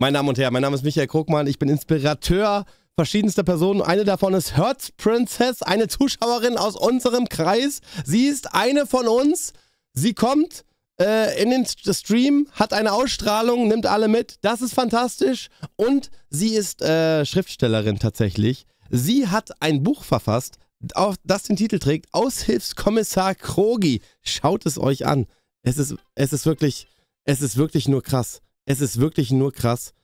Meine Damen und Herren, mein Name ist Michael Krugmann, ich bin Inspirateur verschiedenster Personen. Eine davon ist Hertz Princess, eine Zuschauerin aus unserem Kreis. Sie ist eine von uns. Sie kommt äh, in den Stream, hat eine Ausstrahlung, nimmt alle mit. Das ist fantastisch. Und sie ist äh, Schriftstellerin tatsächlich. Sie hat ein Buch verfasst, auf, das den Titel trägt Aushilfskommissar Krogi. Schaut es euch an. Es ist, es ist wirklich, es ist wirklich nur krass. Es ist wirklich nur krass.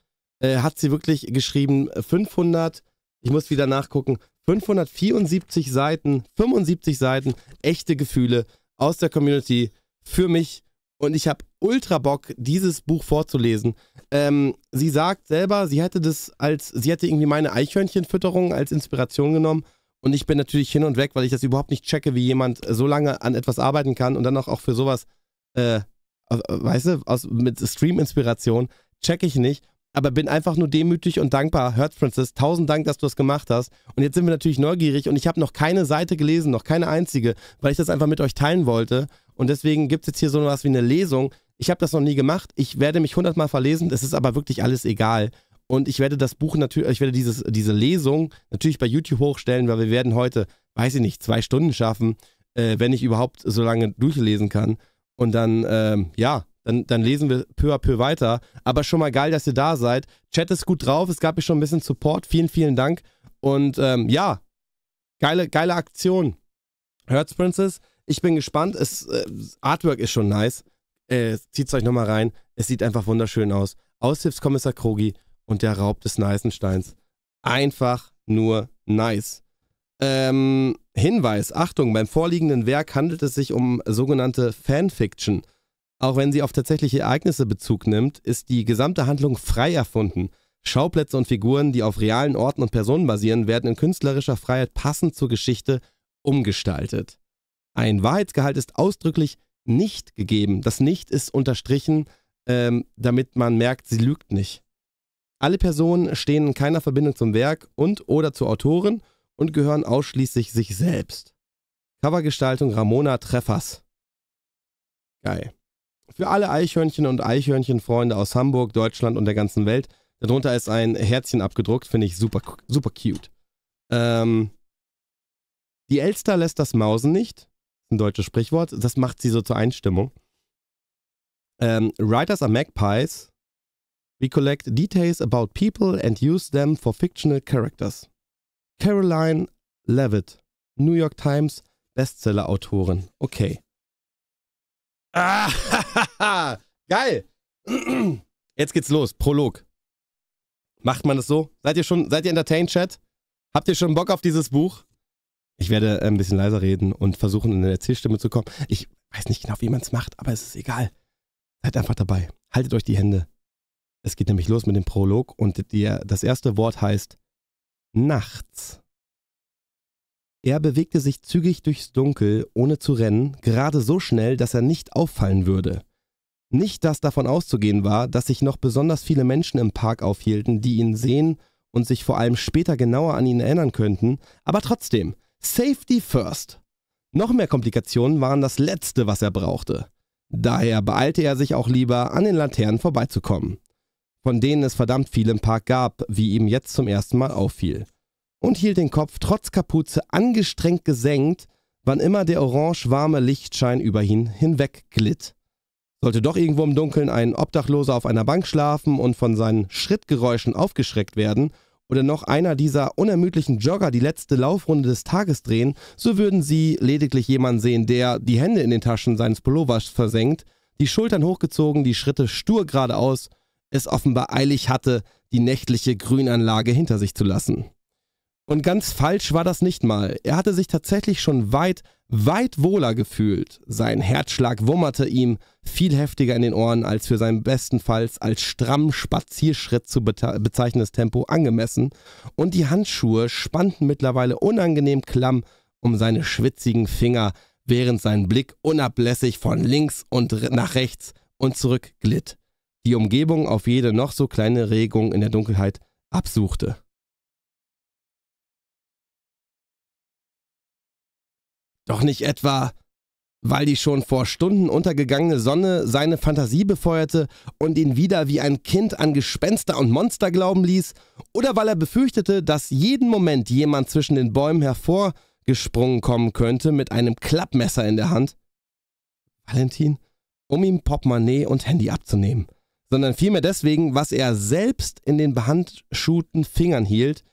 Äh, hat sie wirklich geschrieben, 500, ich muss wieder nachgucken, 574 Seiten, 75 Seiten, echte Gefühle aus der Community für mich. Und ich habe ultra Bock, dieses Buch vorzulesen. Ähm, sie sagt selber, sie hätte das als, sie hätte irgendwie meine Eichhörnchenfütterung als Inspiration genommen. Und ich bin natürlich hin und weg, weil ich das überhaupt nicht checke, wie jemand so lange an etwas arbeiten kann und dann auch, auch für sowas äh, äh, äh, weißt du, aus, mit Stream-Inspiration, check ich nicht, aber bin einfach nur demütig und dankbar. Hört Francis, tausend Dank, dass du das gemacht hast. Und jetzt sind wir natürlich neugierig und ich habe noch keine Seite gelesen, noch keine einzige, weil ich das einfach mit euch teilen wollte. Und deswegen gibt es jetzt hier so was wie eine Lesung. Ich habe das noch nie gemacht. Ich werde mich hundertmal verlesen. Es ist aber wirklich alles egal. Und ich werde das Buch natürlich, ich werde dieses, diese Lesung natürlich bei YouTube hochstellen, weil wir werden heute, weiß ich nicht, zwei Stunden schaffen, äh, wenn ich überhaupt so lange durchlesen kann. Und dann, ähm, ja, dann, dann lesen wir peu à peu weiter. Aber schon mal geil, dass ihr da seid. Chat ist gut drauf, es gab hier schon ein bisschen Support. Vielen, vielen Dank. Und ähm, ja, geile, geile Aktion. Hurts Princess, ich bin gespannt. Es, äh, Artwork ist schon nice. Äh, Zieht es euch nochmal rein. Es sieht einfach wunderschön aus. Aushilfskommissar Krogi und der Raub des Neisensteins. Einfach nur nice. Ähm, Hinweis, Achtung, beim vorliegenden Werk handelt es sich um sogenannte Fanfiction. Auch wenn sie auf tatsächliche Ereignisse Bezug nimmt, ist die gesamte Handlung frei erfunden. Schauplätze und Figuren, die auf realen Orten und Personen basieren, werden in künstlerischer Freiheit passend zur Geschichte umgestaltet. Ein Wahrheitsgehalt ist ausdrücklich nicht gegeben. Das Nicht ist unterstrichen, ähm, damit man merkt, sie lügt nicht. Alle Personen stehen in keiner Verbindung zum Werk und oder zur Autorin und gehören ausschließlich sich selbst. Covergestaltung Ramona Treffers. Geil. Für alle Eichhörnchen und Eichhörnchenfreunde aus Hamburg, Deutschland und der ganzen Welt. Darunter ist ein Herzchen abgedruckt, finde ich super, super cute. Ähm, die Elster lässt das Mausen nicht. Ein deutsches Sprichwort. Das macht sie so zur Einstimmung. Ähm, Writers are magpies. We collect details about people and use them for fictional characters. Caroline Levitt, New York Times Bestseller-Autorin. Okay. Ah, geil! Jetzt geht's los. Prolog. Macht man das so? Seid ihr schon, seid ihr entertained, Chat? Habt ihr schon Bock auf dieses Buch? Ich werde äh, ein bisschen leiser reden und versuchen, in der Erzählstimme zu kommen. Ich weiß nicht genau, wie man es macht, aber es ist egal. Seid einfach dabei. Haltet euch die Hände. Es geht nämlich los mit dem Prolog und die, das erste Wort heißt Nachts. Er bewegte sich zügig durchs Dunkel, ohne zu rennen, gerade so schnell, dass er nicht auffallen würde. Nicht, dass davon auszugehen war, dass sich noch besonders viele Menschen im Park aufhielten, die ihn sehen und sich vor allem später genauer an ihn erinnern könnten, aber trotzdem, Safety First. Noch mehr Komplikationen waren das Letzte, was er brauchte. Daher beeilte er sich auch lieber, an den Laternen vorbeizukommen von denen es verdammt viele im Park gab, wie ihm jetzt zum ersten Mal auffiel, und hielt den Kopf trotz Kapuze angestrengt gesenkt, wann immer der orange-warme Lichtschein über ihn hinwegglitt. Sollte doch irgendwo im Dunkeln ein Obdachloser auf einer Bank schlafen und von seinen Schrittgeräuschen aufgeschreckt werden, oder noch einer dieser unermüdlichen Jogger die letzte Laufrunde des Tages drehen, so würden sie lediglich jemanden sehen, der die Hände in den Taschen seines Pullovers versenkt, die Schultern hochgezogen, die Schritte stur geradeaus es offenbar eilig hatte, die nächtliche Grünanlage hinter sich zu lassen. Und ganz falsch war das nicht mal. Er hatte sich tatsächlich schon weit, weit wohler gefühlt. Sein Herzschlag wummerte ihm viel heftiger in den Ohren als für sein bestenfalls als stramm Spazierschritt zu bezeichnendes Tempo angemessen. Und die Handschuhe spannten mittlerweile unangenehm klamm um seine schwitzigen Finger, während sein Blick unablässig von links und nach rechts und zurück glitt die Umgebung auf jede noch so kleine Regung in der Dunkelheit absuchte. Doch nicht etwa, weil die schon vor Stunden untergegangene Sonne seine Fantasie befeuerte und ihn wieder wie ein Kind an Gespenster und Monster glauben ließ, oder weil er befürchtete, dass jeden Moment jemand zwischen den Bäumen hervorgesprungen kommen könnte mit einem Klappmesser in der Hand. Valentin, um ihm Portemonnaie und Handy abzunehmen sondern vielmehr deswegen, was er selbst in den behandschuhten Fingern hielt,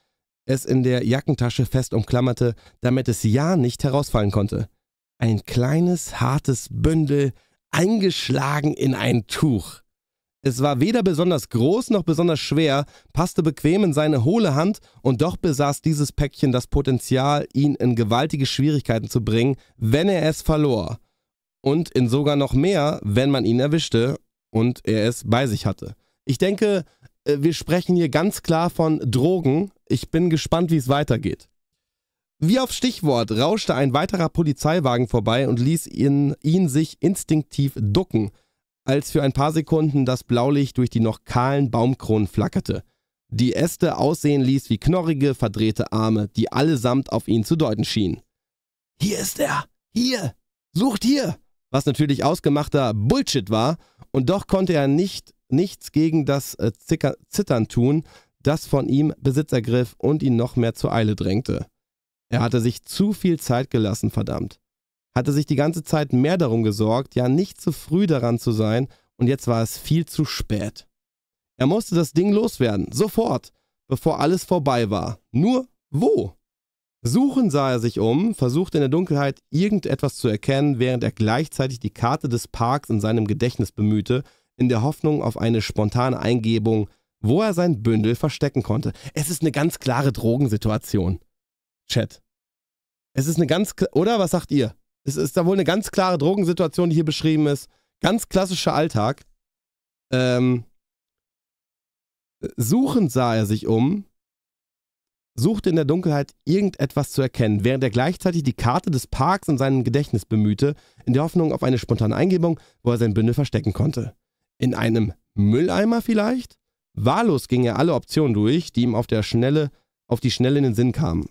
es in der Jackentasche fest umklammerte, damit es ja nicht herausfallen konnte. Ein kleines, hartes Bündel, eingeschlagen in ein Tuch. Es war weder besonders groß noch besonders schwer, passte bequem in seine hohle Hand und doch besaß dieses Päckchen das Potenzial, ihn in gewaltige Schwierigkeiten zu bringen, wenn er es verlor. Und in sogar noch mehr, wenn man ihn erwischte und er es bei sich hatte. Ich denke, äh, wir sprechen hier ganz klar von Drogen. Ich bin gespannt, wie es weitergeht. Wie auf Stichwort rauschte ein weiterer Polizeiwagen vorbei und ließ ihn, ihn sich instinktiv ducken, als für ein paar Sekunden das Blaulicht durch die noch kahlen Baumkronen flackerte. Die Äste aussehen ließ wie knorrige, verdrehte Arme, die allesamt auf ihn zu deuten schienen. Hier ist er! Hier! Sucht hier! Was natürlich ausgemachter Bullshit war und doch konnte er nicht, nichts gegen das äh, Zicker, Zittern tun, das von ihm Besitz ergriff und ihn noch mehr zur Eile drängte. Er hatte sich zu viel Zeit gelassen, verdammt. Hatte sich die ganze Zeit mehr darum gesorgt, ja nicht zu früh daran zu sein, und jetzt war es viel zu spät. Er musste das Ding loswerden, sofort, bevor alles vorbei war. Nur wo? Suchend sah er sich um, versuchte in der Dunkelheit irgendetwas zu erkennen, während er gleichzeitig die Karte des Parks in seinem Gedächtnis bemühte, in der Hoffnung auf eine spontane Eingebung, wo er sein Bündel verstecken konnte. Es ist eine ganz klare Drogensituation. Chat. Es ist eine ganz, oder was sagt ihr? Es ist da wohl eine ganz klare Drogensituation, die hier beschrieben ist. Ganz klassischer Alltag. Ähm, suchend sah er sich um, suchte in der Dunkelheit irgendetwas zu erkennen, während er gleichzeitig die Karte des Parks in seinem Gedächtnis bemühte, in der Hoffnung auf eine spontane Eingebung, wo er sein Bündel verstecken konnte. In einem Mülleimer vielleicht? Wahllos ging er alle Optionen durch, die ihm auf der Schnelle, auf die Schnelle in den Sinn kamen.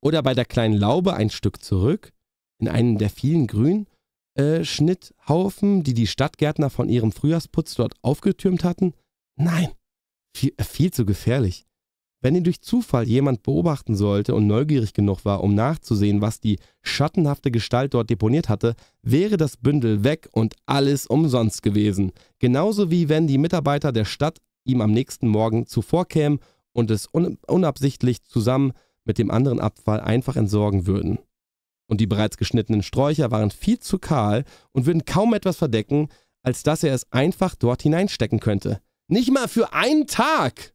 Oder bei der kleinen Laube ein Stück zurück, in einem der vielen Grün, äh, Schnitthaufen, die die Stadtgärtner von ihrem Frühjahrsputz dort aufgetürmt hatten? Nein, viel, äh, viel zu gefährlich. Wenn ihn durch Zufall jemand beobachten sollte und neugierig genug war, um nachzusehen, was die schattenhafte Gestalt dort deponiert hatte, wäre das Bündel weg und alles umsonst gewesen. Genauso wie wenn die Mitarbeiter der Stadt ihm am nächsten Morgen zuvorkämen und es un unabsichtlich zusammen mit dem anderen Abfall einfach entsorgen würden. Und die bereits geschnittenen Sträucher waren viel zu kahl und würden kaum etwas verdecken, als dass er es einfach dort hineinstecken könnte. Nicht mal für einen Tag!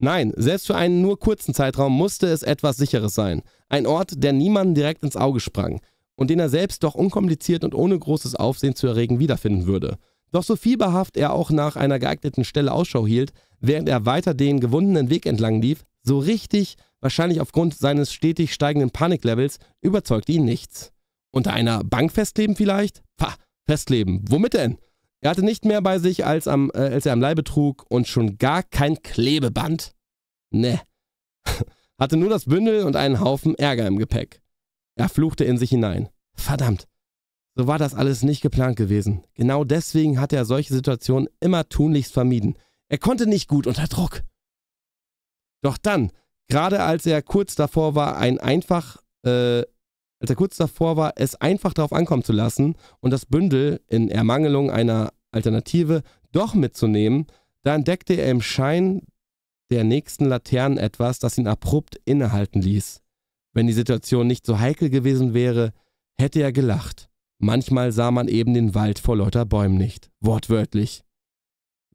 Nein, selbst für einen nur kurzen Zeitraum musste es etwas Sicheres sein. Ein Ort, der niemanden direkt ins Auge sprang und den er selbst doch unkompliziert und ohne großes Aufsehen zu erregen wiederfinden würde. Doch so fieberhaft er auch nach einer geeigneten Stelle Ausschau hielt, während er weiter den gewundenen Weg entlang lief, so richtig, wahrscheinlich aufgrund seines stetig steigenden Paniklevels, überzeugte ihn nichts. Unter einer Bank festleben vielleicht? Pah, festleben, womit denn? Er hatte nicht mehr bei sich, als, am, äh, als er am Leibe trug und schon gar kein Klebeband. Ne. hatte nur das Bündel und einen Haufen Ärger im Gepäck. Er fluchte in sich hinein. Verdammt. So war das alles nicht geplant gewesen. Genau deswegen hatte er solche Situationen immer tunlichst vermieden. Er konnte nicht gut unter Druck. Doch dann, gerade als er kurz davor war, ein einfach, äh, als er kurz davor war, es einfach darauf ankommen zu lassen und das Bündel in Ermangelung einer Alternative doch mitzunehmen, da entdeckte er im Schein der nächsten Laternen etwas, das ihn abrupt innehalten ließ. Wenn die Situation nicht so heikel gewesen wäre, hätte er gelacht. Manchmal sah man eben den Wald vor lauter Bäumen nicht, wortwörtlich.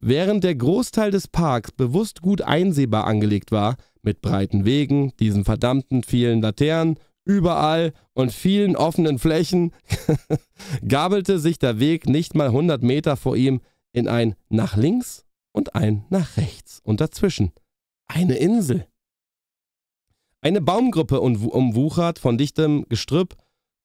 Während der Großteil des Parks bewusst gut einsehbar angelegt war, mit breiten Wegen, diesen verdammten vielen Laternen überall und vielen offenen Flächen gabelte sich der Weg nicht mal 100 Meter vor ihm in ein nach links und ein nach rechts und dazwischen. Eine Insel. Eine Baumgruppe umwuchert von dichtem Gestrüpp.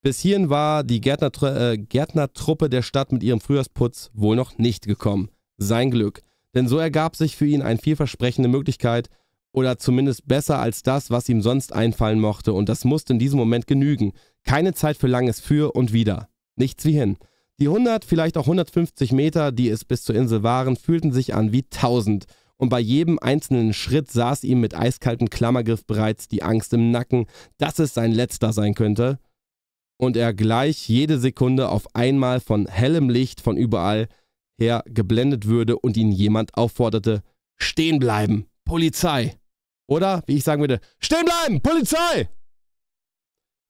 Bis hierhin war die Gärtnertru äh, Gärtnertruppe der Stadt mit ihrem Frühjahrsputz wohl noch nicht gekommen. Sein Glück. Denn so ergab sich für ihn eine vielversprechende Möglichkeit, oder zumindest besser als das, was ihm sonst einfallen mochte, und das musste in diesem Moment genügen. Keine Zeit für langes Für und Wider. Nichts wie hin. Die 100, vielleicht auch 150 Meter, die es bis zur Insel waren, fühlten sich an wie 1000. Und bei jedem einzelnen Schritt saß ihm mit eiskaltem Klammergriff bereits die Angst im Nacken, dass es sein letzter sein könnte. Und er gleich jede Sekunde auf einmal von hellem Licht von überall her geblendet würde und ihn jemand aufforderte: Stehen bleiben! Polizei! Oder, wie ich sagen würde, stehen bleiben, Polizei!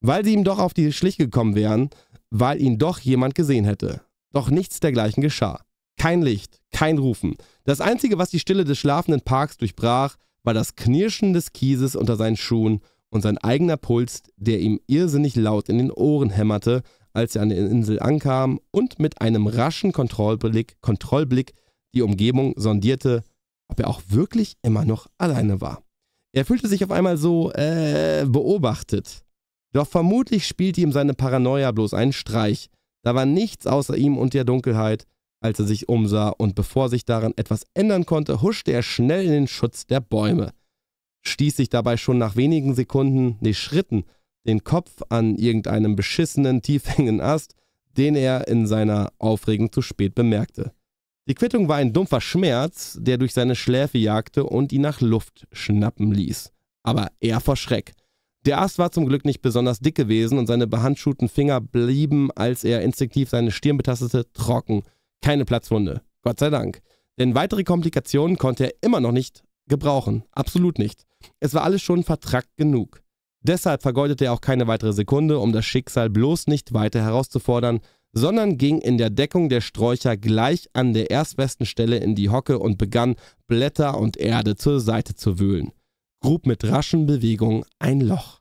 Weil sie ihm doch auf die Schliche gekommen wären, weil ihn doch jemand gesehen hätte. Doch nichts dergleichen geschah. Kein Licht, kein Rufen. Das Einzige, was die Stille des schlafenden Parks durchbrach, war das Knirschen des Kieses unter seinen Schuhen und sein eigener Puls, der ihm irrsinnig laut in den Ohren hämmerte, als er an der Insel ankam und mit einem raschen Kontrollblick, Kontrollblick die Umgebung sondierte, ob er auch wirklich immer noch alleine war. Er fühlte sich auf einmal so äh, beobachtet. Doch vermutlich spielte ihm seine Paranoia bloß einen Streich. Da war nichts außer ihm und der Dunkelheit, als er sich umsah, und bevor sich daran etwas ändern konnte, huschte er schnell in den Schutz der Bäume, stieß sich dabei schon nach wenigen Sekunden, nee Schritten, den Kopf an irgendeinem beschissenen, tief hängenden Ast, den er in seiner Aufregung zu spät bemerkte. Die Quittung war ein dumpfer Schmerz, der durch seine Schläfe jagte und ihn nach Luft schnappen ließ. Aber er vor Schreck. Der Ast war zum Glück nicht besonders dick gewesen und seine behandschuhten Finger blieben, als er instinktiv seine Stirn betastete, trocken. Keine Platzwunde. Gott sei Dank. Denn weitere Komplikationen konnte er immer noch nicht gebrauchen. Absolut nicht. Es war alles schon vertrackt genug. Deshalb vergeudete er auch keine weitere Sekunde, um das Schicksal bloß nicht weiter herauszufordern, sondern ging in der Deckung der Sträucher gleich an der erstbesten Stelle in die Hocke und begann, Blätter und Erde zur Seite zu wühlen, grub mit raschen Bewegungen ein Loch.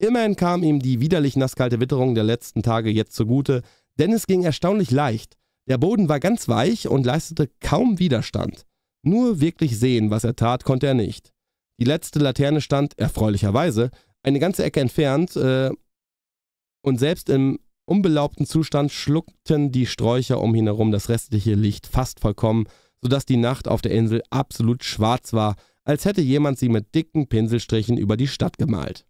Immerhin kam ihm die widerlich nasskalte Witterung der letzten Tage jetzt zugute, denn es ging erstaunlich leicht. Der Boden war ganz weich und leistete kaum Widerstand. Nur wirklich sehen, was er tat, konnte er nicht. Die letzte Laterne stand, erfreulicherweise, eine ganze Ecke entfernt äh, und selbst im unbelaubten Zustand schluckten die Sträucher um ihn herum das restliche Licht fast vollkommen, sodass die Nacht auf der Insel absolut schwarz war, als hätte jemand sie mit dicken Pinselstrichen über die Stadt gemalt.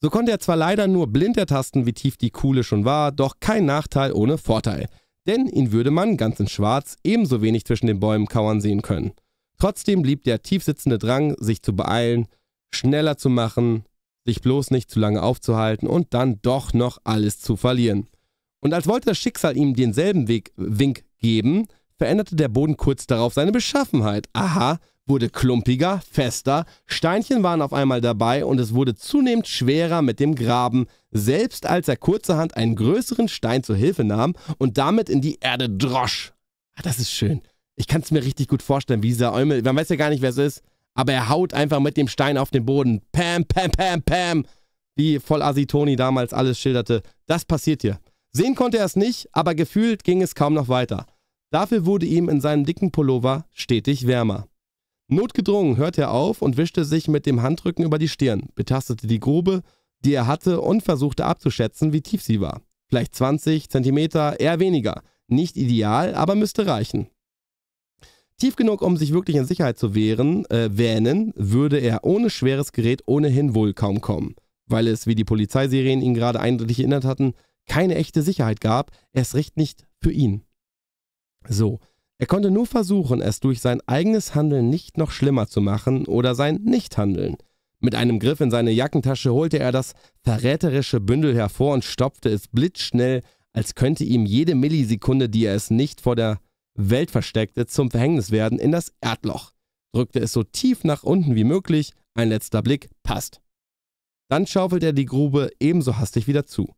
So konnte er zwar leider nur blind ertasten, wie tief die Kuhle schon war, doch kein Nachteil ohne Vorteil, denn ihn würde man, ganz in Schwarz, ebenso wenig zwischen den Bäumen kauern sehen können. Trotzdem blieb der tiefsitzende Drang, sich zu beeilen, schneller zu machen, sich bloß nicht zu lange aufzuhalten und dann doch noch alles zu verlieren. Und als wollte das Schicksal ihm denselben Weg, Wink geben, veränderte der Boden kurz darauf seine Beschaffenheit. Aha, wurde klumpiger, fester, Steinchen waren auf einmal dabei und es wurde zunehmend schwerer mit dem Graben, selbst als er kurzerhand einen größeren Stein zur Hilfe nahm und damit in die Erde drosch. Ah, das ist schön. Ich kann es mir richtig gut vorstellen, wie dieser Eumel, man weiß ja gar nicht, wer es ist, aber er haut einfach mit dem Stein auf den Boden. Pam, pam, pam, pam. Wie voll Asitoni damals alles schilderte. Das passiert hier. Sehen konnte er es nicht, aber gefühlt ging es kaum noch weiter. Dafür wurde ihm in seinem dicken Pullover stetig wärmer. Notgedrungen hörte er auf und wischte sich mit dem Handrücken über die Stirn, betastete die Grube, die er hatte und versuchte abzuschätzen, wie tief sie war. Vielleicht 20 Zentimeter, eher weniger. Nicht ideal, aber müsste reichen. Tief genug, um sich wirklich in Sicherheit zu wehren, äh, wähnen, würde er ohne schweres Gerät ohnehin wohl kaum kommen, weil es, wie die Polizeiserien ihn gerade eindeutig erinnert hatten, keine echte Sicherheit gab, erst recht nicht für ihn. So, er konnte nur versuchen, es durch sein eigenes Handeln nicht noch schlimmer zu machen oder sein Nichthandeln. Mit einem Griff in seine Jackentasche holte er das verräterische Bündel hervor und stopfte es blitzschnell, als könnte ihm jede Millisekunde, die er es nicht vor der Weltversteckte zum Verhängnis werden in das Erdloch. Drückte es so tief nach unten wie möglich, ein letzter Blick passt. Dann schaufelt er die Grube ebenso hastig wieder zu.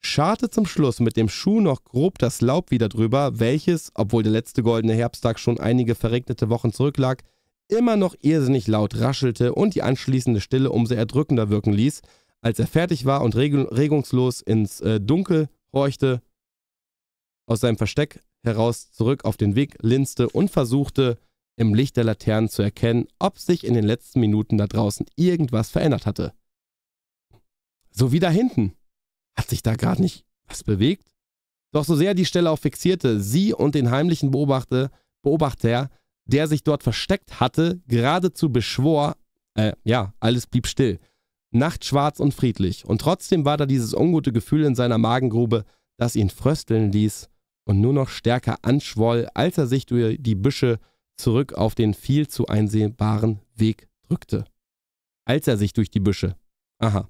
Scharte zum Schluss mit dem Schuh noch grob das Laub wieder drüber, welches, obwohl der letzte goldene Herbsttag schon einige verregnete Wochen zurücklag, immer noch irrsinnig laut raschelte und die anschließende Stille umso erdrückender wirken ließ, als er fertig war und regungslos ins äh, Dunkel horchte. Aus seinem Versteck heraus zurück auf den Weg linste und versuchte, im Licht der Laternen zu erkennen, ob sich in den letzten Minuten da draußen irgendwas verändert hatte. So wie da hinten. Hat sich da gerade nicht was bewegt? Doch so sehr die Stelle auch fixierte, sie und den heimlichen Beobachter, Beobachter der sich dort versteckt hatte, geradezu beschwor, äh, ja, alles blieb still. Nachtschwarz und friedlich. Und trotzdem war da dieses ungute Gefühl in seiner Magengrube, das ihn frösteln ließ und nur noch stärker anschwoll, als er sich durch die Büsche zurück auf den viel zu einsehbaren Weg drückte. Als er sich durch die Büsche. Aha.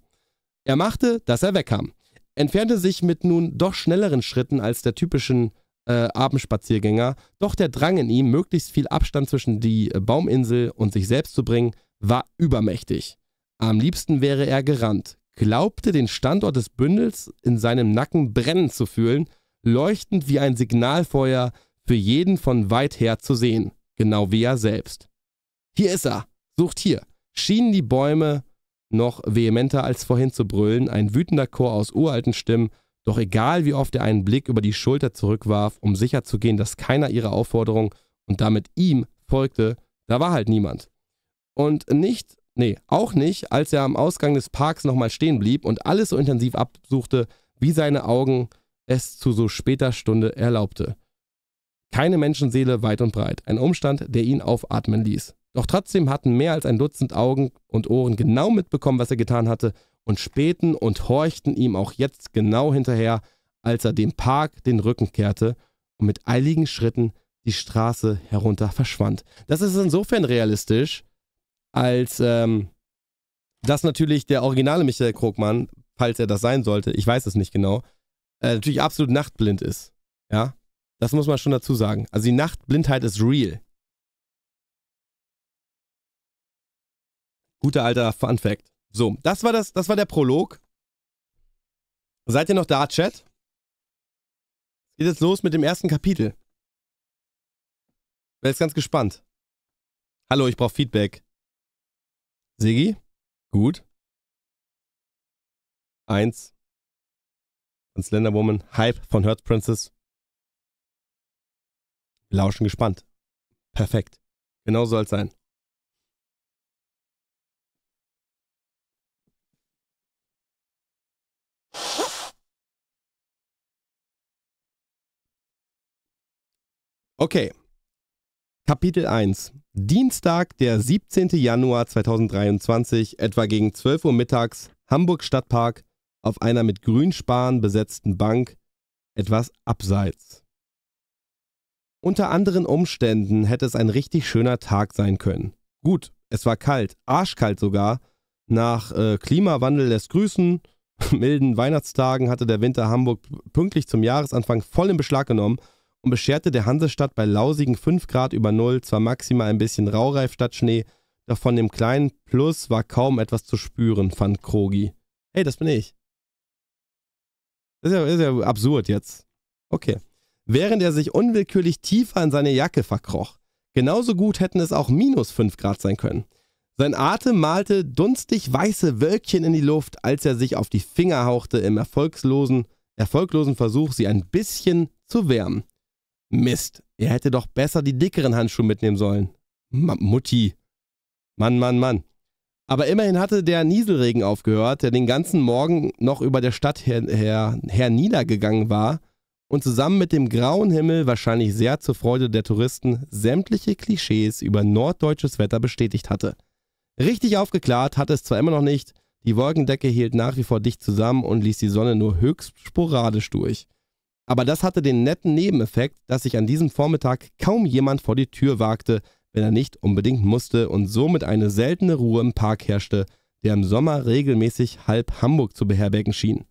Er machte, dass er wegkam, entfernte sich mit nun doch schnelleren Schritten als der typischen äh, Abendspaziergänger, doch der Drang in ihm, möglichst viel Abstand zwischen die äh, Bauminsel und sich selbst zu bringen, war übermächtig. Am liebsten wäre er gerannt, glaubte den Standort des Bündels in seinem Nacken brennen zu fühlen leuchtend wie ein Signalfeuer für jeden von weit her zu sehen, genau wie er selbst. Hier ist er, sucht hier, schienen die Bäume noch vehementer als vorhin zu brüllen, ein wütender Chor aus uralten Stimmen, doch egal wie oft er einen Blick über die Schulter zurückwarf, um sicherzugehen, dass keiner ihrer Aufforderung und damit ihm folgte, da war halt niemand. Und nicht, nee, auch nicht, als er am Ausgang des Parks nochmal stehen blieb und alles so intensiv absuchte, wie seine Augen es zu so später Stunde erlaubte. Keine Menschenseele weit und breit, ein Umstand, der ihn aufatmen ließ. Doch trotzdem hatten mehr als ein Dutzend Augen und Ohren genau mitbekommen, was er getan hatte, und spähten und horchten ihm auch jetzt genau hinterher, als er dem Park den Rücken kehrte und mit eiligen Schritten die Straße herunter verschwand. Das ist insofern realistisch, als ähm, dass natürlich der originale Michael Krogmann, falls er das sein sollte, ich weiß es nicht genau, äh, natürlich absolut nachtblind ist. Ja, das muss man schon dazu sagen. Also die Nachtblindheit ist real. Guter alter Fun Fact. So, das war das, das war der Prolog. Seid ihr noch da, Chat? Geht jetzt los mit dem ersten Kapitel. Wäre jetzt ganz gespannt. Hallo, ich brauche Feedback. Sigi? Gut. Eins von Slender Woman, Hype von Hurt Princess. lauschen gespannt. Perfekt. Genau soll es sein. Okay. Kapitel 1. Dienstag, der 17. Januar 2023, etwa gegen 12 Uhr mittags, Hamburg Stadtpark, auf einer mit Grünspan besetzten Bank etwas abseits. Unter anderen Umständen hätte es ein richtig schöner Tag sein können. Gut, es war kalt, arschkalt sogar. Nach äh, Klimawandel lässt grüßen, milden Weihnachtstagen hatte der Winter Hamburg pünktlich zum Jahresanfang voll in Beschlag genommen und bescherte der Hansestadt bei lausigen 5 Grad über Null zwar maximal ein bisschen Raureif statt Schnee, doch von dem kleinen Plus war kaum etwas zu spüren, fand Krogi. Hey, das bin ich. Ist ja, ist ja absurd jetzt. Okay. Während er sich unwillkürlich tiefer in seine Jacke verkroch. Genauso gut hätten es auch minus 5 Grad sein können. Sein Atem malte dunstig weiße Wölkchen in die Luft, als er sich auf die Finger hauchte im erfolglosen, erfolglosen Versuch, sie ein bisschen zu wärmen. Mist, er hätte doch besser die dickeren Handschuhe mitnehmen sollen. M Mutti. Mann, Mann, Mann. Aber immerhin hatte der Nieselregen aufgehört, der den ganzen Morgen noch über der Stadt her, her, herniedergegangen war und zusammen mit dem grauen Himmel wahrscheinlich sehr zur Freude der Touristen sämtliche Klischees über norddeutsches Wetter bestätigt hatte. Richtig aufgeklärt hatte es zwar immer noch nicht, die Wolkendecke hielt nach wie vor dicht zusammen und ließ die Sonne nur höchst sporadisch durch. Aber das hatte den netten Nebeneffekt, dass sich an diesem Vormittag kaum jemand vor die Tür wagte, wenn er nicht unbedingt musste und somit eine seltene Ruhe im Park herrschte, der im Sommer regelmäßig halb Hamburg zu beherbergen schien.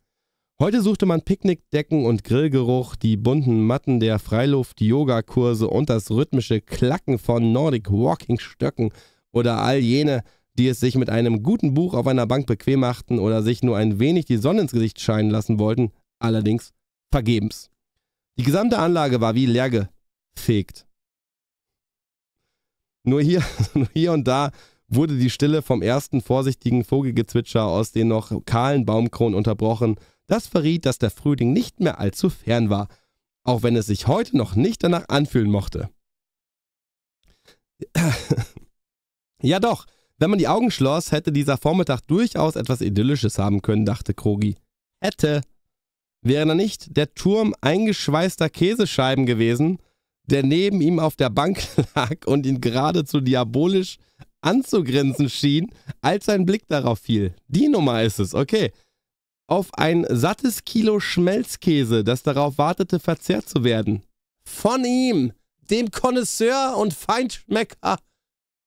Heute suchte man Picknickdecken und Grillgeruch, die bunten Matten der Freiluft-Yoga-Kurse und das rhythmische Klacken von Nordic Walking-Stöcken oder all jene, die es sich mit einem guten Buch auf einer Bank bequem machten oder sich nur ein wenig die Sonne ins Gesicht scheinen lassen wollten, allerdings vergebens. Die gesamte Anlage war wie leer gefegt. Nur hier, nur hier und da wurde die Stille vom ersten vorsichtigen Vogelgezwitscher aus den noch kahlen Baumkronen unterbrochen. Das verriet, dass der Frühling nicht mehr allzu fern war, auch wenn es sich heute noch nicht danach anfühlen mochte. ja doch, wenn man die Augen schloss, hätte dieser Vormittag durchaus etwas Idyllisches haben können, dachte Krogi. Hätte. Wäre da nicht der Turm eingeschweißter Käsescheiben gewesen, der neben ihm auf der Bank lag und ihn geradezu diabolisch anzugrinsen schien, als sein Blick darauf fiel. Die Nummer ist es, okay. Auf ein sattes Kilo Schmelzkäse, das darauf wartete, verzehrt zu werden. Von ihm, dem Connoisseur und Feinschmecker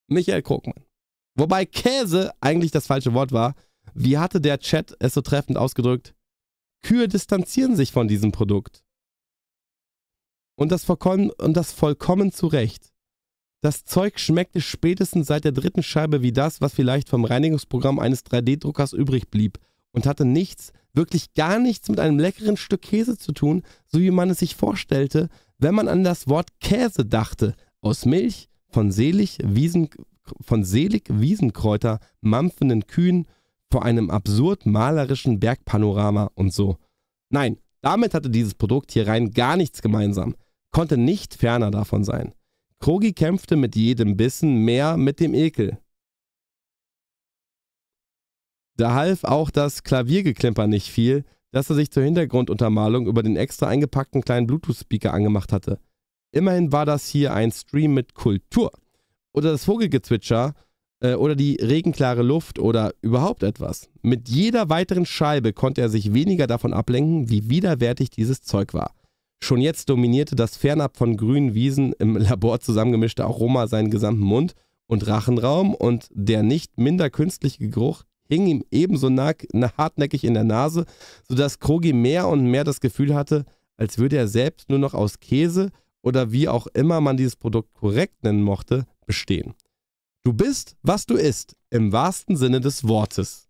Michael Krogmann. Wobei Käse eigentlich das falsche Wort war. Wie hatte der Chat es so treffend ausgedrückt? Kühe distanzieren sich von diesem Produkt. Und das, vollkommen, und das vollkommen zu Recht. Das Zeug schmeckte spätestens seit der dritten Scheibe wie das, was vielleicht vom Reinigungsprogramm eines 3D-Druckers übrig blieb und hatte nichts, wirklich gar nichts mit einem leckeren Stück Käse zu tun, so wie man es sich vorstellte, wenn man an das Wort Käse dachte, aus Milch, von selig, Wiesen, von selig Wiesenkräuter, mampfenden Kühen, vor einem absurd malerischen Bergpanorama und so. Nein, damit hatte dieses Produkt hier rein gar nichts gemeinsam konnte nicht ferner davon sein. Krogi kämpfte mit jedem Bissen mehr mit dem Ekel. Da half auch das Klaviergeklimper nicht viel, dass er sich zur Hintergrunduntermalung über den extra eingepackten kleinen Bluetooth-Speaker angemacht hatte. Immerhin war das hier ein Stream mit Kultur. Oder das Vogelgezwitscher äh, oder die regenklare Luft oder überhaupt etwas. Mit jeder weiteren Scheibe konnte er sich weniger davon ablenken, wie widerwärtig dieses Zeug war. Schon jetzt dominierte das fernab von grünen Wiesen im Labor zusammengemischte Aroma seinen gesamten Mund und Rachenraum und der nicht minder künstliche Geruch hing ihm ebenso hartnäckig in der Nase, sodass Krogi mehr und mehr das Gefühl hatte, als würde er selbst nur noch aus Käse oder wie auch immer man dieses Produkt korrekt nennen mochte, bestehen. Du bist, was du isst, im wahrsten Sinne des Wortes.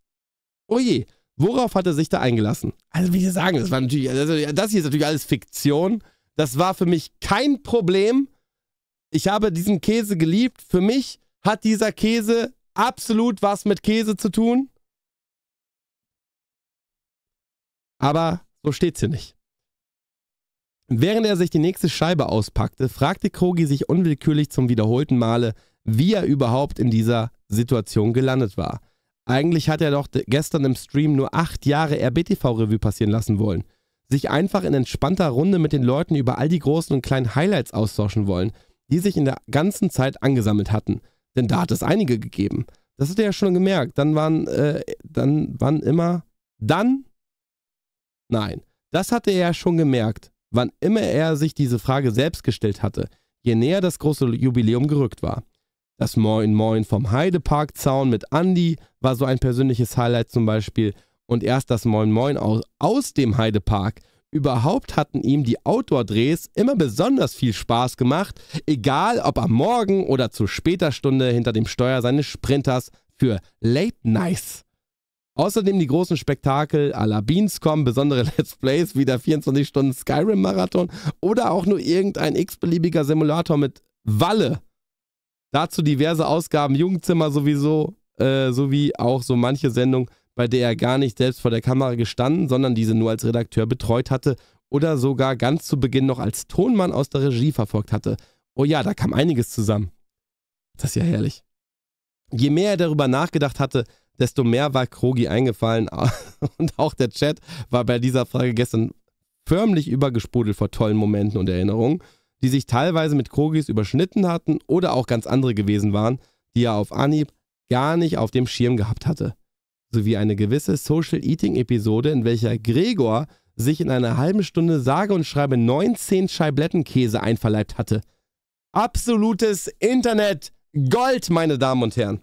Oje, oh Worauf hat er sich da eingelassen? Also, wie Sie sagen, das war natürlich, also das hier ist natürlich alles Fiktion. Das war für mich kein Problem. Ich habe diesen Käse geliebt. Für mich hat dieser Käse absolut was mit Käse zu tun. Aber so steht's hier nicht. Während er sich die nächste Scheibe auspackte, fragte Krogi sich unwillkürlich zum wiederholten Male, wie er überhaupt in dieser Situation gelandet war. Eigentlich hat er doch gestern im Stream nur acht Jahre RBTV-Revue passieren lassen wollen. Sich einfach in entspannter Runde mit den Leuten über all die großen und kleinen Highlights austauschen wollen, die sich in der ganzen Zeit angesammelt hatten. Denn da hat es einige gegeben. Das hat er ja schon gemerkt. Dann waren, äh, dann wann immer, dann? Nein, das hatte er ja schon gemerkt, wann immer er sich diese Frage selbst gestellt hatte, je näher das große Jubiläum gerückt war. Das Moin Moin vom Heideparkzaun mit Andy war so ein persönliches Highlight zum Beispiel. Und erst das Moin Moin aus, aus dem Heidepark. Überhaupt hatten ihm die Outdoor-Drehs immer besonders viel Spaß gemacht, egal ob am Morgen oder zu später Stunde hinter dem Steuer seines Sprinters für Late Nights. Außerdem die großen Spektakel à la Beanscom, besondere Let's Plays wie der 24-Stunden-Skyrim-Marathon oder auch nur irgendein x-beliebiger Simulator mit Walle Dazu diverse Ausgaben Jugendzimmer sowieso, äh, sowie auch so manche Sendung, bei der er gar nicht selbst vor der Kamera gestanden, sondern diese nur als Redakteur betreut hatte oder sogar ganz zu Beginn noch als Tonmann aus der Regie verfolgt hatte. Oh ja, da kam einiges zusammen. Das ist ja herrlich. Je mehr er darüber nachgedacht hatte, desto mehr war Krogi eingefallen und auch der Chat war bei dieser Frage gestern förmlich übergesprudelt vor tollen Momenten und Erinnerungen die sich teilweise mit Krogis überschnitten hatten oder auch ganz andere gewesen waren, die er auf Anhieb gar nicht auf dem Schirm gehabt hatte. Sowie eine gewisse Social Eating Episode, in welcher Gregor sich in einer halben Stunde sage und schreibe 19 Scheiblettenkäse einverleibt hatte. Absolutes Internet! Gold, meine Damen und Herren!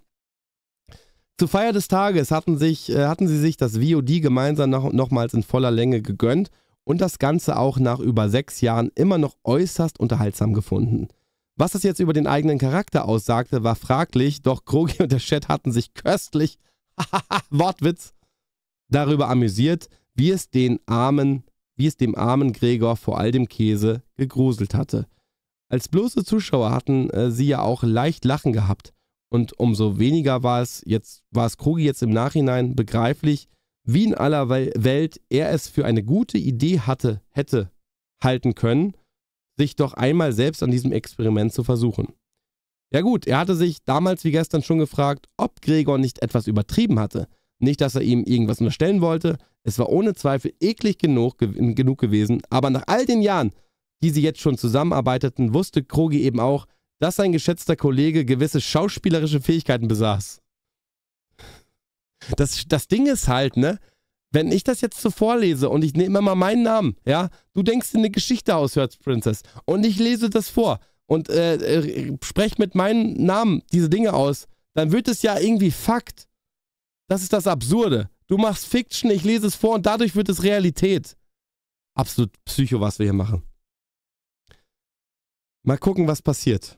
Zur Feier des Tages hatten, sich, äh, hatten sie sich das VOD gemeinsam noch, nochmals in voller Länge gegönnt und das Ganze auch nach über sechs Jahren immer noch äußerst unterhaltsam gefunden. Was das jetzt über den eigenen Charakter aussagte, war fraglich, doch Krogi und der Chat hatten sich köstlich, Wortwitz, darüber amüsiert, wie es den armen, wie es dem armen Gregor vor all dem Käse gegruselt hatte. Als bloße Zuschauer hatten äh, sie ja auch leicht Lachen gehabt und umso weniger war es jetzt war es Krogi jetzt im Nachhinein begreiflich, wie in aller Welt er es für eine gute Idee hatte, hätte halten können, sich doch einmal selbst an diesem Experiment zu versuchen. Ja gut, er hatte sich damals wie gestern schon gefragt, ob Gregor nicht etwas übertrieben hatte. Nicht, dass er ihm irgendwas unterstellen wollte, es war ohne Zweifel eklig genug, ge genug gewesen, aber nach all den Jahren, die sie jetzt schon zusammenarbeiteten, wusste Krogi eben auch, dass sein geschätzter Kollege gewisse schauspielerische Fähigkeiten besaß. Das, das Ding ist halt, ne? Wenn ich das jetzt so vorlese und ich nehme mal meinen Namen, ja, du denkst dir eine Geschichte aus, Hurts Princess, und ich lese das vor und äh, äh spreche mit meinem Namen diese Dinge aus, dann wird es ja irgendwie Fakt. Das ist das Absurde. Du machst Fiction, ich lese es vor und dadurch wird es Realität. Absolut Psycho, was wir hier machen. Mal gucken, was passiert.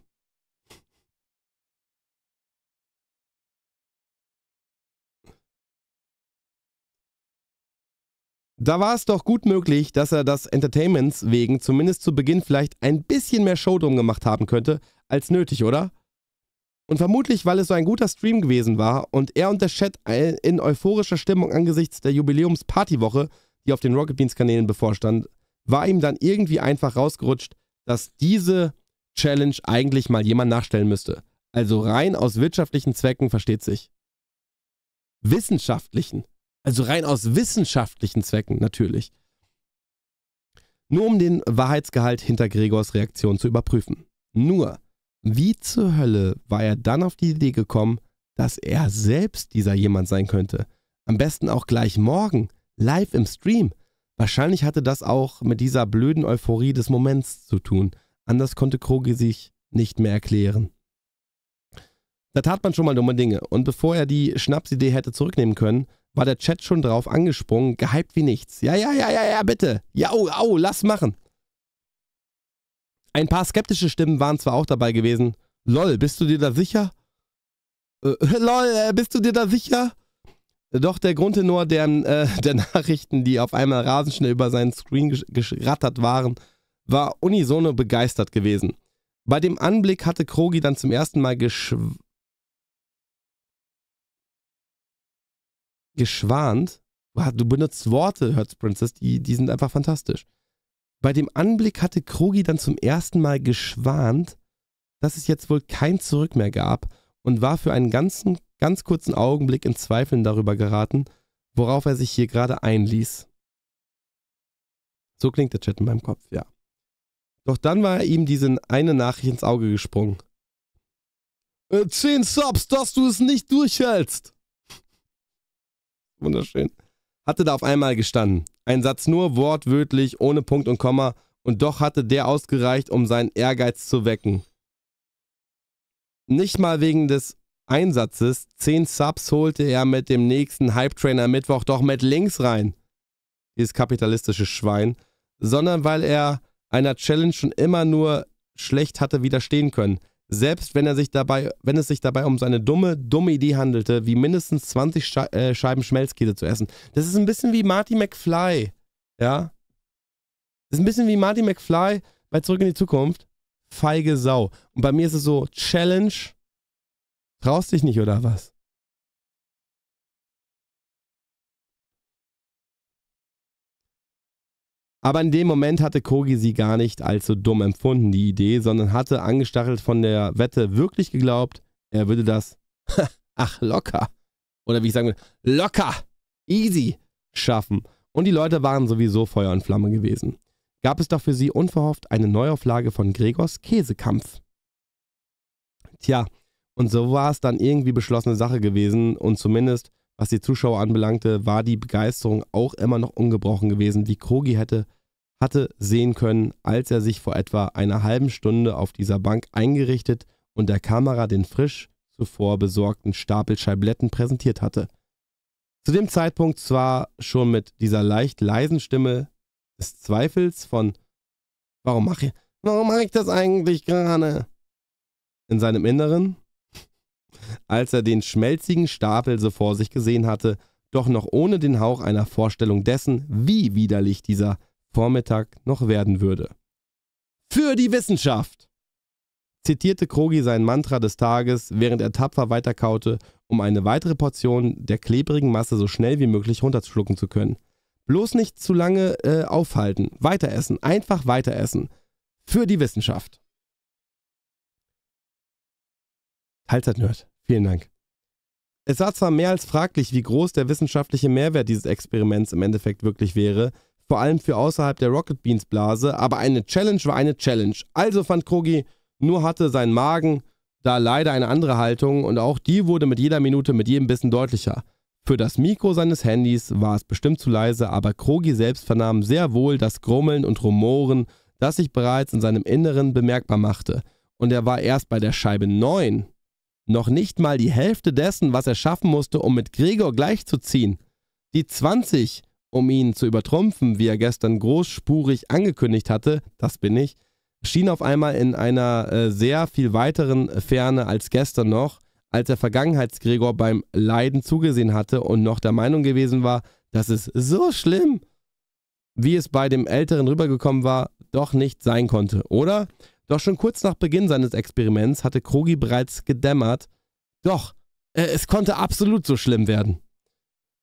Da war es doch gut möglich, dass er das Entertainments wegen zumindest zu Beginn vielleicht ein bisschen mehr Show drum gemacht haben könnte, als nötig, oder? Und vermutlich, weil es so ein guter Stream gewesen war und er und der Chat in euphorischer Stimmung angesichts der Jubiläumspartywoche, die auf den Rocket Beans Kanälen bevorstand, war ihm dann irgendwie einfach rausgerutscht, dass diese Challenge eigentlich mal jemand nachstellen müsste. Also rein aus wirtschaftlichen Zwecken versteht sich. Wissenschaftlichen. Also rein aus wissenschaftlichen Zwecken natürlich. Nur um den Wahrheitsgehalt hinter Gregors Reaktion zu überprüfen. Nur, wie zur Hölle war er dann auf die Idee gekommen, dass er selbst dieser jemand sein könnte? Am besten auch gleich morgen, live im Stream. Wahrscheinlich hatte das auch mit dieser blöden Euphorie des Moments zu tun. Anders konnte Krogi sich nicht mehr erklären. Da tat man schon mal dumme Dinge, und bevor er die Schnapsidee hätte zurücknehmen können, war der Chat schon drauf angesprungen, gehypt wie nichts. Ja, ja, ja, ja, ja, bitte. Ja, au, au, lass machen. Ein paar skeptische Stimmen waren zwar auch dabei gewesen. Lol, bist du dir da sicher? Äh, lol, äh, bist du dir da sicher? Doch der Grundtenor der, äh, der Nachrichten, die auf einmal rasend schnell über seinen Screen gerattert waren, war unisono begeistert gewesen. Bei dem Anblick hatte Krogi dann zum ersten Mal geschw geschwant. Du benutzt Worte, Hertz Princess, die, die sind einfach fantastisch. Bei dem Anblick hatte Krogi dann zum ersten Mal geschwant, dass es jetzt wohl kein Zurück mehr gab und war für einen ganzen, ganz kurzen Augenblick in Zweifeln darüber geraten, worauf er sich hier gerade einließ. So klingt der Chat in meinem Kopf, ja. Doch dann war ihm diese eine Nachricht ins Auge gesprungen. Äh, 10 Subs, dass du es nicht durchhältst. Wunderschön. Hatte da auf einmal gestanden. Ein Satz nur wortwörtlich, ohne Punkt und Komma, und doch hatte der ausgereicht, um seinen Ehrgeiz zu wecken. Nicht mal wegen des Einsatzes, 10 Subs holte er mit dem nächsten Hype-Trainer Mittwoch doch mit links rein. Dieses kapitalistische Schwein. Sondern weil er einer Challenge schon immer nur schlecht hatte widerstehen können selbst wenn, er sich dabei, wenn es sich dabei um seine dumme, dumme Idee handelte, wie mindestens 20 Sche äh, Scheiben Schmelzkäse zu essen. Das ist ein bisschen wie Marty McFly, ja? Das ist ein bisschen wie Marty McFly bei Zurück in die Zukunft. Feige Sau. Und bei mir ist es so, Challenge, traust dich nicht oder was? Aber in dem Moment hatte Kogi sie gar nicht als so dumm empfunden, die Idee, sondern hatte, angestachelt von der Wette, wirklich geglaubt, er würde das, ach, locker, oder wie ich sagen will, locker, easy schaffen. Und die Leute waren sowieso Feuer und Flamme gewesen. Gab es doch für sie unverhofft eine Neuauflage von Gregors Käsekampf. Tja, und so war es dann irgendwie beschlossene Sache gewesen und zumindest was die Zuschauer anbelangte, war die Begeisterung auch immer noch ungebrochen gewesen, wie Krogi hätte, hatte sehen können, als er sich vor etwa einer halben Stunde auf dieser Bank eingerichtet und der Kamera den frisch zuvor besorgten Stapel Scheibletten präsentiert hatte. Zu dem Zeitpunkt zwar schon mit dieser leicht leisen Stimme des Zweifels von Warum mache ich, warum mache ich das eigentlich gerade? In seinem Inneren als er den schmelzigen Stapel so vor sich gesehen hatte, doch noch ohne den Hauch einer Vorstellung dessen, wie widerlich dieser Vormittag noch werden würde. Für die Wissenschaft! zitierte Krogi sein Mantra des Tages, während er tapfer weiterkaute, um eine weitere Portion der klebrigen Masse so schnell wie möglich runterschlucken zu können. Bloß nicht zu lange äh, aufhalten. Weiteressen. Einfach weiteressen. Für die Wissenschaft. Halbzeit-Nerd. Vielen Dank. Es war zwar mehr als fraglich, wie groß der wissenschaftliche Mehrwert dieses Experiments im Endeffekt wirklich wäre, vor allem für außerhalb der Rocket Beans Blase, aber eine Challenge war eine Challenge. Also fand Krogi, nur hatte sein Magen da leider eine andere Haltung und auch die wurde mit jeder Minute, mit jedem Bissen deutlicher. Für das Mikro seines Handys war es bestimmt zu leise, aber Krogi selbst vernahm sehr wohl das Grummeln und Rumoren, das sich bereits in seinem Inneren bemerkbar machte. Und er war erst bei der Scheibe 9 noch nicht mal die Hälfte dessen, was er schaffen musste, um mit Gregor gleichzuziehen. Die 20, um ihn zu übertrumpfen, wie er gestern großspurig angekündigt hatte, das bin ich, schien auf einmal in einer äh, sehr viel weiteren Ferne als gestern noch, als er Vergangenheitsgregor beim Leiden zugesehen hatte und noch der Meinung gewesen war, dass es so schlimm, wie es bei dem Älteren rübergekommen war, doch nicht sein konnte, oder? Doch schon kurz nach Beginn seines Experiments hatte Krogi bereits gedämmert, doch, äh, es konnte absolut so schlimm werden.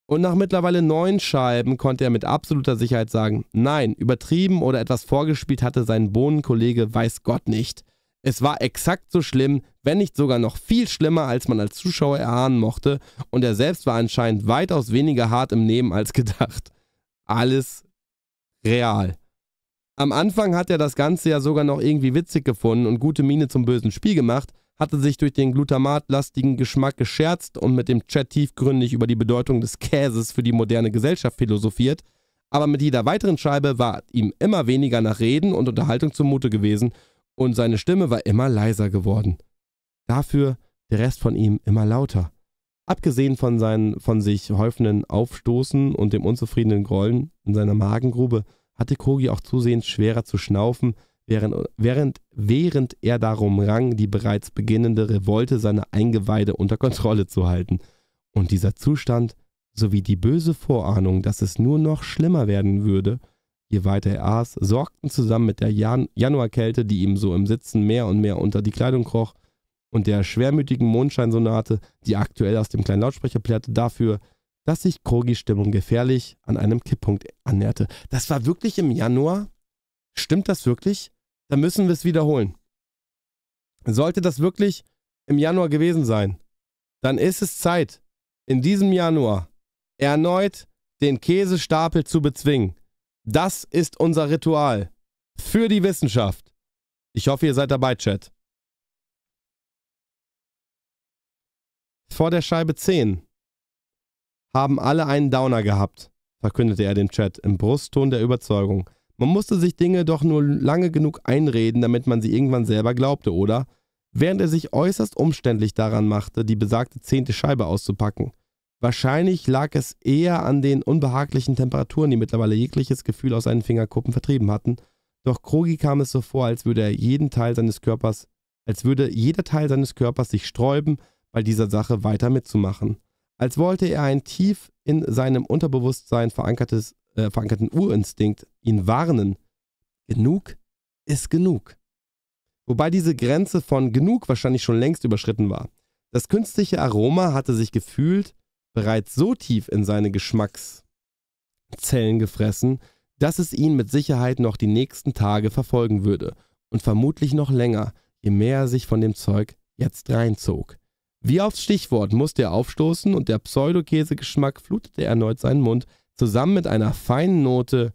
Und nach mittlerweile neun Scheiben konnte er mit absoluter Sicherheit sagen, nein, übertrieben oder etwas vorgespielt hatte sein Bohnenkollege weiß Gott nicht. Es war exakt so schlimm, wenn nicht sogar noch viel schlimmer, als man als Zuschauer erahnen mochte, und er selbst war anscheinend weitaus weniger hart im Nehmen als gedacht. Alles real. Am Anfang hat er das Ganze ja sogar noch irgendwie witzig gefunden und gute Miene zum bösen Spiel gemacht, hatte sich durch den glutamatlastigen Geschmack gescherzt und mit dem Chat tiefgründig über die Bedeutung des Käses für die moderne Gesellschaft philosophiert, aber mit jeder weiteren Scheibe war ihm immer weniger nach Reden und Unterhaltung zumute gewesen und seine Stimme war immer leiser geworden. Dafür der Rest von ihm immer lauter. Abgesehen von seinen von sich häufenden Aufstoßen und dem unzufriedenen Grollen in seiner Magengrube hatte Kogi auch zusehends schwerer zu schnaufen, während, während, während er darum rang, die bereits beginnende Revolte seiner Eingeweide unter Kontrolle zu halten. Und dieser Zustand sowie die böse Vorahnung, dass es nur noch schlimmer werden würde, je weiter er aß, sorgten zusammen mit der Jan Januarkälte, die ihm so im Sitzen mehr und mehr unter die Kleidung kroch, und der schwermütigen Mondscheinsonate, die aktuell aus dem kleinen Lautsprecher plärrte, dafür, dass sich Krogis Stimmung gefährlich an einem Kipppunkt annäherte. Das war wirklich im Januar? Stimmt das wirklich? Da müssen wir es wiederholen. Sollte das wirklich im Januar gewesen sein, dann ist es Zeit, in diesem Januar erneut den Käsestapel zu bezwingen. Das ist unser Ritual für die Wissenschaft. Ich hoffe, ihr seid dabei, Chat. Vor der Scheibe 10 haben alle einen Downer gehabt, verkündete er dem Chat im Brustton der Überzeugung. Man musste sich Dinge doch nur lange genug einreden, damit man sie irgendwann selber glaubte, oder? Während er sich äußerst umständlich daran machte, die besagte zehnte Scheibe auszupacken. Wahrscheinlich lag es eher an den unbehaglichen Temperaturen, die mittlerweile jegliches Gefühl aus seinen Fingerkuppen vertrieben hatten, doch Krogi kam es so vor, als würde er jeden Teil seines Körpers, als würde jeder Teil seines Körpers sich sträuben, bei dieser Sache weiter mitzumachen als wollte er ein tief in seinem Unterbewusstsein verankertes, äh, verankerten Urinstinkt ihn warnen. Genug ist genug. Wobei diese Grenze von genug wahrscheinlich schon längst überschritten war. Das künstliche Aroma hatte sich gefühlt bereits so tief in seine Geschmackszellen gefressen, dass es ihn mit Sicherheit noch die nächsten Tage verfolgen würde und vermutlich noch länger, je mehr er sich von dem Zeug jetzt reinzog. Wie aufs Stichwort musste er aufstoßen und der Pseudokäsegeschmack flutete erneut seinen Mund, zusammen mit einer feinen Note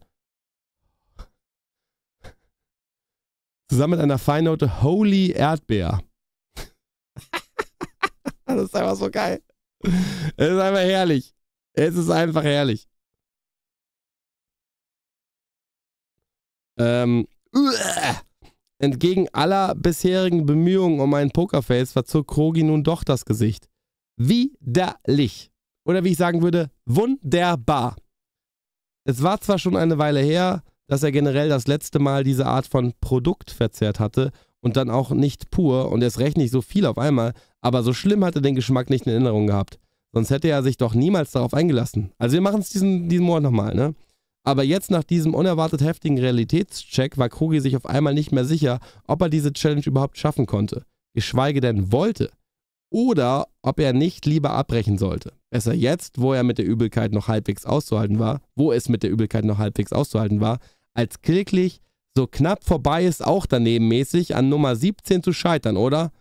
zusammen mit einer Feinnote Holy Erdbeer. das ist einfach so geil. Es ist einfach herrlich. Es ist einfach herrlich. Ähm, uah. Entgegen aller bisherigen Bemühungen um einen Pokerface verzog Krogi nun doch das Gesicht. Widerlich. Oder wie ich sagen würde, wunderbar. Es war zwar schon eine Weile her, dass er generell das letzte Mal diese Art von Produkt verzehrt hatte und dann auch nicht pur und erst recht nicht so viel auf einmal, aber so schlimm hat er den Geschmack nicht in Erinnerung gehabt. Sonst hätte er sich doch niemals darauf eingelassen. Also wir machen es diesen, diesen Monat nochmal, ne? Aber jetzt nach diesem unerwartet heftigen Realitätscheck war Krogi sich auf einmal nicht mehr sicher, ob er diese Challenge überhaupt schaffen konnte, geschweige denn wollte, oder ob er nicht lieber abbrechen sollte. Besser jetzt, wo er mit der Übelkeit noch halbwegs auszuhalten war, wo es mit der Übelkeit noch halbwegs auszuhalten war, als kläglich so knapp vorbei ist auch danebenmäßig an Nummer 17 zu scheitern, oder?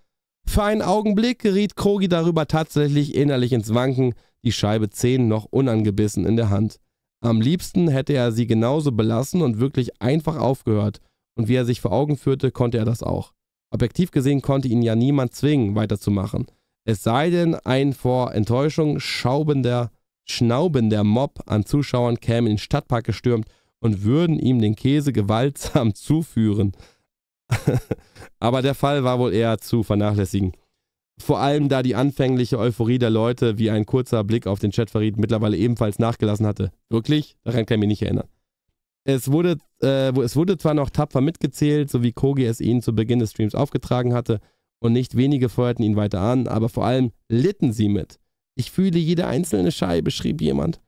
Für einen Augenblick geriet Krogi darüber tatsächlich innerlich ins Wanken, die Scheibe 10 noch unangebissen in der Hand. Am liebsten hätte er sie genauso belassen und wirklich einfach aufgehört, und wie er sich vor Augen führte, konnte er das auch. Objektiv gesehen konnte ihn ja niemand zwingen, weiterzumachen. Es sei denn, ein vor Enttäuschung schaubender, schnaubender Mob an Zuschauern käme in den Stadtpark gestürmt und würden ihm den Käse gewaltsam zuführen. Aber der Fall war wohl eher zu vernachlässigen vor allem da die anfängliche Euphorie der Leute, wie ein kurzer Blick auf den Chat verriet, mittlerweile ebenfalls nachgelassen hatte. Wirklich? Daran kann ich mich nicht erinnern. Es wurde, äh, es wurde zwar noch tapfer mitgezählt, so wie Kogi es ihnen zu Beginn des Streams aufgetragen hatte, und nicht wenige feuerten ihn weiter an, aber vor allem litten sie mit. Ich fühle jede einzelne Scheibe, schrieb jemand.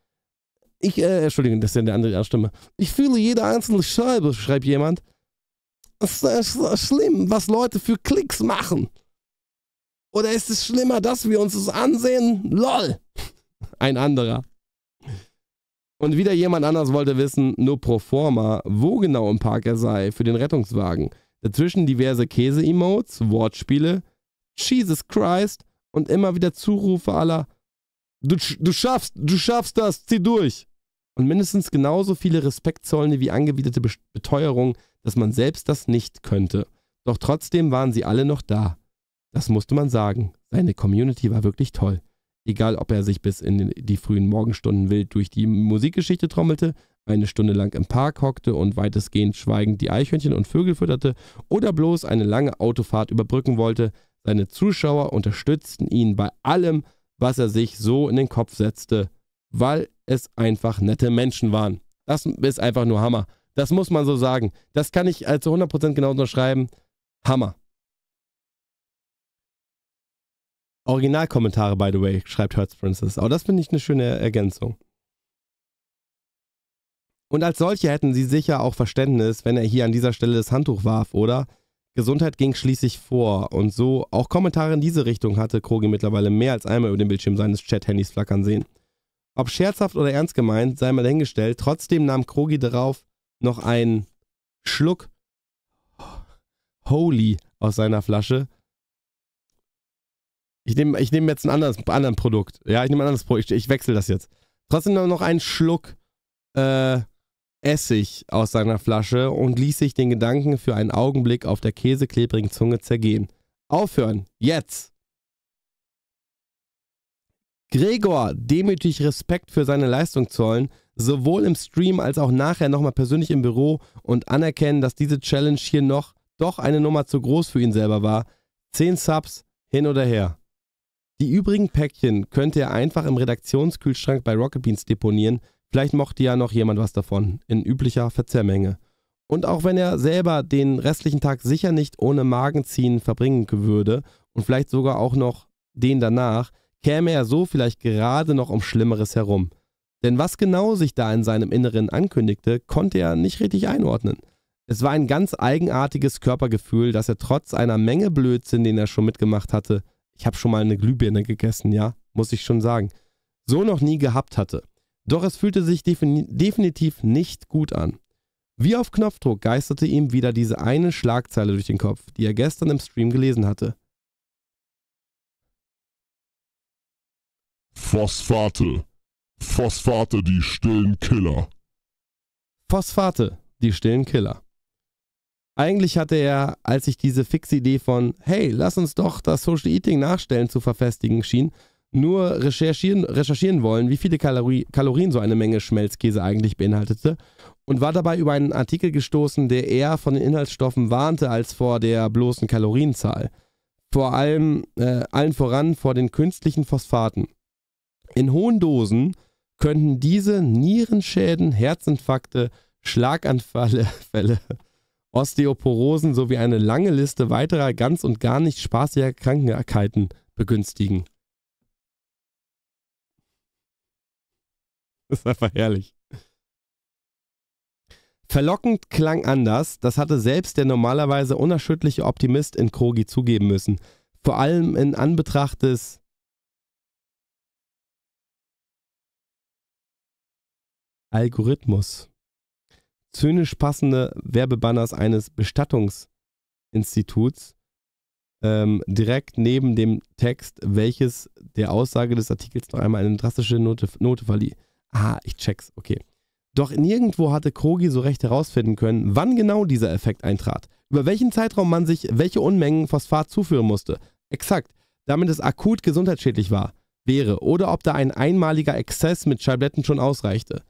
Ich, äh, Entschuldigung, das ist ja eine andere Stimme. Ich fühle jede einzelne Scheibe, schreibt jemand. Es ist, ist, äh, ist schlimm, was Leute für Klicks machen. Oder ist es schlimmer, dass wir uns das ansehen? LOL! Ein anderer. Und wieder jemand anders wollte wissen, nur pro forma, wo genau im Park er sei für den Rettungswagen. Dazwischen diverse Käse-Emotes, Wortspiele, Jesus Christ und immer wieder Zurufe aller du, du schaffst, du schaffst das, zieh durch. Und mindestens genauso viele respektzollende wie angewiderte Beteuerungen, dass man selbst das nicht könnte. Doch trotzdem waren sie alle noch da. Das musste man sagen. Seine Community war wirklich toll. Egal, ob er sich bis in die frühen Morgenstunden wild durch die Musikgeschichte trommelte, eine Stunde lang im Park hockte und weitestgehend schweigend die Eichhörnchen und Vögel fütterte oder bloß eine lange Autofahrt überbrücken wollte, seine Zuschauer unterstützten ihn bei allem, was er sich so in den Kopf setzte, weil es einfach nette Menschen waren. Das ist einfach nur Hammer. Das muss man so sagen. Das kann ich zu also 100% genauso schreiben. Hammer. Originalkommentare, by the way, schreibt Hertz Princess. Aber das finde ich eine schöne Ergänzung. Und als solche hätten sie sicher auch Verständnis, wenn er hier an dieser Stelle das Handtuch warf, oder? Gesundheit ging schließlich vor und so auch Kommentare in diese Richtung hatte Krogi mittlerweile mehr als einmal über den Bildschirm seines Chat-Handys flackern sehen. Ob scherzhaft oder ernst gemeint, sei mal dahingestellt, trotzdem nahm Krogi darauf noch einen Schluck Holy aus seiner Flasche ich nehme ich nehm jetzt ein anderes anderen Produkt. Ja, ich nehme ein anderes Produkt. Ich, ich wechsle das jetzt. Trotzdem noch einen Schluck äh, Essig aus seiner Flasche und ließ sich den Gedanken für einen Augenblick auf der käseklebrigen Zunge zergehen. Aufhören. Jetzt. Gregor demütig Respekt für seine Leistung zollen, sowohl im Stream als auch nachher nochmal persönlich im Büro und anerkennen, dass diese Challenge hier noch doch eine Nummer zu groß für ihn selber war. Zehn Subs hin oder her. Die übrigen Päckchen könnt ihr einfach im Redaktionskühlschrank bei Rocket Beans deponieren. Vielleicht mochte ja noch jemand was davon, in üblicher Verzehrmenge. Und auch wenn er selber den restlichen Tag sicher nicht ohne Magenziehen verbringen würde und vielleicht sogar auch noch den danach, käme er so vielleicht gerade noch um Schlimmeres herum. Denn was genau sich da in seinem Inneren ankündigte, konnte er nicht richtig einordnen. Es war ein ganz eigenartiges Körpergefühl, das er trotz einer Menge Blödsinn, den er schon mitgemacht hatte, ich habe schon mal eine Glühbirne gegessen, ja, muss ich schon sagen, so noch nie gehabt hatte. Doch es fühlte sich definitiv nicht gut an. Wie auf Knopfdruck geisterte ihm wieder diese eine Schlagzeile durch den Kopf, die er gestern im Stream gelesen hatte. Phosphate. Phosphate, die stillen Killer. Phosphate, die stillen Killer. Eigentlich hatte er, als ich diese fixe Idee von, hey, lass uns doch das Social Eating nachstellen zu verfestigen schien, nur recherchieren, recherchieren wollen, wie viele Kalori Kalorien so eine Menge Schmelzkäse eigentlich beinhaltete und war dabei über einen Artikel gestoßen, der eher von den Inhaltsstoffen warnte als vor der bloßen Kalorienzahl. Vor allem, äh, allen voran vor den künstlichen Phosphaten. In hohen Dosen könnten diese Nierenschäden, Herzinfarkte, Schlaganfälle, Osteoporosen sowie eine lange Liste weiterer ganz und gar nicht spaßiger Krankheiten begünstigen. Das ist einfach herrlich. Verlockend klang anders, das hatte selbst der normalerweise unerschütterliche Optimist in Krogi zugeben müssen. Vor allem in Anbetracht des Algorithmus zynisch passende Werbebanners eines Bestattungsinstituts ähm, direkt neben dem Text, welches der Aussage des Artikels noch einmal eine drastische Note, Note verlieh. Ah, ich check's, okay. Doch nirgendwo hatte Krogi so recht herausfinden können, wann genau dieser Effekt eintrat, über welchen Zeitraum man sich welche Unmengen Phosphat zuführen musste. Exakt, damit es akut gesundheitsschädlich war, wäre oder ob da ein einmaliger Exzess mit Schabletten schon ausreichte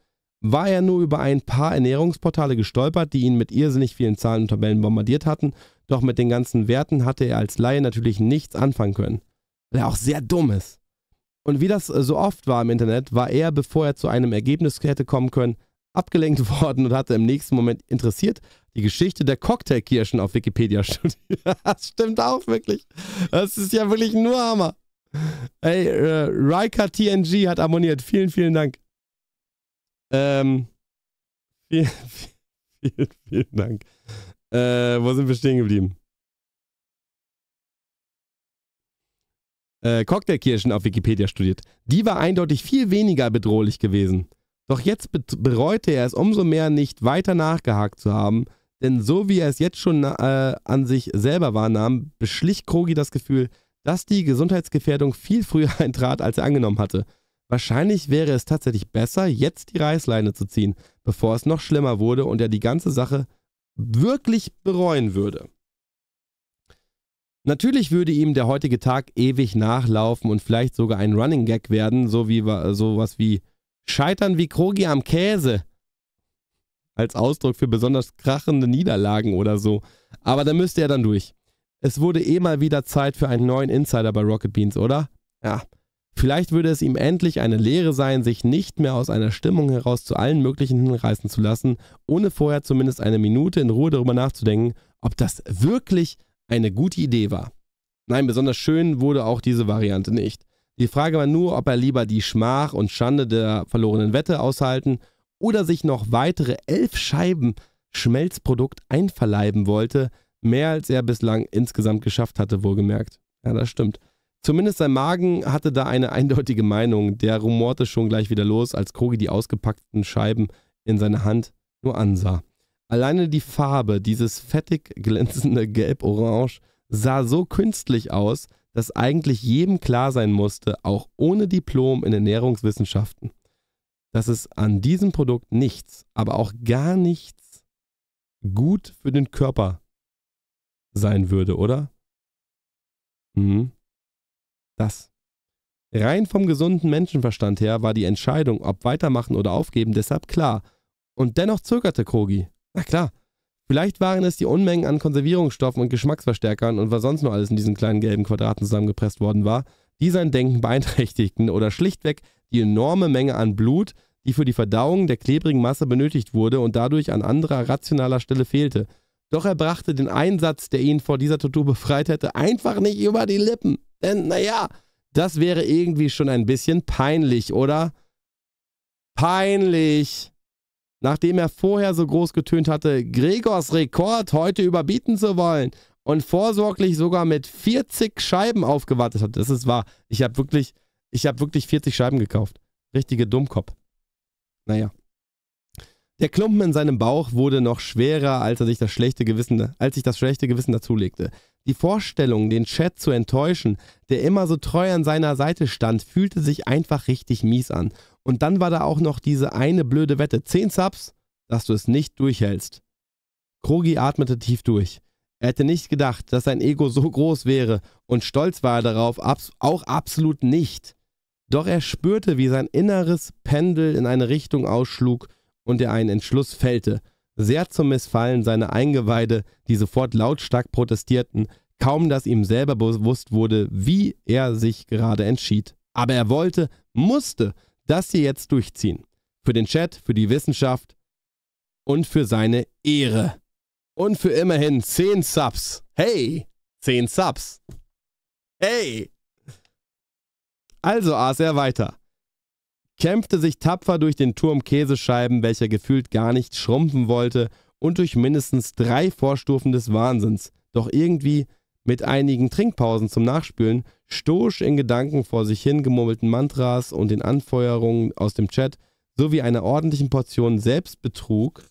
war er nur über ein paar Ernährungsportale gestolpert, die ihn mit irrsinnig vielen Zahlen und Tabellen bombardiert hatten, doch mit den ganzen Werten hatte er als Laie natürlich nichts anfangen können, weil er auch sehr dumm ist. Und wie das äh, so oft war im Internet, war er, bevor er zu einem Ergebnis hätte kommen können, abgelenkt worden und hatte im nächsten Moment interessiert die Geschichte der Cocktailkirschen auf Wikipedia studiert. das stimmt auch wirklich. Das ist ja wirklich nur Hammer. Ey, äh, Riker TNG hat abonniert. Vielen, vielen Dank. Ähm, vielen, vielen, vielen Dank. Äh, wo sind wir stehen geblieben? äh, Cocktailkirschen auf Wikipedia studiert. Die war eindeutig viel weniger bedrohlich gewesen. Doch jetzt be bereute er es umso mehr nicht, weiter nachgehakt zu haben, denn so wie er es jetzt schon äh, an sich selber wahrnahm, beschlich Krogi das Gefühl, dass die Gesundheitsgefährdung viel früher eintrat, als er angenommen hatte. Wahrscheinlich wäre es tatsächlich besser, jetzt die Reißleine zu ziehen, bevor es noch schlimmer wurde und er die ganze Sache wirklich bereuen würde. Natürlich würde ihm der heutige Tag ewig nachlaufen und vielleicht sogar ein Running Gag werden, so wie sowas wie Scheitern wie Krogi am Käse als Ausdruck für besonders krachende Niederlagen oder so. Aber da müsste er dann durch. Es wurde eh mal wieder Zeit für einen neuen Insider bei Rocket Beans, oder? Ja, Vielleicht würde es ihm endlich eine Lehre sein, sich nicht mehr aus einer Stimmung heraus zu allen möglichen hinreißen zu lassen, ohne vorher zumindest eine Minute in Ruhe darüber nachzudenken, ob das wirklich eine gute Idee war. Nein, besonders schön wurde auch diese Variante nicht. Die Frage war nur, ob er lieber die Schmach und Schande der verlorenen Wette aushalten oder sich noch weitere elf Scheiben Schmelzprodukt einverleiben wollte, mehr als er bislang insgesamt geschafft hatte, wohlgemerkt. Ja, das stimmt. Zumindest sein Magen hatte da eine eindeutige Meinung. Der rumorte schon gleich wieder los, als Krogi die ausgepackten Scheiben in seiner Hand nur ansah. Alleine die Farbe, dieses fettig glänzende Gelb-Orange, sah so künstlich aus, dass eigentlich jedem klar sein musste, auch ohne Diplom in Ernährungswissenschaften, dass es an diesem Produkt nichts, aber auch gar nichts gut für den Körper sein würde, oder? Mhm das. Rein vom gesunden Menschenverstand her war die Entscheidung, ob weitermachen oder aufgeben, deshalb klar. Und dennoch zögerte Krogi. Na klar, vielleicht waren es die Unmengen an Konservierungsstoffen und Geschmacksverstärkern und was sonst noch alles in diesen kleinen gelben Quadraten zusammengepresst worden war, die sein Denken beeinträchtigten oder schlichtweg die enorme Menge an Blut, die für die Verdauung der klebrigen Masse benötigt wurde und dadurch an anderer rationaler Stelle fehlte. Doch er brachte den Einsatz, der ihn vor dieser Tortur befreit hätte, einfach nicht über die Lippen. Denn naja, das wäre irgendwie schon ein bisschen peinlich, oder? Peinlich. Nachdem er vorher so groß getönt hatte, Gregors Rekord heute überbieten zu wollen und vorsorglich sogar mit 40 Scheiben aufgewartet hat. Das ist wahr. Ich habe wirklich, ich habe wirklich 40 Scheiben gekauft. Richtige Dummkopf. Naja. Der Klumpen in seinem Bauch wurde noch schwerer, als er sich das schlechte Gewissen, als sich das schlechte Gewissen dazulegte. Die Vorstellung, den Chat zu enttäuschen, der immer so treu an seiner Seite stand, fühlte sich einfach richtig mies an. Und dann war da auch noch diese eine blöde Wette. 10 Subs, dass du es nicht durchhältst. Krogi atmete tief durch. Er hätte nicht gedacht, dass sein Ego so groß wäre und stolz war er darauf, abs auch absolut nicht. Doch er spürte, wie sein inneres Pendel in eine Richtung ausschlug und er einen Entschluss fällte sehr zum Missfallen seiner Eingeweide, die sofort lautstark protestierten, kaum dass ihm selber bewusst wurde, wie er sich gerade entschied. Aber er wollte, musste das hier jetzt durchziehen. Für den Chat, für die Wissenschaft und für seine Ehre. Und für immerhin 10 Subs. Hey, 10 Subs. Hey. Also aß er weiter kämpfte sich tapfer durch den Turm Käsescheiben, welcher gefühlt gar nicht schrumpfen wollte, und durch mindestens drei Vorstufen des Wahnsinns, doch irgendwie mit einigen Trinkpausen zum Nachspülen, stoisch in Gedanken vor sich hin gemurmelten Mantras und den Anfeuerungen aus dem Chat sowie einer ordentlichen Portion Selbstbetrug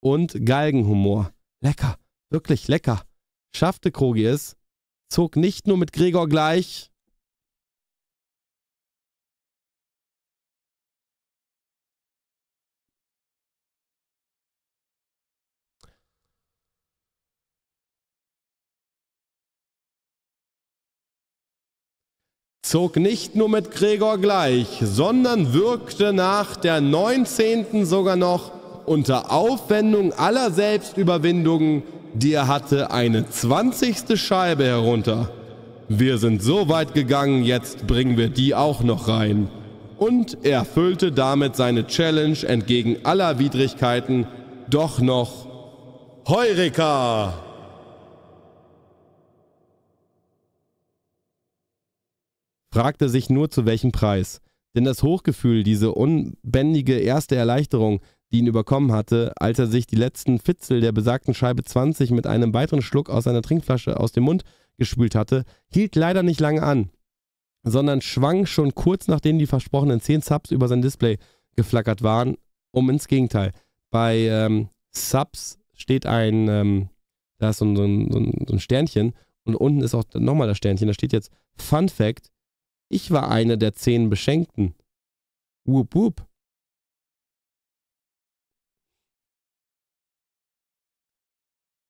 und Galgenhumor. Lecker, wirklich lecker. Schaffte Krogi es, zog nicht nur mit Gregor gleich, zog nicht nur mit Gregor gleich, sondern wirkte nach der 19. sogar noch unter Aufwendung aller Selbstüberwindungen, die er hatte, eine 20. Scheibe herunter. Wir sind so weit gegangen, jetzt bringen wir die auch noch rein. Und er erfüllte damit seine Challenge entgegen aller Widrigkeiten doch noch Heureka! fragte sich nur zu welchem Preis. Denn das Hochgefühl, diese unbändige erste Erleichterung, die ihn überkommen hatte, als er sich die letzten Fitzel der besagten Scheibe 20 mit einem weiteren Schluck aus seiner Trinkflasche aus dem Mund gespült hatte, hielt leider nicht lange an, sondern schwang schon kurz nachdem die versprochenen 10 Subs über sein Display geflackert waren, um ins Gegenteil. Bei ähm, Subs steht ein, ähm, da ist so ein, so ein, so ein Sternchen und unten ist auch nochmal das Sternchen, da steht jetzt Fun Fact, ich war einer der zehn Beschenkten. Wupp, wupp.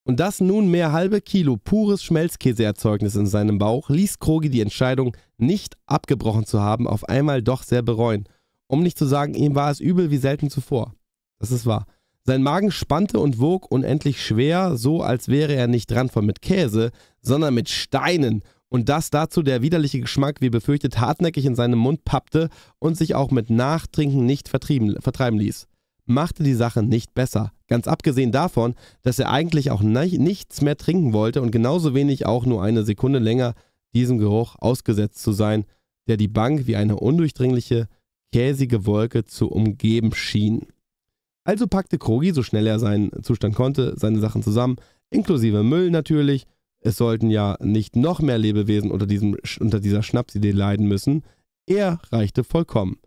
Und das nunmehr halbe Kilo pures Schmelzkäseerzeugnis in seinem Bauch ließ Krogi die Entscheidung, nicht abgebrochen zu haben, auf einmal doch sehr bereuen. Um nicht zu sagen, ihm war es übel wie selten zuvor. Das ist wahr. Sein Magen spannte und wog unendlich schwer, so als wäre er nicht dran von mit Käse, sondern mit Steinen und dass dazu der widerliche Geschmack, wie befürchtet, hartnäckig in seinem Mund pappte und sich auch mit Nachtrinken nicht vertreiben ließ, machte die Sache nicht besser. Ganz abgesehen davon, dass er eigentlich auch nichts mehr trinken wollte und genauso wenig auch nur eine Sekunde länger diesem Geruch ausgesetzt zu sein, der die Bank wie eine undurchdringliche, käsige Wolke zu umgeben schien. Also packte Krogi, so schnell er seinen Zustand konnte, seine Sachen zusammen, inklusive Müll natürlich, es sollten ja nicht noch mehr Lebewesen unter, diesem, unter dieser Schnapsidee leiden müssen. Er reichte vollkommen,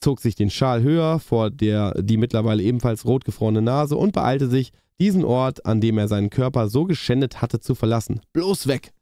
zog sich den Schal höher vor der die mittlerweile ebenfalls rot gefrorene Nase und beeilte sich, diesen Ort, an dem er seinen Körper so geschändet hatte, zu verlassen. Bloß weg!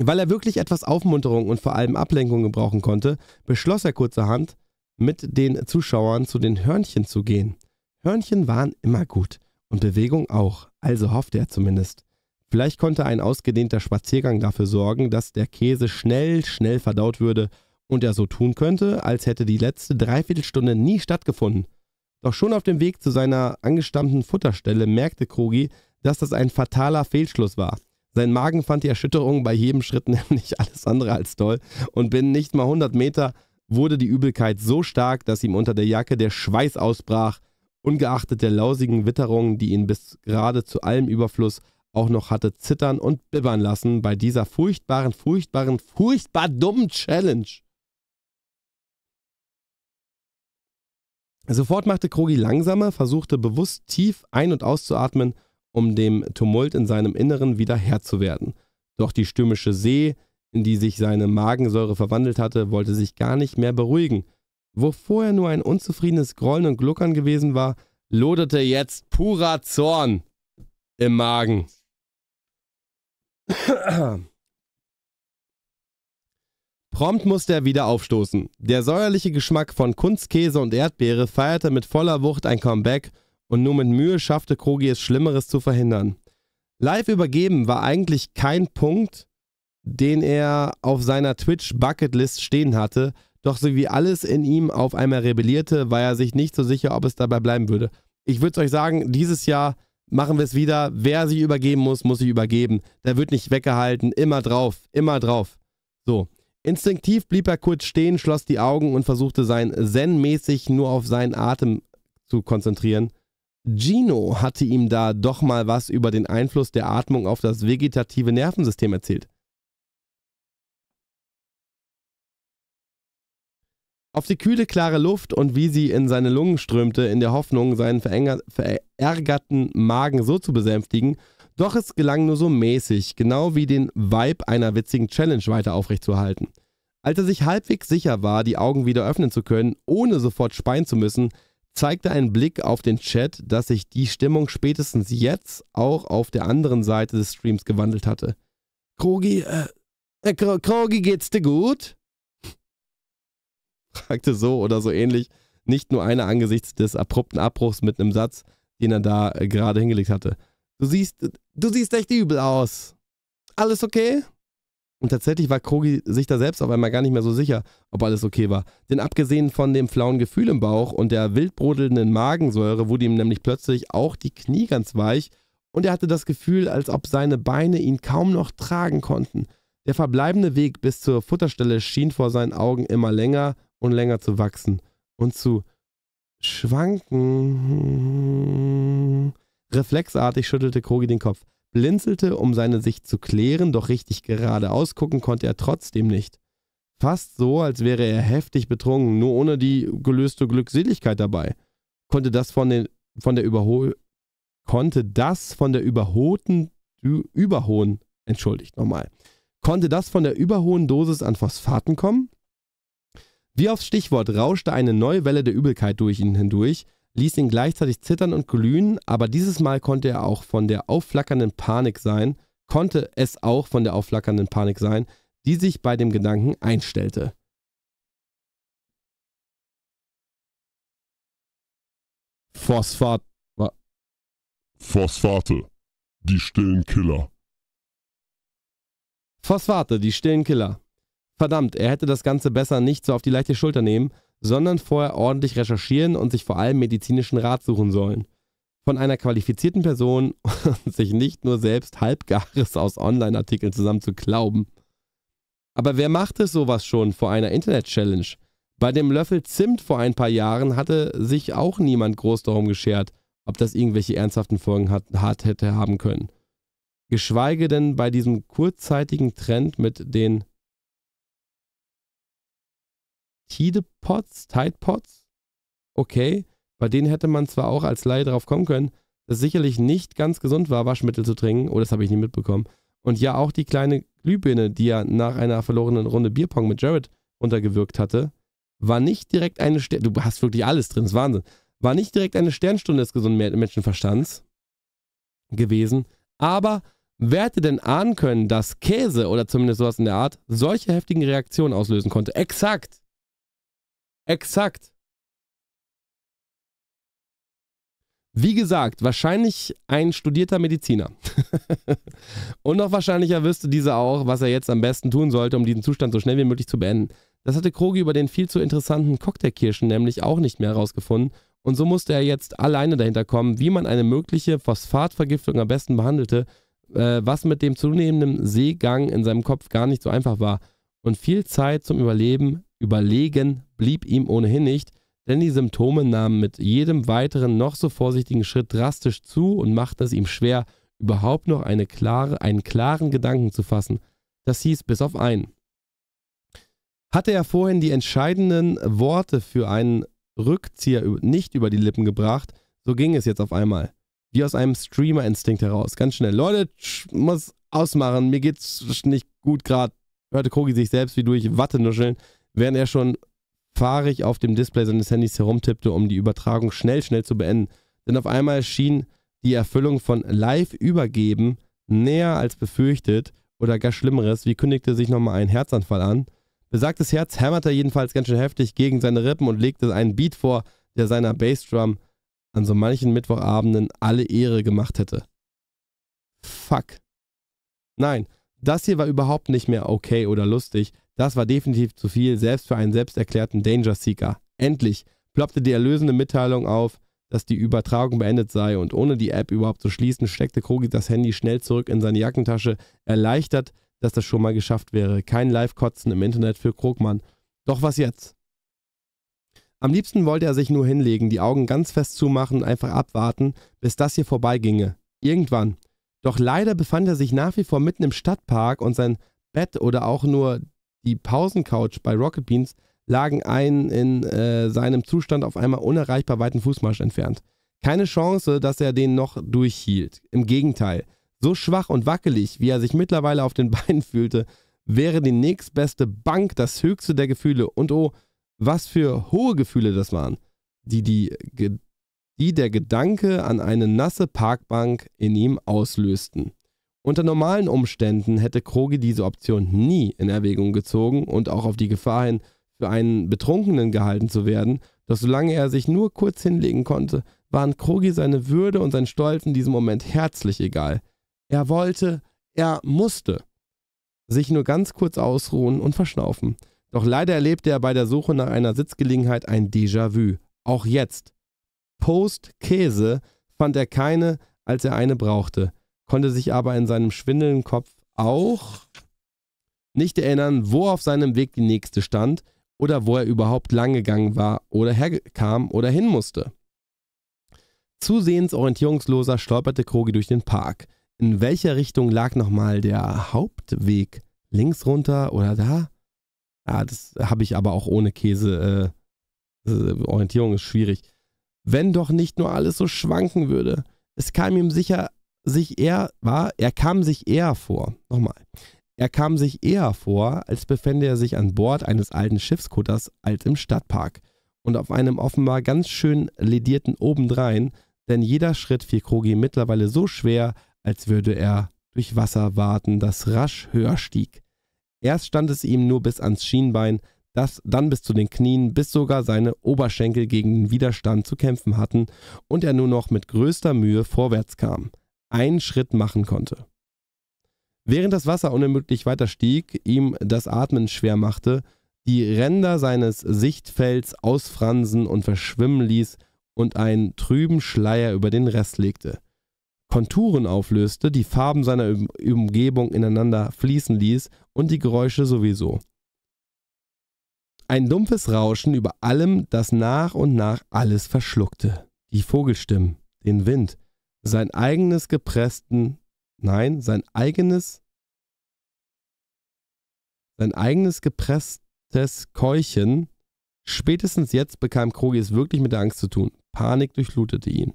Weil er wirklich etwas Aufmunterung und vor allem Ablenkung gebrauchen konnte, beschloss er kurzerhand, mit den Zuschauern zu den Hörnchen zu gehen. Hörnchen waren immer gut und Bewegung auch, also hoffte er zumindest. Vielleicht konnte ein ausgedehnter Spaziergang dafür sorgen, dass der Käse schnell, schnell verdaut würde und er so tun könnte, als hätte die letzte Dreiviertelstunde nie stattgefunden. Doch schon auf dem Weg zu seiner angestammten Futterstelle merkte Krogi, dass das ein fataler Fehlschluss war. Sein Magen fand die Erschütterung bei jedem Schritt nämlich alles andere als toll und binnen nicht mal 100 Meter wurde die Übelkeit so stark, dass ihm unter der Jacke der Schweiß ausbrach, ungeachtet der lausigen Witterung, die ihn bis gerade zu allem Überfluss auch noch hatte zittern und bibbern lassen bei dieser furchtbaren, furchtbaren, furchtbar dummen Challenge. Sofort machte Krogi langsamer, versuchte bewusst tief ein- und auszuatmen, um dem Tumult in seinem Inneren wieder Herr zu werden. Doch die stürmische See, in die sich seine Magensäure verwandelt hatte, wollte sich gar nicht mehr beruhigen. Wo vorher nur ein unzufriedenes Grollen und Gluckern gewesen war, loderte jetzt purer Zorn im Magen. Prompt musste er wieder aufstoßen. Der säuerliche Geschmack von Kunstkäse und Erdbeere feierte mit voller Wucht ein Comeback und nur mit Mühe schaffte Krogi es, Schlimmeres zu verhindern. Live übergeben war eigentlich kein Punkt, den er auf seiner Twitch-Bucketlist stehen hatte, doch so wie alles in ihm auf einmal rebellierte, war er sich nicht so sicher, ob es dabei bleiben würde. Ich würde es euch sagen, dieses Jahr machen wir es wieder. Wer sich übergeben muss, muss sich übergeben. Der wird nicht weggehalten. Immer drauf, immer drauf. So. Instinktiv blieb er kurz stehen, schloss die Augen und versuchte sein Zen-mäßig nur auf seinen Atem zu konzentrieren. Gino hatte ihm da doch mal was über den Einfluss der Atmung auf das vegetative Nervensystem erzählt. auf die kühle, klare Luft und wie sie in seine Lungen strömte, in der Hoffnung, seinen verärgerten Magen so zu besänftigen. Doch es gelang nur so mäßig, genau wie den Vibe einer witzigen Challenge weiter aufrechtzuerhalten. Als er sich halbwegs sicher war, die Augen wieder öffnen zu können, ohne sofort speien zu müssen, zeigte ein Blick auf den Chat, dass sich die Stimmung spätestens jetzt auch auf der anderen Seite des Streams gewandelt hatte. Krogi, äh, äh Krogi geht's dir gut? fragte so oder so ähnlich nicht nur einer angesichts des abrupten Abbruchs mit einem Satz, den er da äh, gerade hingelegt hatte. Du siehst, du siehst echt übel aus. Alles okay? Und tatsächlich war Krogi sich da selbst auf einmal gar nicht mehr so sicher, ob alles okay war. Denn abgesehen von dem flauen Gefühl im Bauch und der wildbrodelnden Magensäure wurde ihm nämlich plötzlich auch die Knie ganz weich und er hatte das Gefühl, als ob seine Beine ihn kaum noch tragen konnten. Der verbleibende Weg bis zur Futterstelle schien vor seinen Augen immer länger und länger zu wachsen und zu schwanken. Reflexartig schüttelte Krogi den Kopf, blinzelte, um seine Sicht zu klären, doch richtig gerade ausgucken konnte er trotzdem nicht. Fast so, als wäre er heftig betrunken, nur ohne die gelöste Glückseligkeit dabei. Konnte das von, den, von der Überhol konnte das von der überhoten überhohen, entschuldigt nochmal. Konnte das von der überhohen Dosis an Phosphaten kommen? Wie aufs Stichwort rauschte eine neue Welle der Übelkeit durch ihn hindurch, ließ ihn gleichzeitig zittern und glühen, aber dieses Mal konnte er auch von der aufflackernden Panik sein, konnte es auch von der aufflackernden Panik sein, die sich bei dem Gedanken einstellte. Phosphat. Phosphate, die stillen Killer. Phosphate, die stillen Killer. Verdammt, er hätte das Ganze besser nicht so auf die leichte Schulter nehmen, sondern vorher ordentlich recherchieren und sich vor allem medizinischen Rat suchen sollen. Von einer qualifizierten Person und sich nicht nur selbst Halbgares aus Online-Artikeln zusammen zu glauben. Aber wer machte sowas schon vor einer Internet-Challenge? Bei dem Löffel Zimt vor ein paar Jahren hatte sich auch niemand groß darum geschert, ob das irgendwelche ernsthaften Folgen hat, hart hätte haben können. Geschweige denn bei diesem kurzzeitigen Trend mit den Tide Pods, Okay, bei denen hätte man zwar auch als Laie drauf kommen können, dass sicherlich nicht ganz gesund war, Waschmittel zu trinken. Oh, das habe ich nie mitbekommen. Und ja, auch die kleine Glühbirne, die ja nach einer verlorenen Runde Bierpong mit Jared runtergewirkt hatte, war nicht direkt eine Stern... Du hast wirklich alles drin, das ist Wahnsinn. War nicht direkt eine Sternstunde des gesunden Menschenverstands gewesen. Aber wer hätte denn ahnen können, dass Käse oder zumindest sowas in der Art solche heftigen Reaktionen auslösen konnte? Exakt! Exakt. Wie gesagt, wahrscheinlich ein studierter Mediziner. Und noch wahrscheinlicher wüsste dieser auch, was er jetzt am besten tun sollte, um diesen Zustand so schnell wie möglich zu beenden. Das hatte Krogi über den viel zu interessanten Cocktailkirschen nämlich auch nicht mehr herausgefunden. Und so musste er jetzt alleine dahinter kommen, wie man eine mögliche Phosphatvergiftung am besten behandelte, äh, was mit dem zunehmenden Seegang in seinem Kopf gar nicht so einfach war. Und viel Zeit zum Überleben Überlegen blieb ihm ohnehin nicht, denn die Symptome nahmen mit jedem weiteren noch so vorsichtigen Schritt drastisch zu und machten es ihm schwer, überhaupt noch eine klare, einen klaren Gedanken zu fassen. Das hieß bis auf einen. Hatte er vorhin die entscheidenden Worte für einen Rückzieher nicht über die Lippen gebracht, so ging es jetzt auf einmal. Wie aus einem Streamer-Instinkt heraus. Ganz schnell. Leute, muss ausmachen, mir geht's nicht gut gerade. Hörte Kogi sich selbst wie durch Watte nuscheln während er schon fahrig auf dem Display seines Handys herumtippte, um die Übertragung schnell, schnell zu beenden. Denn auf einmal schien die Erfüllung von Live übergeben näher als befürchtet oder gar Schlimmeres. Wie kündigte sich nochmal ein Herzanfall an? Besagtes Herz hämmerte jedenfalls ganz schön heftig gegen seine Rippen und legte einen Beat vor, der seiner Bassdrum an so manchen Mittwochabenden alle Ehre gemacht hätte. Fuck. Nein, das hier war überhaupt nicht mehr okay oder lustig. Das war definitiv zu viel, selbst für einen selbsterklärten Danger Seeker. Endlich ploppte die erlösende Mitteilung auf, dass die Übertragung beendet sei und ohne die App überhaupt zu schließen, steckte Krogi das Handy schnell zurück in seine Jackentasche, erleichtert, dass das schon mal geschafft wäre. Kein Live-Kotzen im Internet für Krogmann. Doch was jetzt? Am liebsten wollte er sich nur hinlegen, die Augen ganz fest zumachen und einfach abwarten, bis das hier vorbeiginge. Irgendwann. Doch leider befand er sich nach wie vor mitten im Stadtpark und sein Bett oder auch nur die Pausencouch bei Rocket Beans lagen einen in äh, seinem Zustand auf einmal unerreichbar weiten Fußmarsch entfernt. Keine Chance, dass er den noch durchhielt. Im Gegenteil, so schwach und wackelig, wie er sich mittlerweile auf den Beinen fühlte, wäre die nächstbeste Bank das höchste der Gefühle. Und oh, was für hohe Gefühle das waren, die die die der Gedanke an eine nasse Parkbank in ihm auslösten. Unter normalen Umständen hätte Krogi diese Option nie in Erwägung gezogen und auch auf die Gefahr hin, für einen Betrunkenen gehalten zu werden, doch solange er sich nur kurz hinlegen konnte, waren Krogi seine Würde und sein Stolz in diesem Moment herzlich egal. Er wollte, er musste sich nur ganz kurz ausruhen und verschnaufen. Doch leider erlebte er bei der Suche nach einer Sitzgelegenheit ein Déjà-vu. Auch jetzt Post-Käse fand er keine, als er eine brauchte, konnte sich aber in seinem schwindelnden Kopf auch nicht erinnern, wo auf seinem Weg die nächste stand oder wo er überhaupt langgegangen war oder herkam oder hin musste. Zusehends orientierungsloser stolperte Krogi durch den Park. In welcher Richtung lag nochmal der Hauptweg? Links runter oder da? Ja, ah, das habe ich aber auch ohne Käse. Äh, äh Orientierung ist schwierig wenn doch nicht nur alles so schwanken würde. Es kam ihm sicher sich eher war, er kam sich eher vor. Nochmal. Er kam sich eher vor, als befände er sich an Bord eines alten Schiffskutters als im Stadtpark und auf einem offenbar ganz schön ledierten obendrein, denn jeder Schritt fiel Krogi mittlerweile so schwer, als würde er durch Wasser warten, das rasch höher stieg. Erst stand es ihm nur bis ans Schienbein, das dann bis zu den Knien, bis sogar seine Oberschenkel gegen den Widerstand zu kämpfen hatten und er nur noch mit größter Mühe vorwärts kam, einen Schritt machen konnte. Während das Wasser unermüdlich weiter stieg, ihm das Atmen schwer machte, die Ränder seines Sichtfelds ausfransen und verschwimmen ließ und einen trüben Schleier über den Rest legte. Konturen auflöste, die Farben seiner Umgebung ineinander fließen ließ und die Geräusche sowieso. Ein dumpfes Rauschen über allem, das nach und nach alles verschluckte. Die Vogelstimmen, den Wind, sein eigenes gepressten, nein, sein eigenes, sein eigenes gepresstes Keuchen. Spätestens jetzt bekam Krogi es wirklich mit der Angst zu tun. Panik durchflutete ihn.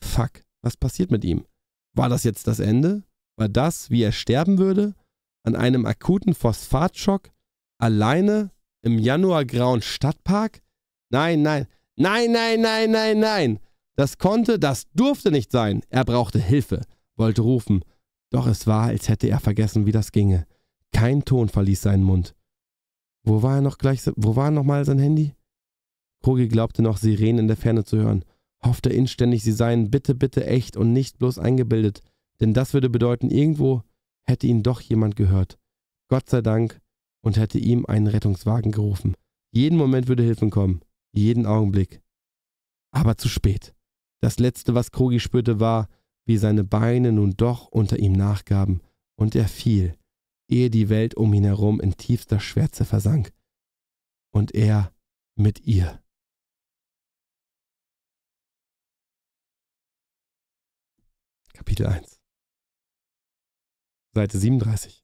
Fuck, was passiert mit ihm? War das jetzt das Ende? War das, wie er sterben würde? An einem akuten Phosphatschock? Alleine im Januargrauen Stadtpark? Nein, nein, nein, nein, nein, nein, nein. Das konnte, das durfte nicht sein. Er brauchte Hilfe, wollte rufen, doch es war, als hätte er vergessen, wie das ginge. Kein Ton verließ seinen Mund. Wo war er noch gleich, wo war nochmal sein Handy? Krogi glaubte noch, Sirenen in der Ferne zu hören, hoffte inständig, sie seien bitte, bitte echt und nicht bloß eingebildet, denn das würde bedeuten, irgendwo hätte ihn doch jemand gehört. Gott sei Dank und hätte ihm einen Rettungswagen gerufen. Jeden Moment würde Hilfe kommen, jeden Augenblick. Aber zu spät. Das Letzte, was Krogi spürte, war, wie seine Beine nun doch unter ihm nachgaben, und er fiel, ehe die Welt um ihn herum in tiefster Schwärze versank. Und er mit ihr. Kapitel 1 Seite 37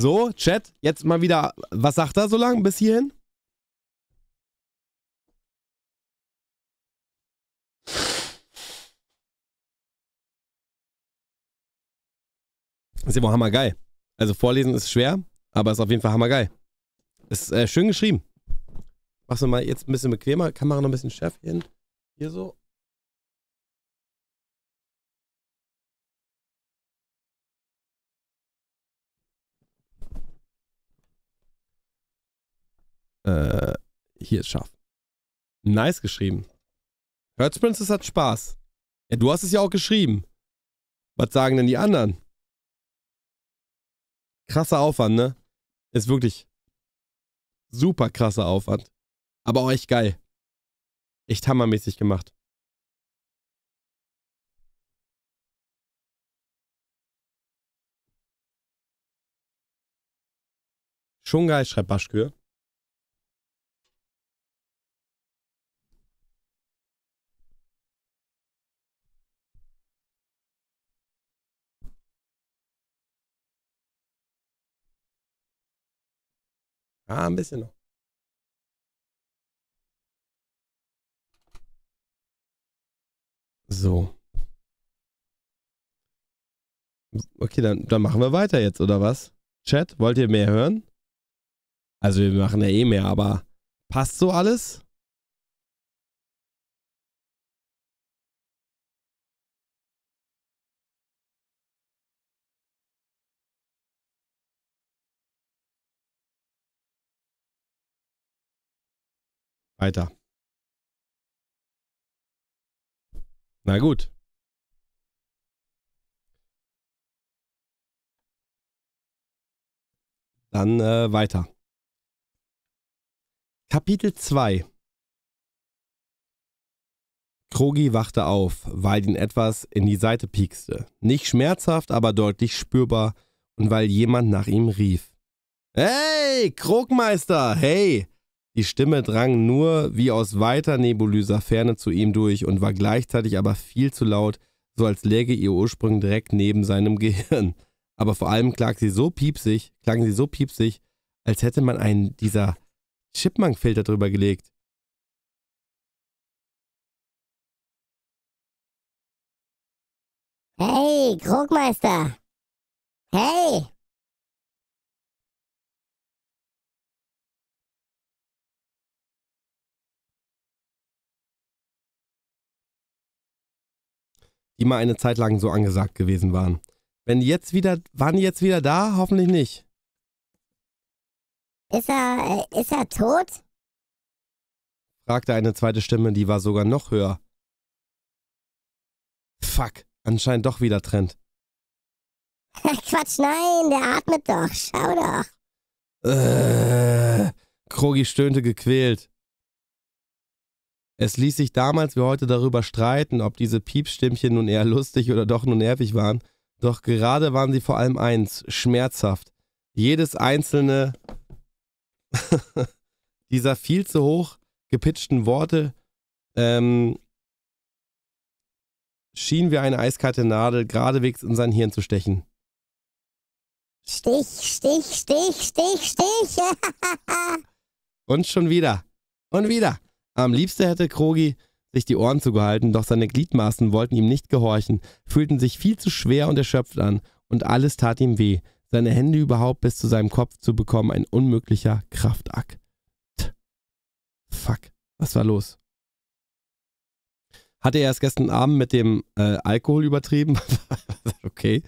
So, Chat, jetzt mal wieder, was sagt er so lang bis hierhin? Ist ja wohl hammergeil. Also vorlesen ist schwer, aber ist auf jeden Fall hammergeil. Ist äh, schön geschrieben. Machst du mal jetzt ein bisschen bequemer, Kamera noch ein bisschen schärfer hin. Hier so. Äh, hier ist scharf. Nice geschrieben. Hertz Princess hat Spaß. Ja, du hast es ja auch geschrieben. Was sagen denn die anderen? Krasser Aufwand, ne? Ist wirklich super krasser Aufwand. Aber auch echt geil. Echt hammermäßig gemacht. Schon geil, schreibt Baschkür. Ah, ein bisschen noch. So. Okay, dann, dann machen wir weiter jetzt, oder was? Chat, wollt ihr mehr hören? Also wir machen ja eh mehr, aber passt so alles? Weiter. Na gut. Dann äh, weiter. Kapitel 2 Krogi wachte auf, weil ihn etwas in die Seite piekste. Nicht schmerzhaft, aber deutlich spürbar und weil jemand nach ihm rief. Hey, Krogmeister, hey! Die Stimme drang nur wie aus weiter nebulöser Ferne zu ihm durch und war gleichzeitig aber viel zu laut, so als läge ihr Ursprung direkt neben seinem Gehirn. Aber vor allem klang sie so piepsig, klang sie so piepsig, als hätte man einen dieser Chipmunk-Filter drüber gelegt. Hey, Krogmeister! Hey! die mal eine Zeit lang so angesagt gewesen waren. Wenn die jetzt wieder, waren die jetzt wieder da? Hoffentlich nicht. Ist er, äh, ist er tot? fragte eine zweite Stimme, die war sogar noch höher. Fuck, anscheinend doch wieder Trend. Quatsch, nein, der atmet doch, schau doch. Äh, Krogi stöhnte gequält. Es ließ sich damals wie heute darüber streiten, ob diese Piepstimmchen nun eher lustig oder doch nur nervig waren. Doch gerade waren sie vor allem eins, schmerzhaft. Jedes einzelne dieser viel zu hoch gepitchten Worte ähm, schien wie eine eiskalte Nadel geradewegs in sein Hirn zu stechen. Stich, Stich, Stich, Stich, Stich. Und schon wieder. Und wieder. Am liebsten hätte Krogi sich die Ohren zugehalten, doch seine Gliedmaßen wollten ihm nicht gehorchen, fühlten sich viel zu schwer und erschöpft an, und alles tat ihm weh, seine Hände überhaupt bis zu seinem Kopf zu bekommen, ein unmöglicher Kraftakt. Fuck, was war los? Hatte er erst gestern Abend mit dem äh, Alkohol übertrieben? okay.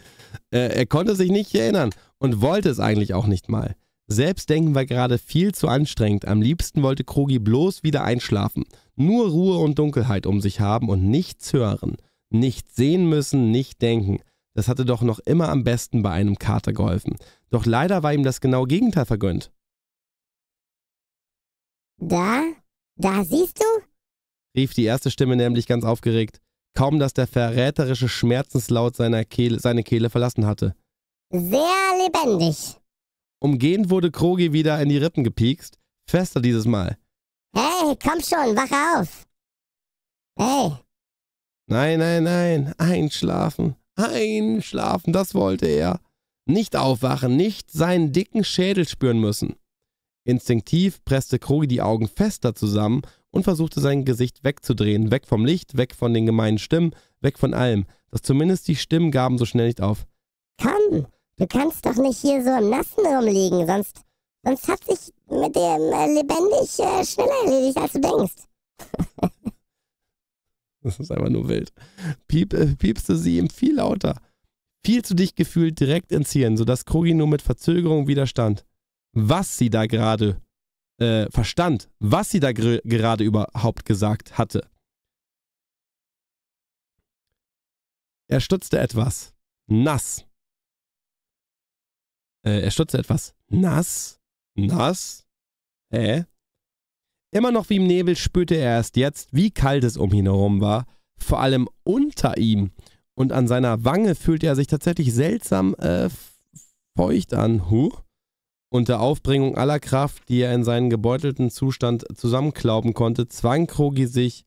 Äh, er konnte sich nicht erinnern und wollte es eigentlich auch nicht mal. Selbst denken wir gerade viel zu anstrengend. Am liebsten wollte Krogi bloß wieder einschlafen. Nur Ruhe und Dunkelheit um sich haben und nichts hören. Nicht sehen müssen, nicht denken. Das hatte doch noch immer am besten bei einem Kater geholfen. Doch leider war ihm das genaue Gegenteil vergönnt. Da? Da siehst du? rief die erste Stimme nämlich ganz aufgeregt, kaum dass der verräterische Schmerzenslaut seiner Kehle, seine Kehle verlassen hatte. Sehr lebendig. Umgehend wurde Krogi wieder in die Rippen gepiekst, fester dieses Mal. Hey, komm schon, wach auf! Hey! Nein, nein, nein, einschlafen, einschlafen, das wollte er. Nicht aufwachen, nicht seinen dicken Schädel spüren müssen. Instinktiv presste Krogi die Augen fester zusammen und versuchte sein Gesicht wegzudrehen, weg vom Licht, weg von den gemeinen Stimmen, weg von allem. Dass zumindest die Stimmen gaben so schnell nicht auf. Komm, Du kannst doch nicht hier so im Nassen rumliegen, sonst, sonst hat sich mit dem äh, lebendig äh, schneller erledigt, als du denkst. das ist einfach nur wild. Piep, äh, piepste sie ihm viel lauter. Viel zu dicht gefühlt direkt ins Hirn, sodass Krogi nur mit Verzögerung widerstand. Was sie da gerade äh, verstand, was sie da gerade überhaupt gesagt hatte. Er stutzte etwas. Nass. Äh, er stutzte etwas. Nass? Nass? Hä? Immer noch wie im Nebel spürte er erst jetzt, wie kalt es um ihn herum war, vor allem unter ihm. Und an seiner Wange fühlte er sich tatsächlich seltsam äh, feucht an. Huh? Unter Aufbringung aller Kraft, die er in seinen gebeutelten Zustand zusammenklauben konnte, zwang Krogi sich,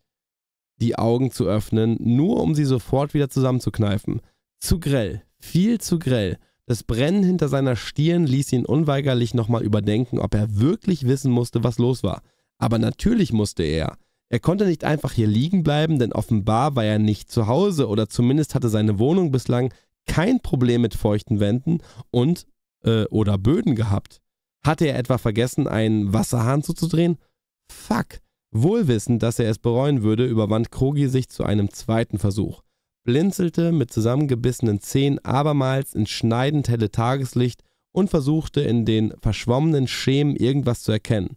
die Augen zu öffnen, nur um sie sofort wieder zusammenzukneifen. Zu grell, viel zu grell. Das Brennen hinter seiner Stirn ließ ihn unweigerlich nochmal überdenken, ob er wirklich wissen musste, was los war. Aber natürlich musste er. Er konnte nicht einfach hier liegen bleiben, denn offenbar war er nicht zu Hause oder zumindest hatte seine Wohnung bislang kein Problem mit feuchten Wänden und äh, oder Böden gehabt. Hatte er etwa vergessen, einen Wasserhahn zuzudrehen? Fuck. Wohlwissend, dass er es bereuen würde, überwand Krogi sich zu einem zweiten Versuch blinzelte mit zusammengebissenen Zähnen abermals ins schneidend helle Tageslicht und versuchte in den verschwommenen Schemen irgendwas zu erkennen.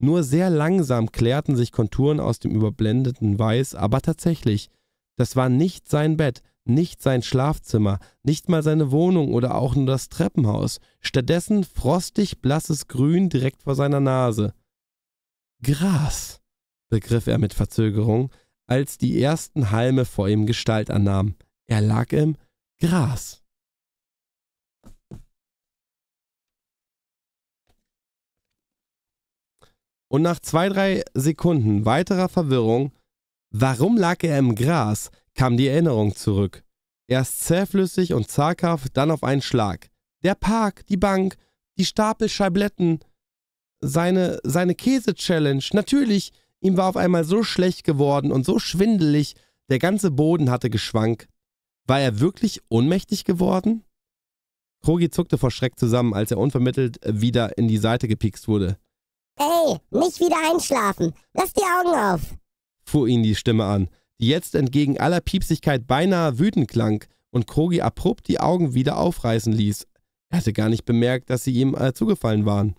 Nur sehr langsam klärten sich Konturen aus dem überblendeten Weiß, aber tatsächlich, das war nicht sein Bett, nicht sein Schlafzimmer, nicht mal seine Wohnung oder auch nur das Treppenhaus, stattdessen frostig blasses Grün direkt vor seiner Nase. Gras, begriff er mit Verzögerung, als die ersten Halme vor ihm Gestalt annahmen. Er lag im Gras. Und nach zwei, drei Sekunden weiterer Verwirrung, warum lag er im Gras, kam die Erinnerung zurück. Erst zähflüssig und zaghaft, dann auf einen Schlag. Der Park, die Bank, die Stapel Scheibletten, seine, seine Käse-Challenge, natürlich, Ihm war auf einmal so schlecht geworden und so schwindelig, der ganze Boden hatte geschwankt. War er wirklich ohnmächtig geworden? Krogi zuckte vor Schreck zusammen, als er unvermittelt wieder in die Seite gepikst wurde. Hey, nicht wieder einschlafen. Lass die Augen auf. fuhr ihn die Stimme an, die jetzt entgegen aller Piepsigkeit beinahe wütend klang und Krogi abrupt die Augen wieder aufreißen ließ. Er hatte gar nicht bemerkt, dass sie ihm äh, zugefallen waren.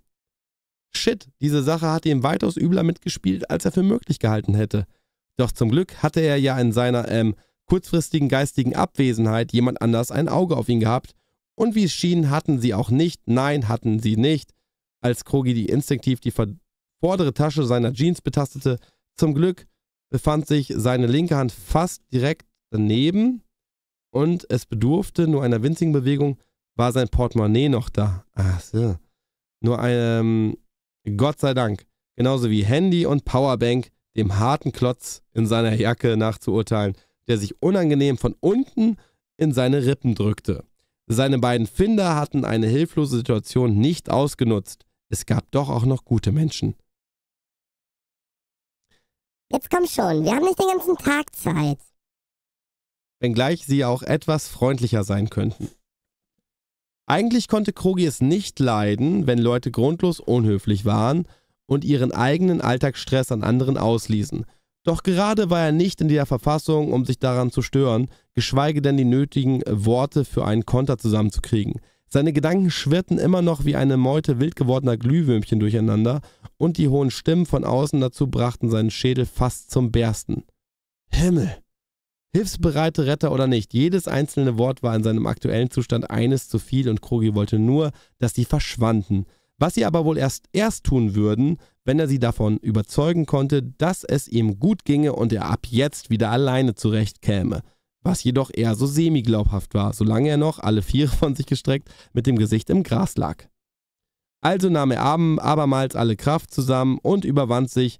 Shit, diese Sache hat ihm weitaus übler mitgespielt, als er für möglich gehalten hätte. Doch zum Glück hatte er ja in seiner ähm, kurzfristigen geistigen Abwesenheit jemand anders ein Auge auf ihn gehabt. Und wie es schien, hatten sie auch nicht, nein, hatten sie nicht, als Krogi die instinktiv die vordere Tasche seiner Jeans betastete. Zum Glück befand sich seine linke Hand fast direkt daneben und es bedurfte nur einer winzigen Bewegung, war sein Portemonnaie noch da. Ach so. Nur ein, ähm, Gott sei Dank. Genauso wie Handy und Powerbank dem harten Klotz in seiner Jacke nachzuurteilen, der sich unangenehm von unten in seine Rippen drückte. Seine beiden Finder hatten eine hilflose Situation nicht ausgenutzt. Es gab doch auch noch gute Menschen. Jetzt komm schon, wir haben nicht den ganzen Tag Zeit. Wenngleich sie auch etwas freundlicher sein könnten. Eigentlich konnte Krogi es nicht leiden, wenn Leute grundlos unhöflich waren und ihren eigenen Alltagsstress an anderen ausließen. Doch gerade war er nicht in der Verfassung, um sich daran zu stören, geschweige denn die nötigen Worte für einen Konter zusammenzukriegen. Seine Gedanken schwirrten immer noch wie eine Meute wild gewordener Glühwürmchen durcheinander und die hohen Stimmen von außen dazu brachten seinen Schädel fast zum Bersten. Himmel! Hilfsbereite Retter oder nicht, jedes einzelne Wort war in seinem aktuellen Zustand eines zu viel und Krogi wollte nur, dass sie verschwanden. Was sie aber wohl erst erst tun würden, wenn er sie davon überzeugen konnte, dass es ihm gut ginge und er ab jetzt wieder alleine zurechtkäme. Was jedoch eher so semi-glaubhaft war, solange er noch, alle vier von sich gestreckt, mit dem Gesicht im Gras lag. Also nahm er abermals alle Kraft zusammen und überwand sich,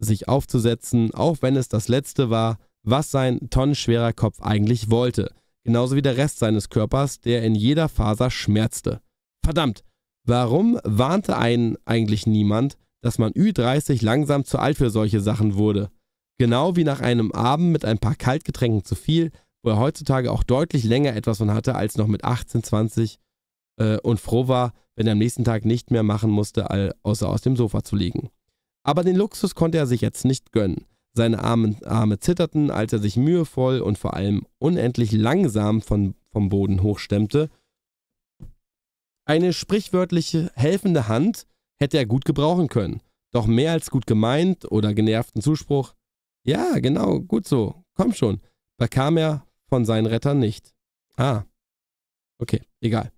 sich aufzusetzen, auch wenn es das letzte war, was sein tonnenschwerer Kopf eigentlich wollte, genauso wie der Rest seines Körpers, der in jeder Faser schmerzte. Verdammt, warum warnte einen eigentlich niemand, dass man Ü30 langsam zu alt für solche Sachen wurde? Genau wie nach einem Abend mit ein paar Kaltgetränken zu viel, wo er heutzutage auch deutlich länger etwas von hatte als noch mit 18, 20 äh, und froh war, wenn er am nächsten Tag nicht mehr machen musste, all, außer aus dem Sofa zu liegen. Aber den Luxus konnte er sich jetzt nicht gönnen. Seine Arme, Arme zitterten, als er sich mühevoll und vor allem unendlich langsam von, vom Boden hochstemmte. Eine sprichwörtliche helfende Hand hätte er gut gebrauchen können. Doch mehr als gut gemeint oder genervten Zuspruch, ja, genau, gut so, komm schon, bekam er von seinen Rettern nicht. Ah, okay, egal.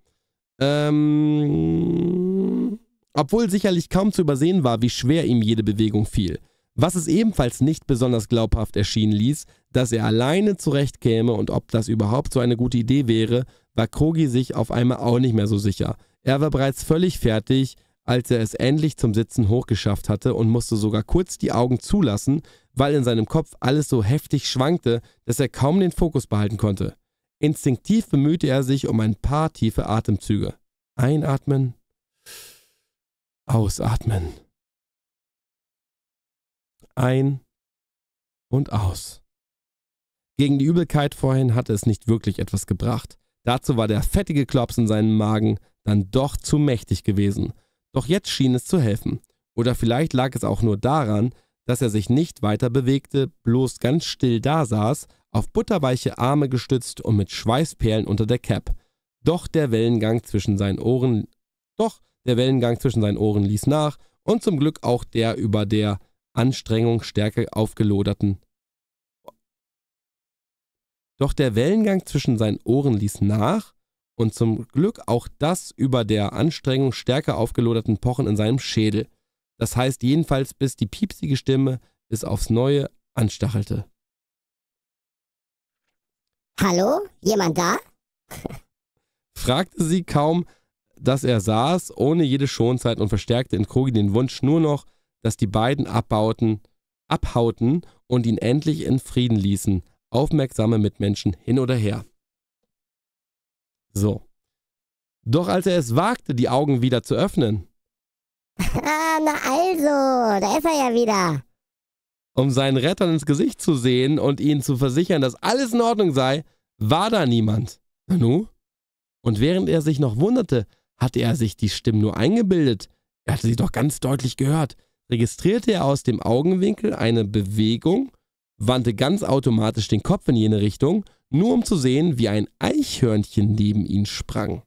Ähm, obwohl sicherlich kaum zu übersehen war, wie schwer ihm jede Bewegung fiel. Was es ebenfalls nicht besonders glaubhaft erschienen ließ, dass er alleine zurechtkäme und ob das überhaupt so eine gute Idee wäre, war Krogi sich auf einmal auch nicht mehr so sicher. Er war bereits völlig fertig, als er es endlich zum Sitzen hochgeschafft hatte und musste sogar kurz die Augen zulassen, weil in seinem Kopf alles so heftig schwankte, dass er kaum den Fokus behalten konnte. Instinktiv bemühte er sich um ein paar tiefe Atemzüge. Einatmen, ausatmen ein und aus. Gegen die Übelkeit vorhin hatte es nicht wirklich etwas gebracht. Dazu war der fettige Klops in seinem Magen dann doch zu mächtig gewesen. Doch jetzt schien es zu helfen. Oder vielleicht lag es auch nur daran, dass er sich nicht weiter bewegte, bloß ganz still dasaß, auf butterweiche Arme gestützt und mit Schweißperlen unter der Cap. Doch der Wellengang zwischen seinen Ohren, doch der Wellengang zwischen seinen Ohren ließ nach und zum Glück auch der über der Anstrengung stärker aufgeloderten. Doch der Wellengang zwischen seinen Ohren ließ nach und zum Glück auch das über der Anstrengung stärker aufgeloderten Pochen in seinem Schädel. Das heißt jedenfalls, bis die piepsige Stimme es aufs Neue anstachelte. Hallo, jemand da? fragte sie kaum, dass er saß, ohne jede Schonzeit und verstärkte in Krogi den Wunsch nur noch, dass die beiden abbauten, abhauten und ihn endlich in Frieden ließen. Aufmerksame Mitmenschen hin oder her. So. Doch als er es wagte, die Augen wieder zu öffnen. Ah, na also, da ist er ja wieder. Um seinen Rettern ins Gesicht zu sehen und ihnen zu versichern, dass alles in Ordnung sei, war da niemand. Nanu? Und während er sich noch wunderte, hatte er sich die Stimmen nur eingebildet. Er hatte sie doch ganz deutlich gehört registrierte er aus dem Augenwinkel eine Bewegung, wandte ganz automatisch den Kopf in jene Richtung, nur um zu sehen, wie ein Eichhörnchen neben ihn sprang.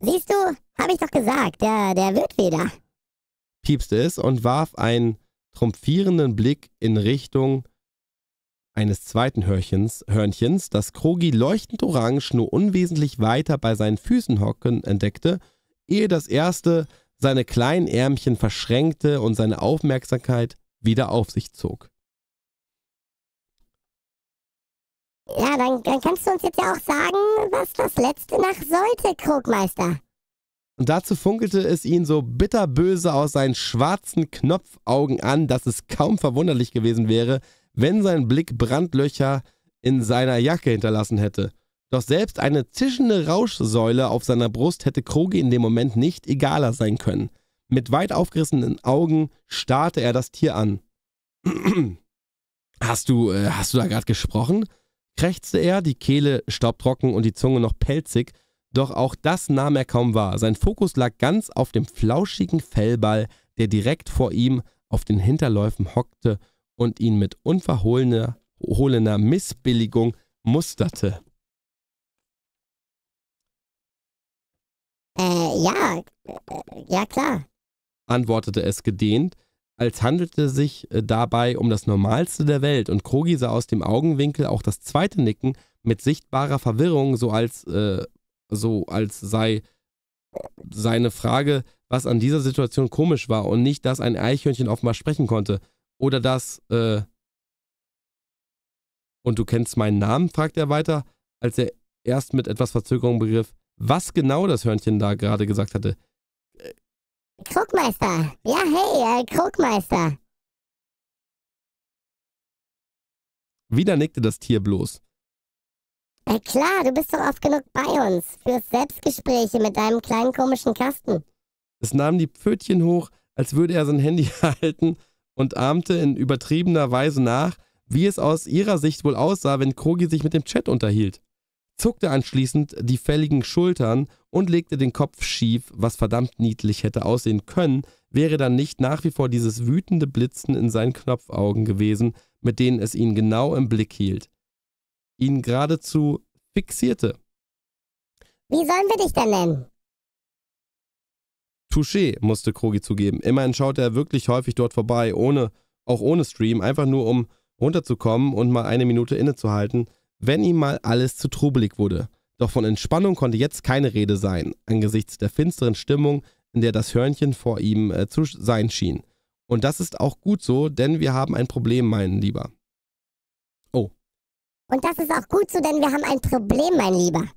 Siehst du, hab ich doch gesagt, der, der wird wieder. Piepste es und warf einen trumpfierenden Blick in Richtung eines zweiten Hörchens, Hörnchens, das Krogi leuchtend orange nur unwesentlich weiter bei seinen Füßen hocken entdeckte, ehe das erste seine kleinen Ärmchen verschränkte und seine Aufmerksamkeit wieder auf sich zog. Ja, dann, dann kannst du uns jetzt ja auch sagen, was das letzte nach sollte, Krogmeister. Und dazu funkelte es ihn so bitterböse aus seinen schwarzen Knopfaugen an, dass es kaum verwunderlich gewesen wäre, wenn sein Blick Brandlöcher in seiner Jacke hinterlassen hätte. Doch selbst eine zischende Rauschsäule auf seiner Brust hätte Krogi in dem Moment nicht egaler sein können. Mit weit aufgerissenen Augen starrte er das Tier an. Hast du, äh, hast du da gerade gesprochen? krächzte er, die Kehle staubtrocken und die Zunge noch pelzig, doch auch das nahm er kaum wahr. Sein Fokus lag ganz auf dem flauschigen Fellball, der direkt vor ihm auf den Hinterläufen hockte und ihn mit unverhohlener Missbilligung musterte. Äh, ja, ja klar, antwortete es gedehnt, als handelte sich äh, dabei um das Normalste der Welt und Krogi sah aus dem Augenwinkel auch das zweite Nicken mit sichtbarer Verwirrung, so als, äh, so als sei seine Frage, was an dieser Situation komisch war und nicht, dass ein Eichhörnchen offenbar sprechen konnte oder dass, äh, und du kennst meinen Namen, fragte er weiter, als er erst mit etwas Verzögerung begriff, was genau das Hörnchen da gerade gesagt hatte. Krugmeister. Ja, hey, äh, Krugmeister. Wieder nickte das Tier bloß. Äh, klar, du bist doch oft genug bei uns, führst Selbstgespräche mit deinem kleinen komischen Kasten. Es nahm die Pfötchen hoch, als würde er sein Handy halten und ahmte in übertriebener Weise nach, wie es aus ihrer Sicht wohl aussah, wenn Krogi sich mit dem Chat unterhielt zuckte anschließend die fälligen Schultern und legte den Kopf schief, was verdammt niedlich hätte aussehen können, wäre dann nicht nach wie vor dieses wütende Blitzen in seinen Knopfaugen gewesen, mit denen es ihn genau im Blick hielt. Ihn geradezu fixierte. Wie sollen wir dich denn nennen? Touché, musste Krogi zugeben. Immerhin schaute er wirklich häufig dort vorbei, ohne, auch ohne Stream, einfach nur um runterzukommen und mal eine Minute innezuhalten, wenn ihm mal alles zu trubelig wurde. Doch von Entspannung konnte jetzt keine Rede sein, angesichts der finsteren Stimmung, in der das Hörnchen vor ihm äh, zu sein schien. Und das ist auch gut so, denn wir haben ein Problem, mein Lieber. Oh. Und das ist auch gut so, denn wir haben ein Problem, mein Lieber.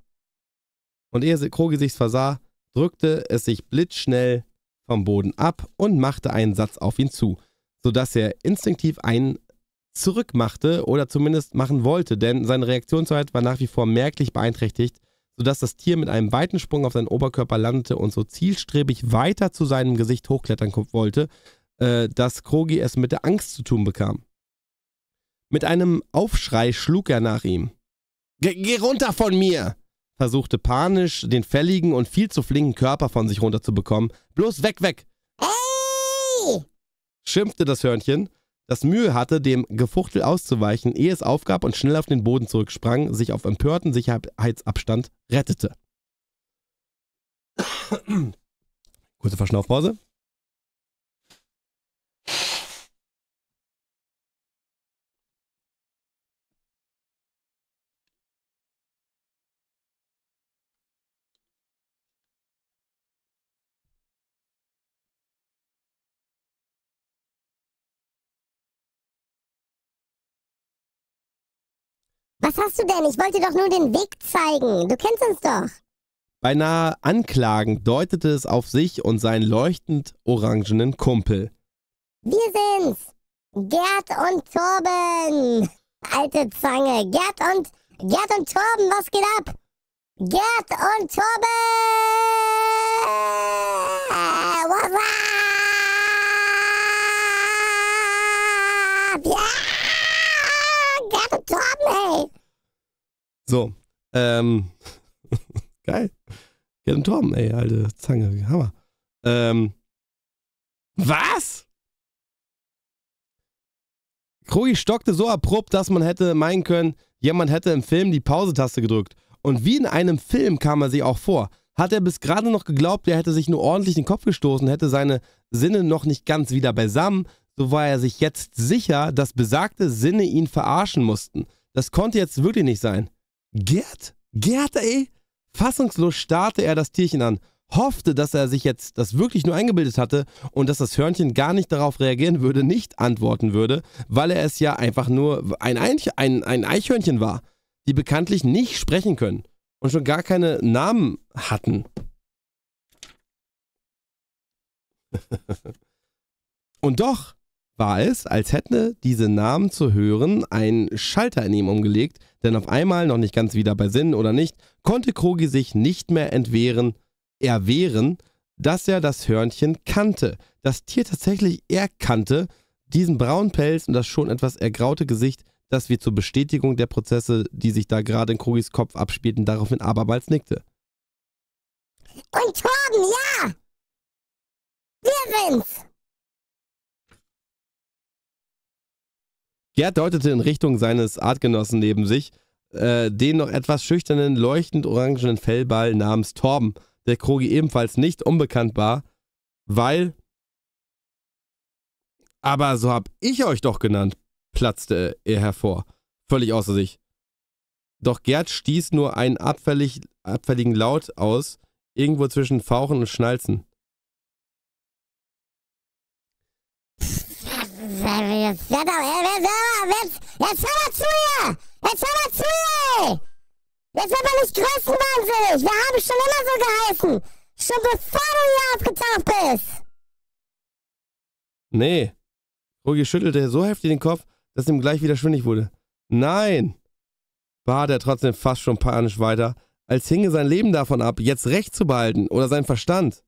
Und ehe Krogi sich's versah, drückte es sich blitzschnell vom Boden ab und machte einen Satz auf ihn zu, sodass er instinktiv einen zurückmachte oder zumindest machen wollte, denn seine Reaktionszeit war nach wie vor merklich beeinträchtigt, sodass das Tier mit einem weiten Sprung auf seinen Oberkörper landete und so zielstrebig weiter zu seinem Gesicht hochklettern wollte, äh, dass Krogi es mit der Angst zu tun bekam. Mit einem Aufschrei schlug er nach ihm. Geh runter von mir! versuchte panisch, den fälligen und viel zu flinken Körper von sich runterzubekommen. Bloß weg, weg! Oh! schimpfte das Hörnchen das Mühe hatte, dem Gefuchtel auszuweichen, ehe es aufgab und schnell auf den Boden zurücksprang, sich auf empörten Sicherheitsabstand rettete. Kurze Verschnaufpause. Was hast du denn? Ich wollte doch nur den Weg zeigen. Du kennst uns doch. Beinahe anklagend deutete es auf sich und seinen leuchtend orangenen Kumpel. Wir sind's. Gerd und Torben. Alte Zange. Gerd und. Gerd und Torben, was geht ab? Gerd und Torben! What's up? Ja! Gerd und Torben, ey! So. Ähm. Geil. Get Tom, ey, alte Zange. Hammer. Ähm. Was? Krogi stockte so abrupt, dass man hätte meinen können, jemand hätte im Film die Pausetaste gedrückt. Und wie in einem Film kam er sich auch vor. Hat er bis gerade noch geglaubt, er hätte sich nur ordentlich den Kopf gestoßen, hätte seine Sinne noch nicht ganz wieder beisammen, so war er sich jetzt sicher, dass besagte Sinne ihn verarschen mussten. Das konnte jetzt wirklich nicht sein. Gerd? Gerd, ey? Fassungslos starrte er das Tierchen an, hoffte, dass er sich jetzt das wirklich nur eingebildet hatte und dass das Hörnchen gar nicht darauf reagieren würde, nicht antworten würde, weil er es ja einfach nur ein, Eich ein, ein Eichhörnchen war, die bekanntlich nicht sprechen können und schon gar keine Namen hatten. und doch war es, als hätte diese Namen zu hören ein Schalter in ihm umgelegt, denn auf einmal, noch nicht ganz wieder bei Sinn oder nicht, konnte Krogi sich nicht mehr entwehren, erwehren, dass er das Hörnchen kannte. Das Tier tatsächlich erkannte, diesen braunen Pelz und das schon etwas ergraute Gesicht, das wir zur Bestätigung der Prozesse, die sich da gerade in Krogis Kopf abspielten, daraufhin abermals nickte. Und Torben, ja! Wir sind's! Gerd deutete in Richtung seines Artgenossen neben sich, äh, den noch etwas schüchternen, leuchtend orangenen Fellball namens Torben, der Krogi ebenfalls nicht unbekannt war, weil. Aber so hab ich euch doch genannt, platzte er hervor, völlig außer sich. Doch Gerd stieß nur einen abfällig, abfälligen Laut aus, irgendwo zwischen Fauchen und Schnalzen jetzt, jetzt hör mal zu hier! Jetzt hör mal zu, ey! Jetzt wird man nicht größenwahnsinnig! Wir haben schon immer so geheißen! Schon bevor du hier aufgetaucht bist! Nee. Rogi schüttelte so heftig den Kopf, dass ihm gleich wieder schwindig wurde. Nein! bat er trotzdem fast schon panisch weiter, als hinge sein Leben davon ab, jetzt Recht zu behalten oder sein Verstand.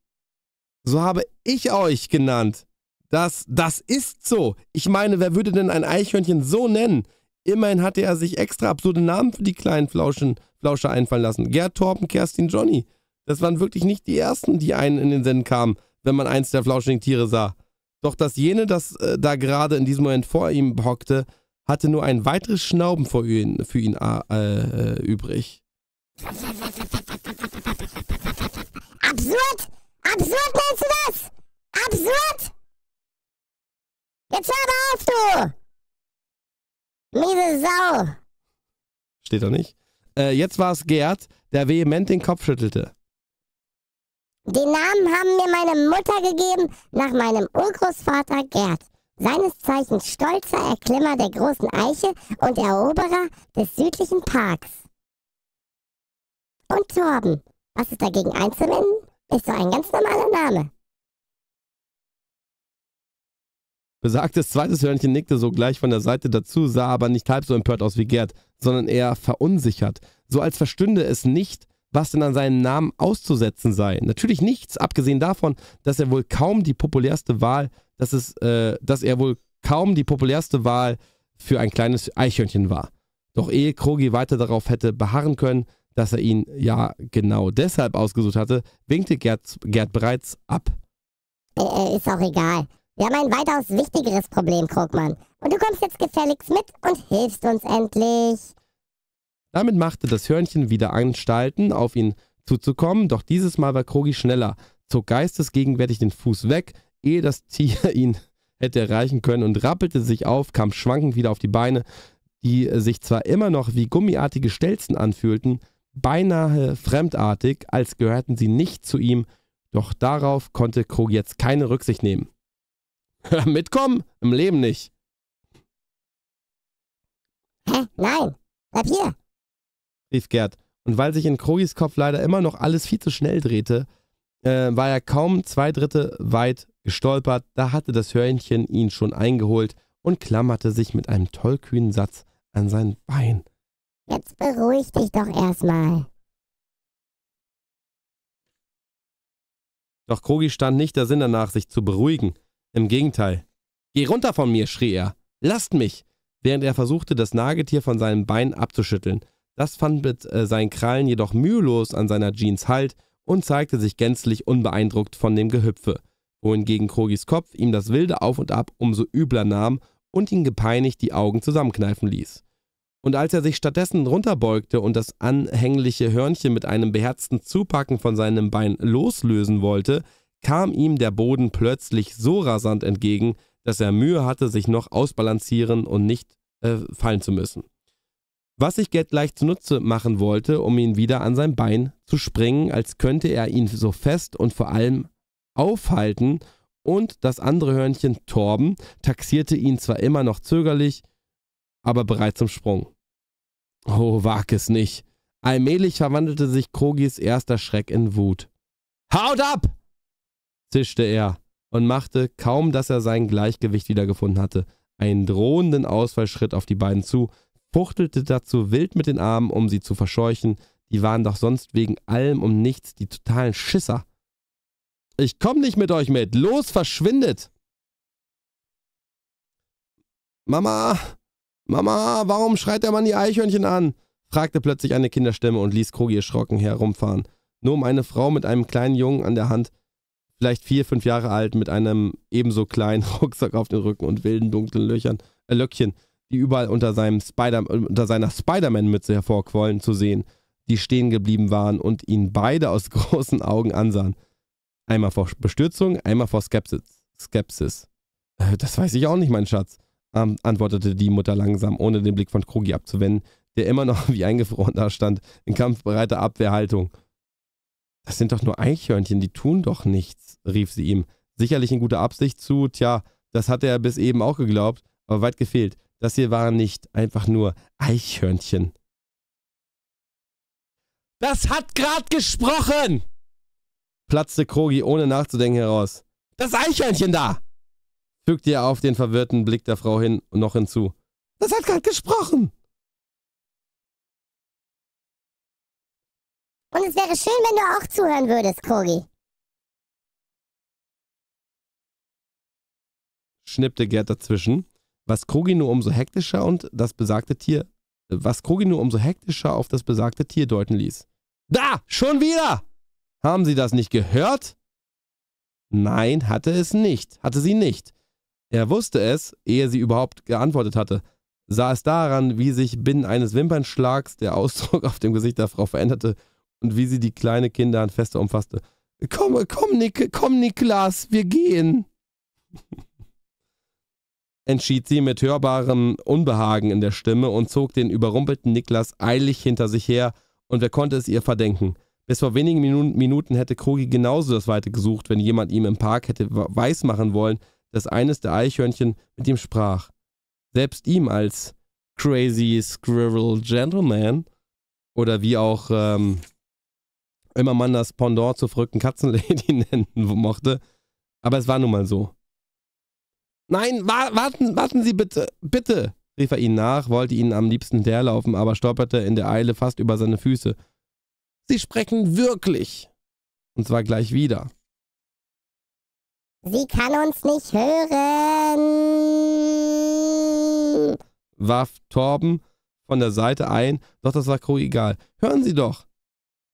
So habe ich euch genannt, das, das ist so. Ich meine, wer würde denn ein Eichhörnchen so nennen? Immerhin hatte er sich extra absurde Namen für die kleinen Flauschen, Flauscher einfallen lassen. Gerd, Torben, Kerstin, Johnny. Das waren wirklich nicht die ersten, die einen in den Sinn kamen, wenn man eins der flauschigen Tiere sah. Doch das jene, das äh, da gerade in diesem Moment vor ihm hockte, hatte nur ein weiteres Schnauben für ihn, für ihn äh, äh, übrig. Absurd! Absurd denkst du das? Absurd! Jetzt hör auf, du! Miese Sau! Steht doch nicht. Äh, jetzt war es Gerd, der vehement den Kopf schüttelte. Den Namen haben mir meine Mutter gegeben, nach meinem Urgroßvater Gerd, seines Zeichens stolzer Erklimmer der großen Eiche und Eroberer des südlichen Parks. Und Torben, was ist dagegen einzuwenden? Ist doch ein ganz normaler Name. Besagtes zweites Hörnchen nickte so gleich von der Seite dazu, sah aber nicht halb so empört aus wie Gerd, sondern eher verunsichert, so als verstünde es nicht, was denn an seinem Namen auszusetzen sei. Natürlich nichts, abgesehen davon, dass er wohl kaum die populärste Wahl, dass es, äh, dass er wohl kaum die populärste Wahl für ein kleines Eichhörnchen war. Doch ehe Krogi weiter darauf hätte beharren können, dass er ihn ja genau deshalb ausgesucht hatte, winkte Gerd, Gerd bereits ab. Äh, äh, ist auch egal. Wir haben ein weitaus wichtigeres Problem, Krogmann. Und du kommst jetzt gefälligst mit und hilfst uns endlich. Damit machte das Hörnchen wieder Anstalten, auf ihn zuzukommen, doch dieses Mal war Krogi schneller, zog geistesgegenwärtig den Fuß weg, ehe das Tier ihn hätte erreichen können und rappelte sich auf, kam schwankend wieder auf die Beine, die sich zwar immer noch wie gummiartige Stelzen anfühlten, beinahe fremdartig, als gehörten sie nicht zu ihm, doch darauf konnte Krogi jetzt keine Rücksicht nehmen. Mitkommen? Im Leben nicht. Hä? Nein. Bleib hier, rief Gerd. Und weil sich in Krogis Kopf leider immer noch alles viel zu schnell drehte, äh, war er kaum zwei Drittel weit gestolpert. Da hatte das Hörnchen ihn schon eingeholt und klammerte sich mit einem tollkühnen Satz an sein Bein. Jetzt beruhig dich doch erstmal. Doch Krogi stand nicht der Sinn danach, sich zu beruhigen. Im Gegenteil. Geh runter von mir, schrie er. Lasst mich! Während er versuchte, das Nagetier von seinem Bein abzuschütteln. Das fand mit äh, seinen Krallen jedoch mühelos an seiner Jeans Halt und zeigte sich gänzlich unbeeindruckt von dem Gehüpfe, wohingegen Krogis Kopf ihm das wilde Auf und Ab umso übler nahm und ihn gepeinigt die Augen zusammenkneifen ließ. Und als er sich stattdessen runterbeugte und das anhängliche Hörnchen mit einem beherzten Zupacken von seinem Bein loslösen wollte, kam ihm der Boden plötzlich so rasant entgegen, dass er Mühe hatte, sich noch ausbalancieren und nicht äh, fallen zu müssen. Was sich Gerd leicht zunutze machen wollte, um ihn wieder an sein Bein zu springen, als könnte er ihn so fest und vor allem aufhalten, und das andere Hörnchen Torben taxierte ihn zwar immer noch zögerlich, aber bereit zum Sprung. Oh, wag es nicht. Allmählich verwandelte sich Krogis erster Schreck in Wut. Haut ab! zischte er und machte, kaum dass er sein Gleichgewicht wiedergefunden hatte, einen drohenden Ausfallschritt auf die beiden zu, fuchtelte dazu wild mit den Armen, um sie zu verscheuchen, die waren doch sonst wegen allem um nichts die totalen Schisser. Ich komm nicht mit euch mit. Los, verschwindet! Mama! Mama, warum schreit der Mann die Eichhörnchen an? fragte plötzlich eine Kinderstimme und ließ Krogi erschrocken herumfahren, nur um eine Frau mit einem kleinen Jungen an der Hand vielleicht vier, fünf Jahre alt mit einem ebenso kleinen Rucksack auf dem Rücken und wilden dunklen Löchern, äh, Löckchen, die überall unter, seinem Spider, äh, unter seiner Spider-Man-Mütze hervorquollen, zu sehen, die stehen geblieben waren und ihn beide aus großen Augen ansahen. Einmal vor Bestürzung, einmal vor Skepsis. Skepsis. Äh, das weiß ich auch nicht, mein Schatz, ähm, antwortete die Mutter langsam, ohne den Blick von Krogi abzuwenden, der immer noch wie eingefroren dastand, in kampfbereiter Abwehrhaltung. Das sind doch nur Eichhörnchen, die tun doch nichts, rief sie ihm. Sicherlich in guter Absicht zu, tja, das hatte er bis eben auch geglaubt, aber weit gefehlt. Das hier waren nicht einfach nur Eichhörnchen. Das hat grad gesprochen! platzte Krogi ohne nachzudenken heraus. Das Eichhörnchen da! fügte er auf den verwirrten Blick der Frau hin und noch hinzu. Das hat grad gesprochen! Und es wäre schön, wenn du auch zuhören würdest, Krogi. schnippte Gerd dazwischen, was Krogi nur umso hektischer und das besagte Tier, was Krogi nur umso hektischer auf das besagte Tier deuten ließ. Da, schon wieder! Haben Sie das nicht gehört? Nein, hatte es nicht, hatte sie nicht. Er wusste es, ehe sie überhaupt geantwortet hatte, sah es daran, wie sich binnen eines Wimpernschlags der Ausdruck auf dem Gesicht der Frau veränderte und wie sie die kleine Kinder an Feste umfasste. Komm, komm, Nik komm, Niklas, wir gehen. entschied sie mit hörbarem Unbehagen in der Stimme und zog den überrumpelten Niklas eilig hinter sich her, und wer konnte es ihr verdenken? Bis vor wenigen Minuten hätte Krogi genauso das Weite gesucht, wenn jemand ihm im Park hätte weismachen wollen, dass eines der Eichhörnchen mit ihm sprach. Selbst ihm als Crazy Squirrel Gentleman oder wie auch ähm, immer man das Pendant zur verrückten Katzenlady nennen mochte. Aber es war nun mal so. Nein, wa warten, warten Sie bitte, bitte, rief er ihnen nach, wollte ihnen am liebsten herlaufen, aber stolperte in der Eile fast über seine Füße. Sie sprechen wirklich. Und zwar gleich wieder. Sie kann uns nicht hören, warf Torben von der Seite ein, doch das war Crew egal. Hören Sie doch,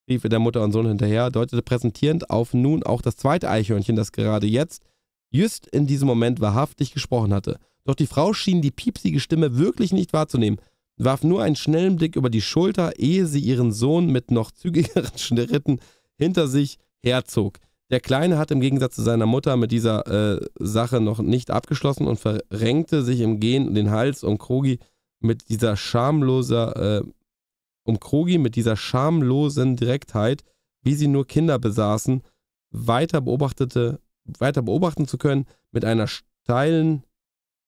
rief er der Mutter und Sohn hinterher, deutete präsentierend auf nun auch das zweite Eichhörnchen, das gerade jetzt, just in diesem Moment wahrhaftig gesprochen hatte. Doch die Frau schien die piepsige Stimme wirklich nicht wahrzunehmen, warf nur einen schnellen Blick über die Schulter, ehe sie ihren Sohn mit noch zügigeren Schritten hinter sich herzog. Der Kleine hat im Gegensatz zu seiner Mutter mit dieser äh, Sache noch nicht abgeschlossen und verrenkte sich im Gehen den Hals um Krogi mit dieser schamloser äh, um Krogi mit dieser schamlosen Direktheit, wie sie nur Kinder besaßen, weiter, beobachtete, weiter beobachten zu können, mit einer steilen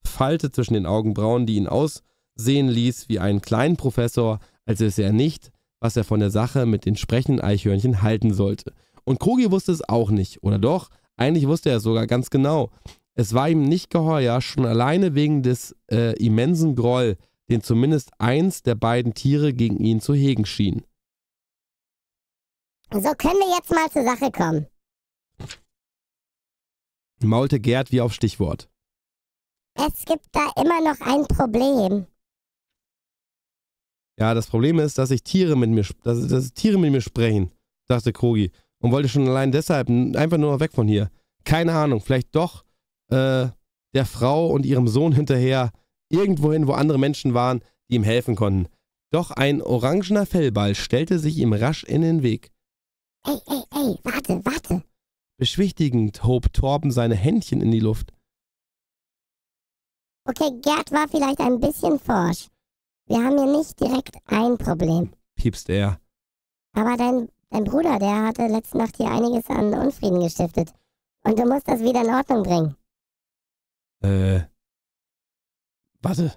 Falte zwischen den Augenbrauen, die ihn aussehen ließ wie einen kleinen Professor, als wisse er nicht, was er von der Sache mit den sprechenden Eichhörnchen halten sollte. Und Krogi wusste es auch nicht, oder doch? Eigentlich wusste er es sogar ganz genau. Es war ihm nicht geheuer, schon alleine wegen des äh, immensen Groll, den zumindest eins der beiden Tiere gegen ihn zu hegen schien. So können wir jetzt mal zur Sache kommen. Maulte Gerd wie auf Stichwort. Es gibt da immer noch ein Problem. Ja, das Problem ist, dass ich Tiere mit mir, dass, dass Tiere mit mir sprechen, dachte Krogi und wollte schon allein deshalb einfach nur noch weg von hier. Keine Ahnung, vielleicht doch äh, der Frau und ihrem Sohn hinterher irgendwohin, wo andere Menschen waren, die ihm helfen konnten. Doch ein orangener Fellball stellte sich ihm rasch in den Weg. Ey, ey, ey, warte, warte! Beschwichtigend hob Torben seine Händchen in die Luft. Okay, Gerd war vielleicht ein bisschen forsch. Wir haben hier nicht direkt ein Problem, piepste er. Aber dein, dein Bruder, der hatte letzte Nacht hier einiges an Unfrieden gestiftet. Und du musst das wieder in Ordnung bringen. Äh, Warte.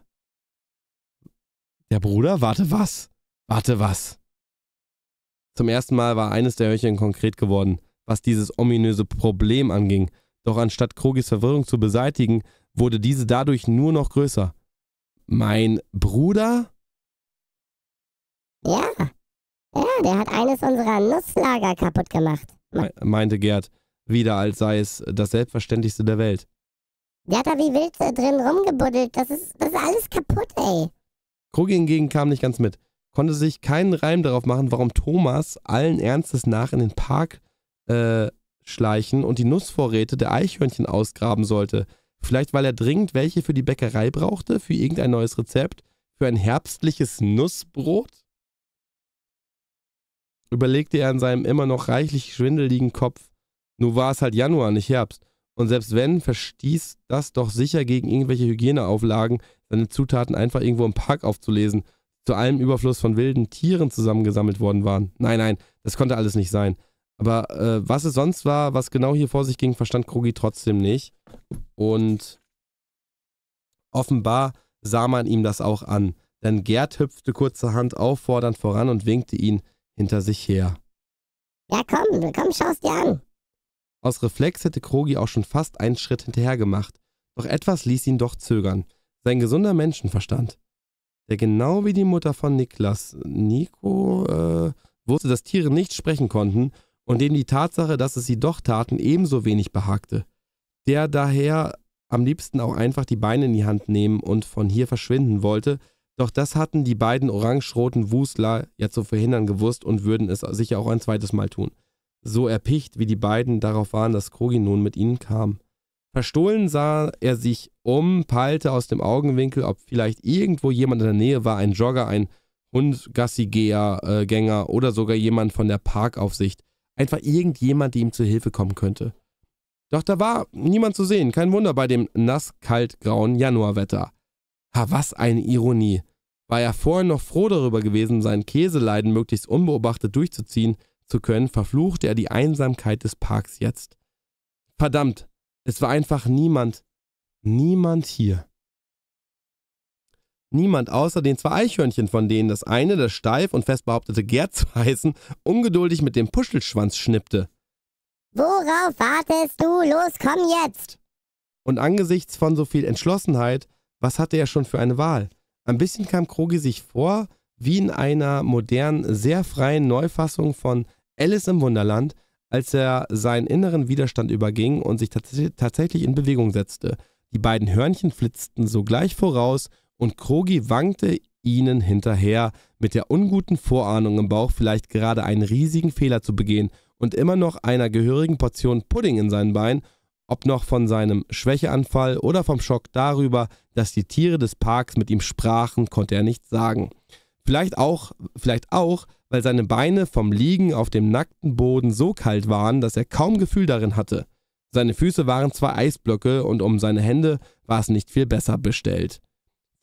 Der Bruder? Warte, was? Warte, was? Zum ersten Mal war eines der Hörchen konkret geworden, was dieses ominöse Problem anging. Doch anstatt Krogis Verwirrung zu beseitigen, wurde diese dadurch nur noch größer. Mein Bruder? Ja, ja, der hat eines unserer Nusslager kaputt gemacht. Me meinte Gerd, wieder als sei es das Selbstverständlichste der Welt. Der hat da wie wild äh, drin rumgebuddelt. Das ist, das ist alles kaputt, ey. Krogi hingegen kam nicht ganz mit. Konnte sich keinen Reim darauf machen, warum Thomas allen Ernstes nach in den Park äh, schleichen und die Nussvorräte der Eichhörnchen ausgraben sollte. Vielleicht, weil er dringend welche für die Bäckerei brauchte, für irgendein neues Rezept, für ein herbstliches Nussbrot? Überlegte er in seinem immer noch reichlich schwindeligen Kopf. Nur war es halt Januar, nicht Herbst. Und selbst wenn, verstieß das doch sicher gegen irgendwelche Hygieneauflagen, seine Zutaten einfach irgendwo im Park aufzulesen, zu allem Überfluss von wilden Tieren zusammengesammelt worden waren. Nein, nein, das konnte alles nicht sein. Aber äh, was es sonst war, was genau hier vor sich ging, verstand Krogi trotzdem nicht. Und offenbar sah man ihm das auch an. Denn Gerd hüpfte kurzerhand auffordernd voran und winkte ihn hinter sich her. Ja, komm, komm, schau es dir an. Aus Reflex hätte Krogi auch schon fast einen Schritt hinterher gemacht, doch etwas ließ ihn doch zögern. Sein gesunder Menschenverstand, der genau wie die Mutter von Niklas, Nico, äh, wusste, dass Tiere nicht sprechen konnten und dem die Tatsache, dass es sie doch taten, ebenso wenig behagte. Der daher am liebsten auch einfach die Beine in die Hand nehmen und von hier verschwinden wollte, doch das hatten die beiden orangeroten Wusler ja zu verhindern gewusst und würden es sicher auch ein zweites Mal tun so erpicht, wie die beiden darauf waren, dass Krogi nun mit ihnen kam. Verstohlen sah er sich um, peilte aus dem Augenwinkel, ob vielleicht irgendwo jemand in der Nähe war, ein Jogger, ein Hund, Gassigeher, äh, oder sogar jemand von der Parkaufsicht. Einfach irgendjemand, der ihm zu Hilfe kommen könnte. Doch da war niemand zu sehen, kein Wunder bei dem nass-kalt-grauen Januarwetter. Ha, was eine Ironie. War er vorher noch froh darüber gewesen, sein Käseleiden möglichst unbeobachtet durchzuziehen, zu können, verfluchte er die Einsamkeit des Parks jetzt. Verdammt, es war einfach niemand, niemand hier. Niemand außer den zwei Eichhörnchen, von denen das eine, das steif und fest behauptete Gerd zu heißen, ungeduldig mit dem Puschelschwanz schnippte. Worauf wartest du? Los, komm jetzt! Und angesichts von so viel Entschlossenheit, was hatte er schon für eine Wahl? Ein bisschen kam Krogi sich vor wie in einer modernen, sehr freien Neufassung von Alice im Wunderland, als er seinen inneren Widerstand überging und sich tats tatsächlich in Bewegung setzte. Die beiden Hörnchen flitzten sogleich voraus und Krogi wankte ihnen hinterher, mit der unguten Vorahnung im Bauch vielleicht gerade einen riesigen Fehler zu begehen und immer noch einer gehörigen Portion Pudding in seinen Beinen, ob noch von seinem Schwächeanfall oder vom Schock darüber, dass die Tiere des Parks mit ihm sprachen, konnte er nichts sagen. Vielleicht auch, vielleicht auch, weil seine Beine vom Liegen auf dem nackten Boden so kalt waren, dass er kaum Gefühl darin hatte. Seine Füße waren zwar Eisblöcke und um seine Hände war es nicht viel besser bestellt.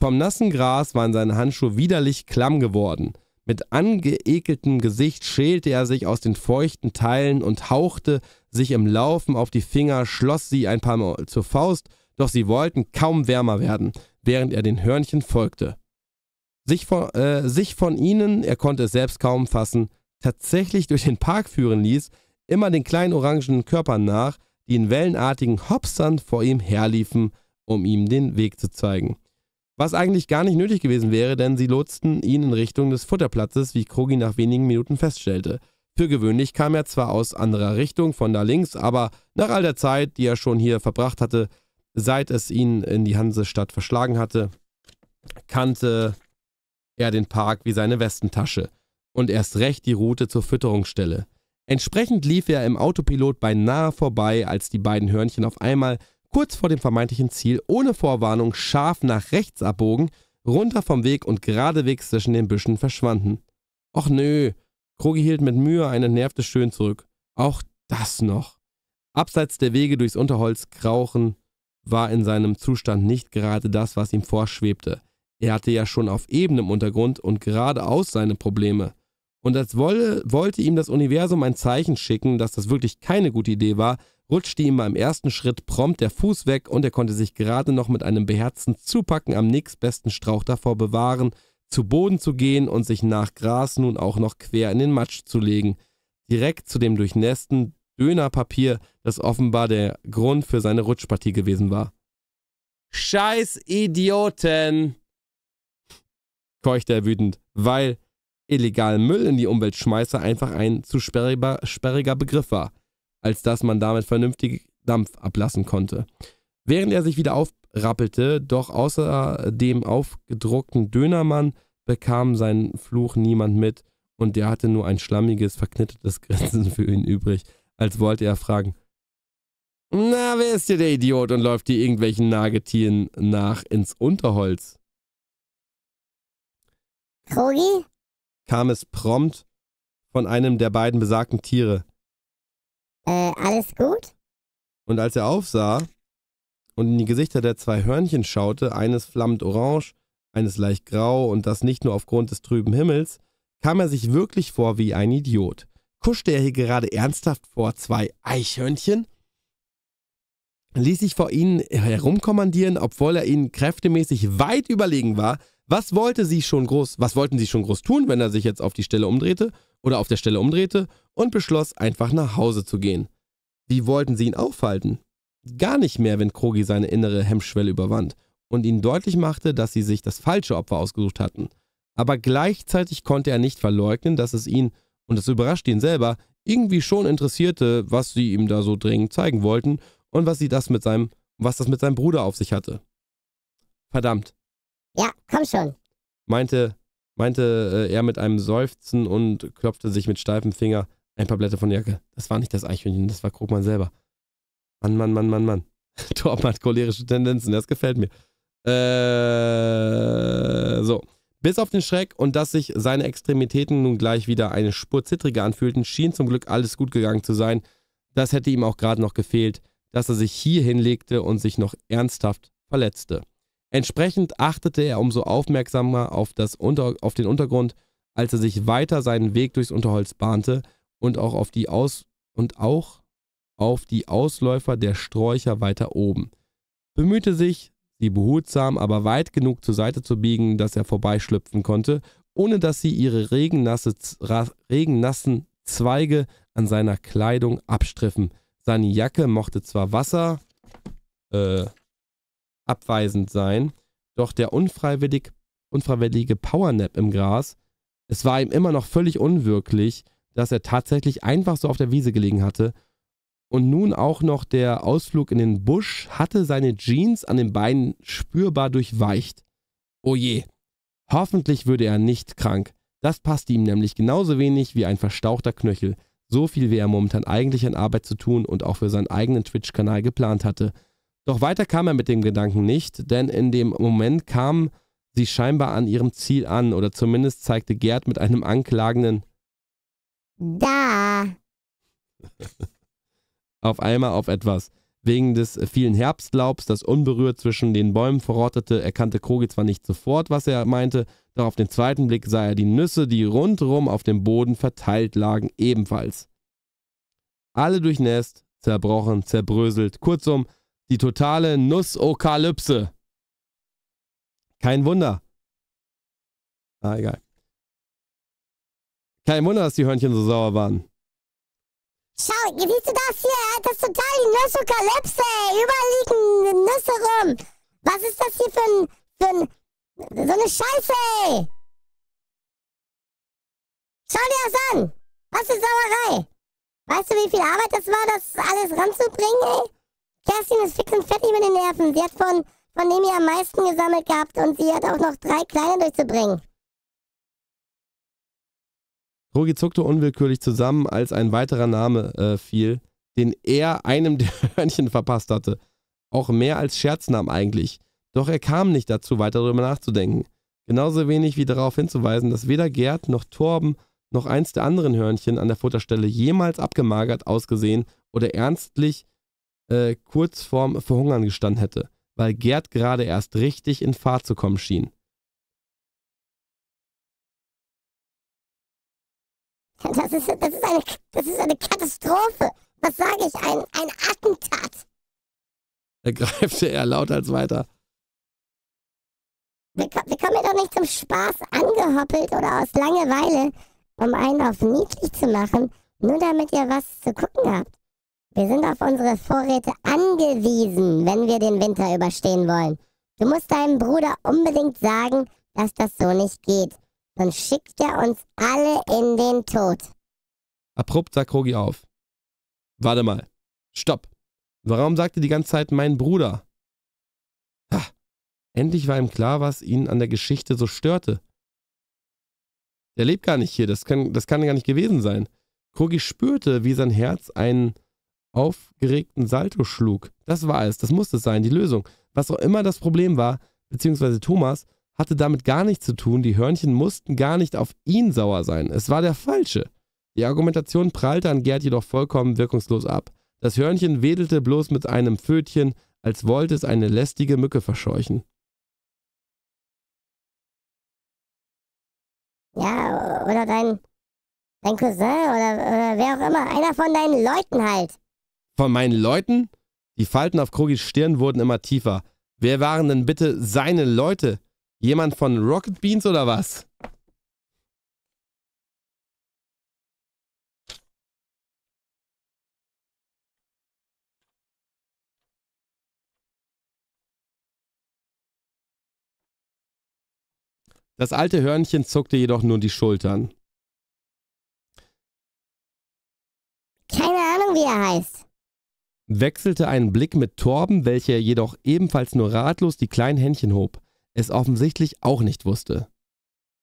Vom nassen Gras waren seine Handschuhe widerlich klamm geworden. Mit angeekeltem Gesicht schälte er sich aus den feuchten Teilen und hauchte sich im Laufen auf die Finger, schloss sie ein paar Mal zur Faust, doch sie wollten kaum wärmer werden, während er den Hörnchen folgte sich von, äh, sich von ihnen, er konnte es selbst kaum fassen, tatsächlich durch den Park führen ließ, immer den kleinen orangenen Körpern nach, die in wellenartigen Hopsern vor ihm herliefen, um ihm den Weg zu zeigen. Was eigentlich gar nicht nötig gewesen wäre, denn sie lotsten ihn in Richtung des Futterplatzes, wie Krogi nach wenigen Minuten feststellte. Für gewöhnlich kam er zwar aus anderer Richtung, von da links, aber nach all der Zeit, die er schon hier verbracht hatte, seit es ihn in die Hansestadt verschlagen hatte, kannte er den Park wie seine Westentasche und erst recht die Route zur Fütterungsstelle. Entsprechend lief er im Autopilot beinahe vorbei, als die beiden Hörnchen auf einmal kurz vor dem vermeintlichen Ziel ohne Vorwarnung scharf nach rechts abbogen, runter vom Weg und geradewegs zwischen den Büschen verschwanden. Och nö, Krogi hielt mit Mühe eine nervte Schön zurück. Auch das noch. Abseits der Wege durchs Unterholz krauchen war in seinem Zustand nicht gerade das, was ihm vorschwebte. Er hatte ja schon auf ebenem Untergrund und geradeaus seine Probleme. Und als wolle, wollte ihm das Universum ein Zeichen schicken, dass das wirklich keine gute Idee war, rutschte ihm beim ersten Schritt prompt der Fuß weg und er konnte sich gerade noch mit einem beherzten Zupacken am nächstbesten Strauch davor bewahren, zu Boden zu gehen und sich nach Gras nun auch noch quer in den Matsch zu legen, direkt zu dem durchnässten Dönerpapier, das offenbar der Grund für seine Rutschpartie gewesen war. Scheiß Idioten! keuchte er wütend, weil illegalen Müll in die Umwelt schmeiße einfach ein zu sperriger, sperriger Begriff war, als dass man damit vernünftig Dampf ablassen konnte. Während er sich wieder aufrappelte, doch außer dem aufgedruckten Dönermann bekam seinen Fluch niemand mit und der hatte nur ein schlammiges, verknittertes Grinsen für ihn übrig, als wollte er fragen, na, wer ist hier der Idiot und läuft hier irgendwelchen Nagetieren nach ins Unterholz? Krogi? kam es prompt von einem der beiden besagten Tiere. Äh, alles gut? Und als er aufsah und in die Gesichter der zwei Hörnchen schaute, eines flammend orange, eines leicht grau und das nicht nur aufgrund des trüben Himmels, kam er sich wirklich vor wie ein Idiot. Kuschte er hier gerade ernsthaft vor zwei Eichhörnchen? Ließ sich vor ihnen herumkommandieren, obwohl er ihnen kräftemäßig weit überlegen war, was wollte sie schon groß, was wollten sie schon groß tun, wenn er sich jetzt auf die Stelle umdrehte oder auf der Stelle umdrehte und beschloss, einfach nach Hause zu gehen? Wie wollten sie ihn aufhalten? Gar nicht mehr, wenn Krogi seine innere Hemmschwelle überwand und ihnen deutlich machte, dass sie sich das falsche Opfer ausgesucht hatten. Aber gleichzeitig konnte er nicht verleugnen, dass es ihn, und es überraschte ihn selber, irgendwie schon interessierte, was sie ihm da so dringend zeigen wollten und was sie das mit seinem, was das mit seinem Bruder auf sich hatte. Verdammt, ja, komm schon. Meinte, meinte äh, er mit einem Seufzen und klopfte sich mit steifem Finger ein paar Blätter von der Jacke. Das war nicht das Eichhörnchen, das war Krogmann selber. Mann, Mann, Mann, Mann, Mann. Torben hat cholerische Tendenzen, das gefällt mir. Äh, so. Bis auf den Schreck und dass sich seine Extremitäten nun gleich wieder eine Spur zittriger anfühlten, schien zum Glück alles gut gegangen zu sein. Das hätte ihm auch gerade noch gefehlt, dass er sich hier hinlegte und sich noch ernsthaft verletzte. Entsprechend achtete er umso aufmerksamer auf, das Unter auf den Untergrund, als er sich weiter seinen Weg durchs Unterholz bahnte und auch auf die Aus und auch auf die Ausläufer der Sträucher weiter oben. Bemühte sich, sie behutsam, aber weit genug zur Seite zu biegen, dass er vorbeischlüpfen konnte, ohne dass sie ihre regennasse, regennassen Zweige an seiner Kleidung abstriffen. Seine Jacke mochte zwar Wasser, äh, abweisend sein, doch der unfreiwillig, unfreiwillige Powernap im Gras, es war ihm immer noch völlig unwirklich, dass er tatsächlich einfach so auf der Wiese gelegen hatte. Und nun auch noch der Ausflug in den Busch hatte seine Jeans an den Beinen spürbar durchweicht. Oh je, hoffentlich würde er nicht krank. Das passte ihm nämlich genauso wenig wie ein verstauchter Knöchel. So viel, wie er momentan eigentlich an Arbeit zu tun und auch für seinen eigenen Twitch-Kanal geplant hatte. Doch weiter kam er mit dem Gedanken nicht, denn in dem Moment kam sie scheinbar an ihrem Ziel an, oder zumindest zeigte Gerd mit einem anklagenden Da auf einmal auf etwas. Wegen des vielen Herbstlaubs, das unberührt zwischen den Bäumen verrottete, erkannte Krogi zwar nicht sofort, was er meinte, doch auf den zweiten Blick sah er die Nüsse, die rundherum auf dem Boden verteilt lagen, ebenfalls. Alle durchnässt, zerbrochen, zerbröselt, kurzum, die totale Nussokalypse. Kein Wunder. Ah, egal. Kein Wunder, dass die Hörnchen so sauer waren. Schau, siehst du das hier? Das ist total die Nussokalypse. Überall liegen Nüsse rum. Was ist das hier für ein, für ein, so eine Scheiße, ey? Schau dir das an. Was für Sauerei. Weißt du, wie viel Arbeit das war, das alles ranzubringen, ey? Kerstin ist fix und fertig mit den Nerven. Sie hat von, von dem hier am meisten gesammelt gehabt und sie hat auch noch drei kleine durchzubringen. Rogi zuckte unwillkürlich zusammen, als ein weiterer Name äh, fiel, den er einem der Hörnchen verpasst hatte. Auch mehr als Scherznamen eigentlich. Doch er kam nicht dazu, weiter darüber nachzudenken. Genauso wenig wie darauf hinzuweisen, dass weder Gerd noch Torben noch eins der anderen Hörnchen an der Futterstelle jemals abgemagert ausgesehen oder ernstlich äh, kurz vorm Verhungern gestanden hätte, weil Gerd gerade erst richtig in Fahrt zu kommen schien. Das ist, das ist, eine, das ist eine Katastrophe. Was sage ich? Ein, ein Attentat. Ergreifte er laut als weiter. Wir, wir kommen hier doch nicht zum Spaß angehoppelt oder aus Langeweile, um einen auf niedlich zu machen, nur damit ihr was zu gucken habt. Wir sind auf unsere Vorräte angewiesen, wenn wir den Winter überstehen wollen. Du musst deinem Bruder unbedingt sagen, dass das so nicht geht. Sonst schickt er uns alle in den Tod. Abrupt sah Krogi auf. Warte mal. Stopp. Warum sagte die ganze Zeit mein Bruder? Ha. Endlich war ihm klar, was ihn an der Geschichte so störte. Der lebt gar nicht hier, das kann, das kann gar nicht gewesen sein. Krogi spürte, wie sein Herz einen aufgeregten Salto schlug. Das war es, das musste es sein, die Lösung. Was auch immer das Problem war, beziehungsweise Thomas, hatte damit gar nichts zu tun, die Hörnchen mussten gar nicht auf ihn sauer sein. Es war der Falsche. Die Argumentation prallte an Gerd jedoch vollkommen wirkungslos ab. Das Hörnchen wedelte bloß mit einem Pfötchen, als wollte es eine lästige Mücke verscheuchen. Ja, oder dein, dein Cousin oder, oder wer auch immer, einer von deinen Leuten halt. Von meinen Leuten? Die Falten auf Krogis Stirn wurden immer tiefer. Wer waren denn bitte seine Leute? Jemand von Rocket Beans oder was? Das alte Hörnchen zuckte jedoch nur die Schultern. Keine Ahnung, wie er heißt wechselte einen Blick mit Torben, welcher jedoch ebenfalls nur ratlos die kleinen Händchen hob, es offensichtlich auch nicht wusste.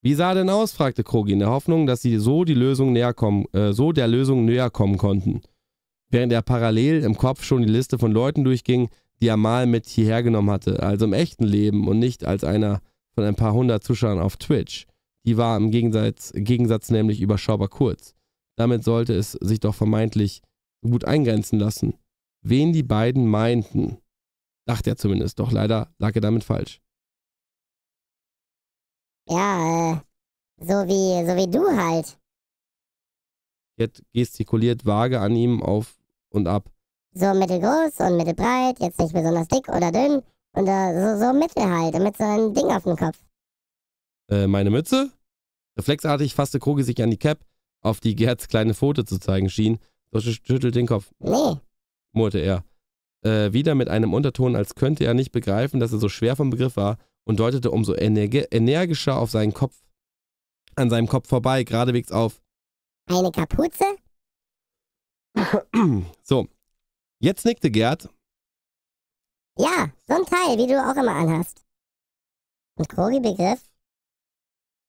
Wie sah denn aus? fragte Krogi in der Hoffnung, dass sie so, die Lösung näher kommen, äh, so der Lösung näher kommen konnten, während er parallel im Kopf schon die Liste von Leuten durchging, die er mal mit hierher genommen hatte, also im echten Leben und nicht als einer von ein paar hundert Zuschauern auf Twitch. Die war im Gegensatz, Gegensatz nämlich überschaubar kurz. Damit sollte es sich doch vermeintlich gut eingrenzen lassen wen die beiden meinten. Dachte er zumindest, doch leider lag er damit falsch. Ja, äh, so wie, so wie du halt. Cat gestikuliert vage an ihm auf und ab. So mittelgroß und mittelbreit, jetzt nicht besonders dick oder dünn. Und äh, so, so mittel halt, mit so einem Ding auf dem Kopf. Äh, meine Mütze? Reflexartig fasste Krogi sich an die Cap, auf die Gerds kleine Pfote zu zeigen schien. So schüttelt den Kopf. Nee, murrte er, äh, wieder mit einem Unterton, als könnte er nicht begreifen, dass er so schwer vom Begriff war, und deutete umso energi energischer auf seinen Kopf, an seinem Kopf vorbei, geradewegs auf. Eine Kapuze? So, jetzt nickte Gerd. Ja, so ein Teil, wie du auch immer anhast. Und Kogi begriff,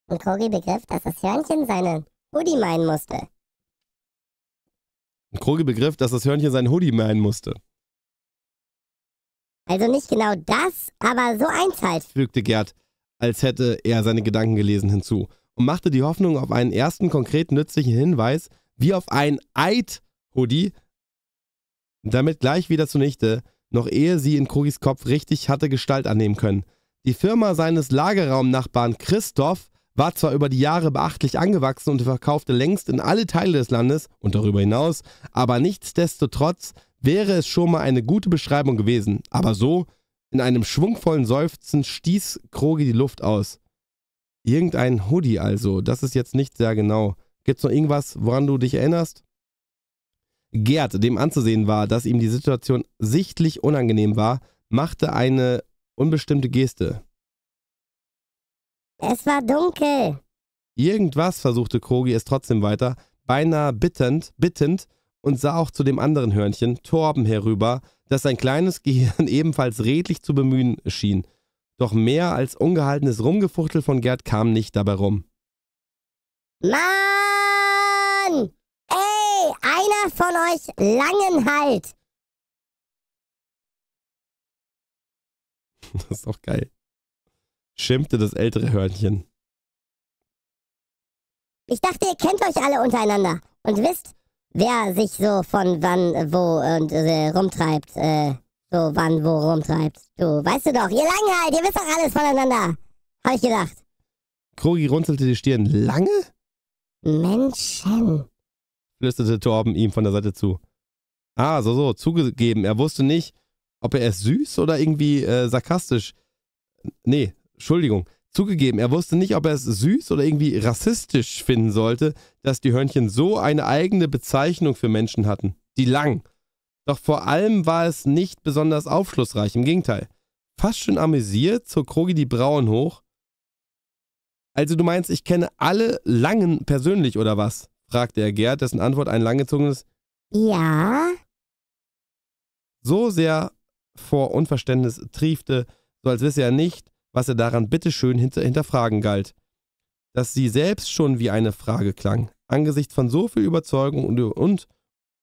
und Kogi begriff, dass das Hörnchen seinen Hoodie meinen musste. Krogi begriff, dass das Hörnchen sein Hoodie meinen musste. Also nicht genau das, aber so eins halt, fügte Gerd, als hätte er seine Gedanken gelesen, hinzu und machte die Hoffnung auf einen ersten konkret nützlichen Hinweis, wie auf ein Eid, Hoodie, damit gleich wieder zunichte, noch ehe sie in Krogis Kopf richtig hatte Gestalt annehmen können. Die Firma seines Lagerraumnachbarn Christoph war zwar über die Jahre beachtlich angewachsen und verkaufte längst in alle Teile des Landes und darüber hinaus, aber nichtsdestotrotz wäre es schon mal eine gute Beschreibung gewesen. Aber so, in einem schwungvollen Seufzen stieß Krogi die Luft aus. Irgendein Hoodie also, das ist jetzt nicht sehr genau. Gibt's noch irgendwas, woran du dich erinnerst? Gerd, dem anzusehen war, dass ihm die Situation sichtlich unangenehm war, machte eine unbestimmte Geste. Es war dunkel. Irgendwas, versuchte Krogi es trotzdem weiter, beinahe bittend, bittend, und sah auch zu dem anderen Hörnchen, Torben, herüber, das sein kleines Gehirn ebenfalls redlich zu bemühen schien. Doch mehr als ungehaltenes Rumgefuchtel von Gerd kam nicht dabei rum. Mann! Ey, einer von euch langen halt! Das ist doch geil schimpfte das ältere Hörnchen. Ich dachte, ihr kennt euch alle untereinander und wisst, wer sich so von wann, wo und äh, rumtreibt. Äh, so wann, wo rumtreibt. Du, weißt du doch, ihr Langhalt, ihr wisst doch alles voneinander. Hab ich gedacht. Krogi runzelte die Stirn. Lange? Menschen, flüsterte Torben ihm von der Seite zu. Ah, so, so, zugegeben. Er wusste nicht, ob er es süß oder irgendwie äh, sarkastisch. Nee, Entschuldigung, zugegeben, er wusste nicht, ob er es süß oder irgendwie rassistisch finden sollte, dass die Hörnchen so eine eigene Bezeichnung für Menschen hatten, die lang. Doch vor allem war es nicht besonders aufschlussreich, im Gegenteil. Fast schon amüsiert zog Krogi die Brauen hoch. Also du meinst, ich kenne alle Langen persönlich oder was? fragte er Gerd, dessen Antwort ein langgezogenes Ja. So sehr vor Unverständnis triefte, so als wisse er nicht, was er daran bitteschön hinter hinterfragen galt. Dass sie selbst schon wie eine Frage klang. Angesichts von so viel Überzeugung und, und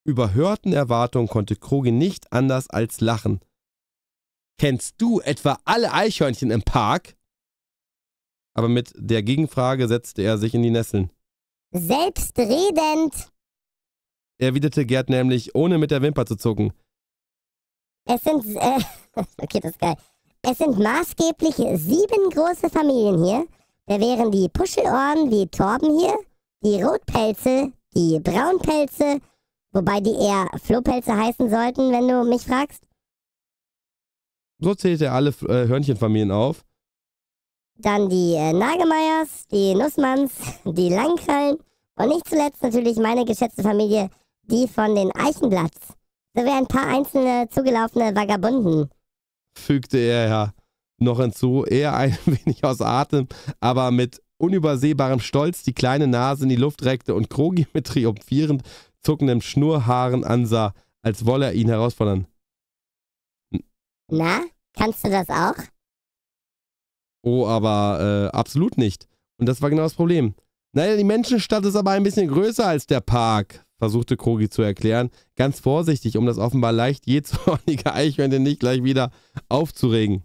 überhörten Erwartungen konnte Krogi nicht anders als lachen. Kennst du etwa alle Eichhörnchen im Park? Aber mit der Gegenfrage setzte er sich in die Nesseln. Selbstredend, erwiderte Gerd nämlich, ohne mit der Wimper zu zucken. Es sind. Äh, okay, das ist geil. Es sind maßgeblich sieben große Familien hier. Da wären die Puschelohren wie Torben hier, die Rotpelze, die Braunpelze, wobei die eher Flohpelze heißen sollten, wenn du mich fragst. So zählt er alle äh, Hörnchenfamilien auf. Dann die äh, Nagemeyers, die Nussmanns, die Langkrallen und nicht zuletzt natürlich meine geschätzte Familie, die von den Eichenblatts, So sowie ein paar einzelne zugelaufene Vagabunden fügte er ja noch hinzu, eher ein wenig aus Atem, aber mit unübersehbarem Stolz die kleine Nase in die Luft reckte und Krogi mit triumphierend zuckendem Schnurhaaren ansah, als wolle er ihn herausfordern. Na, kannst du das auch? Oh, aber äh, absolut nicht. Und das war genau das Problem. Naja, die Menschenstadt ist aber ein bisschen größer als der Park, versuchte Krogi zu erklären, ganz vorsichtig, um das offenbar leicht je zornige Eichhörnchen nicht gleich wieder aufzuregen.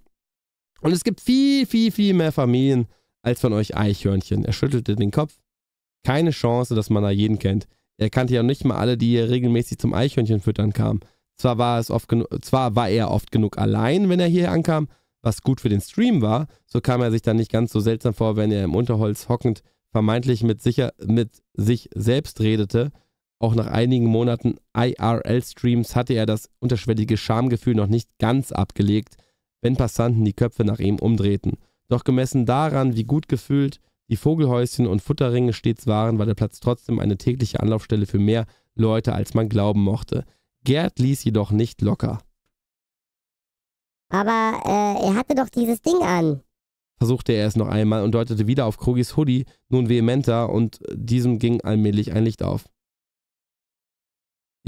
Und es gibt viel, viel, viel mehr Familien als von euch Eichhörnchen. Er schüttelte den Kopf. Keine Chance, dass man da jeden kennt. Er kannte ja nicht mal alle, die hier regelmäßig zum Eichhörnchen füttern kamen. Zwar war, es oft zwar war er oft genug allein, wenn er hier ankam, was gut für den Stream war, so kam er sich dann nicht ganz so seltsam vor, wenn er im Unterholz hockend vermeintlich mit, sicher mit sich selbst redete auch nach einigen Monaten IRL-Streams hatte er das unterschwellige Schamgefühl noch nicht ganz abgelegt, wenn Passanten die Köpfe nach ihm umdrehten. Doch gemessen daran, wie gut gefühlt die Vogelhäuschen und Futterringe stets waren, war der Platz trotzdem eine tägliche Anlaufstelle für mehr Leute, als man glauben mochte. Gerd ließ jedoch nicht locker. Aber äh, er hatte doch dieses Ding an. Versuchte er es noch einmal und deutete wieder auf Krogis Hoodie, nun vehementer, und diesem ging allmählich ein Licht auf.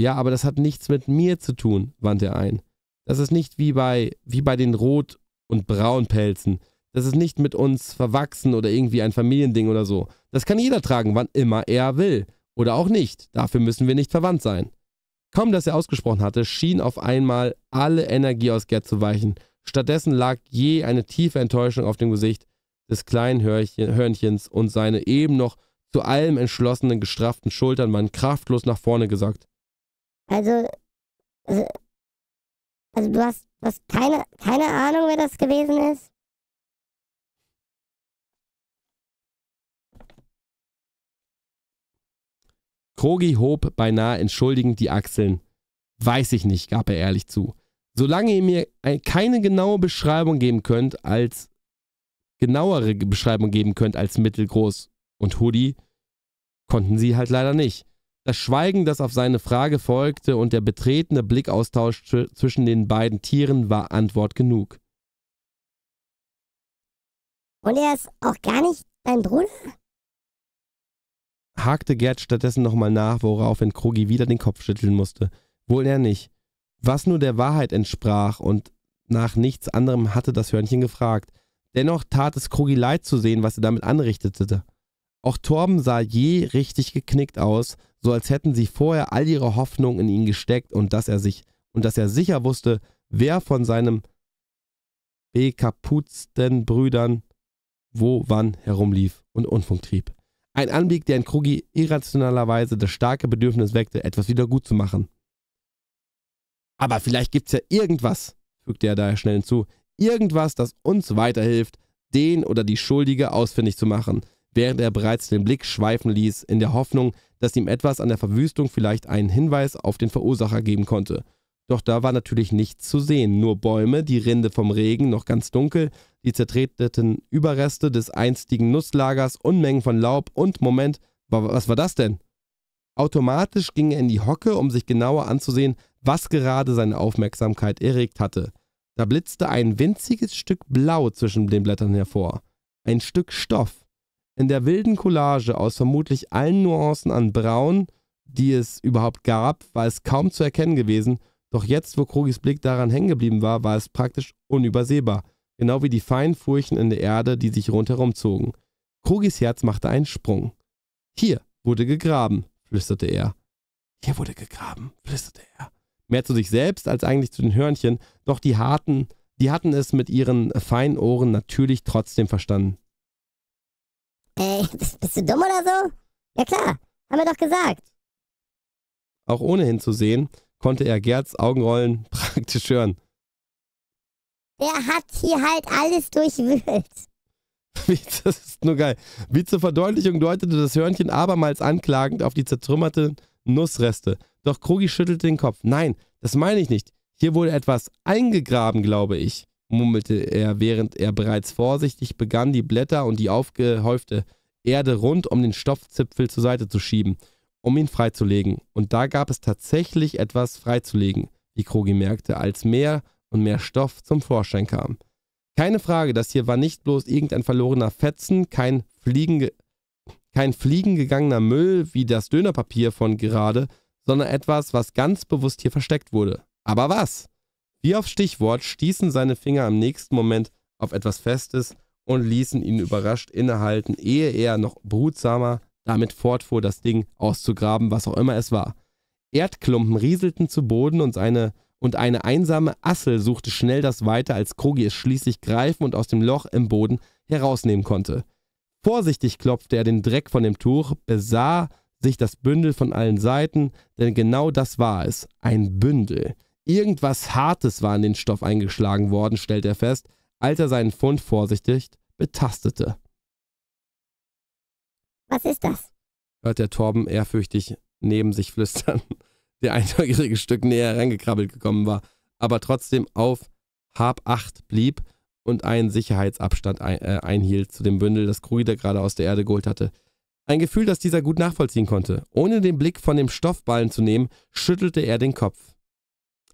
Ja, aber das hat nichts mit mir zu tun, wandte er ein. Das ist nicht wie bei, wie bei den Rot- und Braunpelzen. Das ist nicht mit uns verwachsen oder irgendwie ein Familiending oder so. Das kann jeder tragen, wann immer er will. Oder auch nicht. Dafür müssen wir nicht verwandt sein. Kaum, dass er ausgesprochen hatte, schien auf einmal alle Energie aus Gerd zu weichen. Stattdessen lag je eine tiefe Enttäuschung auf dem Gesicht des kleinen Hörnchens und seine eben noch zu allem entschlossenen, gestrafften Schultern waren kraftlos nach vorne gesagt. Also, also, also du hast, hast keine, keine Ahnung, wer das gewesen ist? Krogi hob beinahe entschuldigend die Achseln. Weiß ich nicht, gab er ehrlich zu. Solange ihr mir keine genaue Beschreibung geben könnt, als genauere Beschreibung geben könnt als mittelgroß und Hoodie, konnten sie halt leider nicht. Das Schweigen, das auf seine Frage folgte und der betretene Blickaustausch zwischen den beiden Tieren war Antwort genug. Und er ist auch gar nicht dein Bruder? hakte Gerd stattdessen nochmal nach, woraufhin Krogi wieder den Kopf schütteln musste. Wohl er nicht. Was nur der Wahrheit entsprach und nach nichts anderem hatte das Hörnchen gefragt. Dennoch tat es Krogi leid zu sehen, was er damit anrichtete. Auch Torben sah je richtig geknickt aus, so als hätten sie vorher all ihre Hoffnung in ihn gesteckt und dass er sich und dass er sicher wusste, wer von seinen bekaputzten Brüdern wo wann herumlief und Unfunk trieb. Ein Anblick, der in Krugi irrationalerweise das starke Bedürfnis weckte, etwas wieder gut zu machen. Aber vielleicht gibt's ja irgendwas, fügte er daher schnell hinzu, irgendwas, das uns weiterhilft, den oder die Schuldige ausfindig zu machen, während er bereits den Blick schweifen ließ, in der Hoffnung, dass ihm etwas an der Verwüstung vielleicht einen Hinweis auf den Verursacher geben konnte. Doch da war natürlich nichts zu sehen, nur Bäume, die Rinde vom Regen noch ganz dunkel, die zertreteten Überreste des einstigen Nusslagers, Unmengen von Laub und Moment, was war das denn? Automatisch ging er in die Hocke, um sich genauer anzusehen, was gerade seine Aufmerksamkeit erregt hatte. Da blitzte ein winziges Stück Blau zwischen den Blättern hervor. Ein Stück Stoff, in der wilden Collage aus vermutlich allen Nuancen an Braun, die es überhaupt gab, war es kaum zu erkennen gewesen, doch jetzt, wo Krogis Blick daran hängen geblieben war, war es praktisch unübersehbar, genau wie die feinen Furchen in der Erde, die sich rundherum zogen. Krogis Herz machte einen Sprung. Hier wurde gegraben, flüsterte er. Hier wurde gegraben, flüsterte er. Mehr zu sich selbst als eigentlich zu den Hörnchen, doch die harten, die hatten es mit ihren feinen Ohren natürlich trotzdem verstanden. Ey, bist, du dumm oder so? Ja klar, haben wir doch gesagt. Auch ohne hinzusehen, konnte er Gerds Augenrollen praktisch hören. Der hat hier halt alles durchwühlt. Das ist nur geil. Wie zur Verdeutlichung deutete das Hörnchen abermals anklagend auf die zertrümmerten Nussreste. Doch Krogi schüttelte den Kopf. Nein, das meine ich nicht. Hier wurde etwas eingegraben, glaube ich murmelte er, während er bereits vorsichtig begann, die Blätter und die aufgehäufte Erde rund um den Stoffzipfel zur Seite zu schieben, um ihn freizulegen. Und da gab es tatsächlich etwas freizulegen, wie Krogi merkte, als mehr und mehr Stoff zum Vorschein kam. Keine Frage, das hier war nicht bloß irgendein verlorener Fetzen, kein Fliegen, kein Fliegen Müll wie das Dönerpapier von gerade, sondern etwas, was ganz bewusst hier versteckt wurde. Aber was? Wie auf Stichwort stießen seine Finger im nächsten Moment auf etwas Festes und ließen ihn überrascht innehalten, ehe er noch brutsamer damit fortfuhr, das Ding auszugraben, was auch immer es war. Erdklumpen rieselten zu Boden und, seine, und eine einsame Assel suchte schnell das Weite, als Krogi es schließlich greifen und aus dem Loch im Boden herausnehmen konnte. Vorsichtig klopfte er den Dreck von dem Tuch, besah sich das Bündel von allen Seiten, denn genau das war es, ein Bündel. Irgendwas Hartes war in den Stoff eingeschlagen worden, stellt er fest, als er seinen Fund vorsichtig betastete. Was ist das? hört der Torben ehrfürchtig neben sich flüstern, der ein Stück näher herangekrabbelt gekommen war, aber trotzdem auf Hab acht blieb und einen Sicherheitsabstand ein, äh, einhielt zu dem Bündel, das Kruider gerade aus der Erde geholt hatte. Ein Gefühl, das dieser gut nachvollziehen konnte. Ohne den Blick von dem Stoffballen zu nehmen, schüttelte er den Kopf.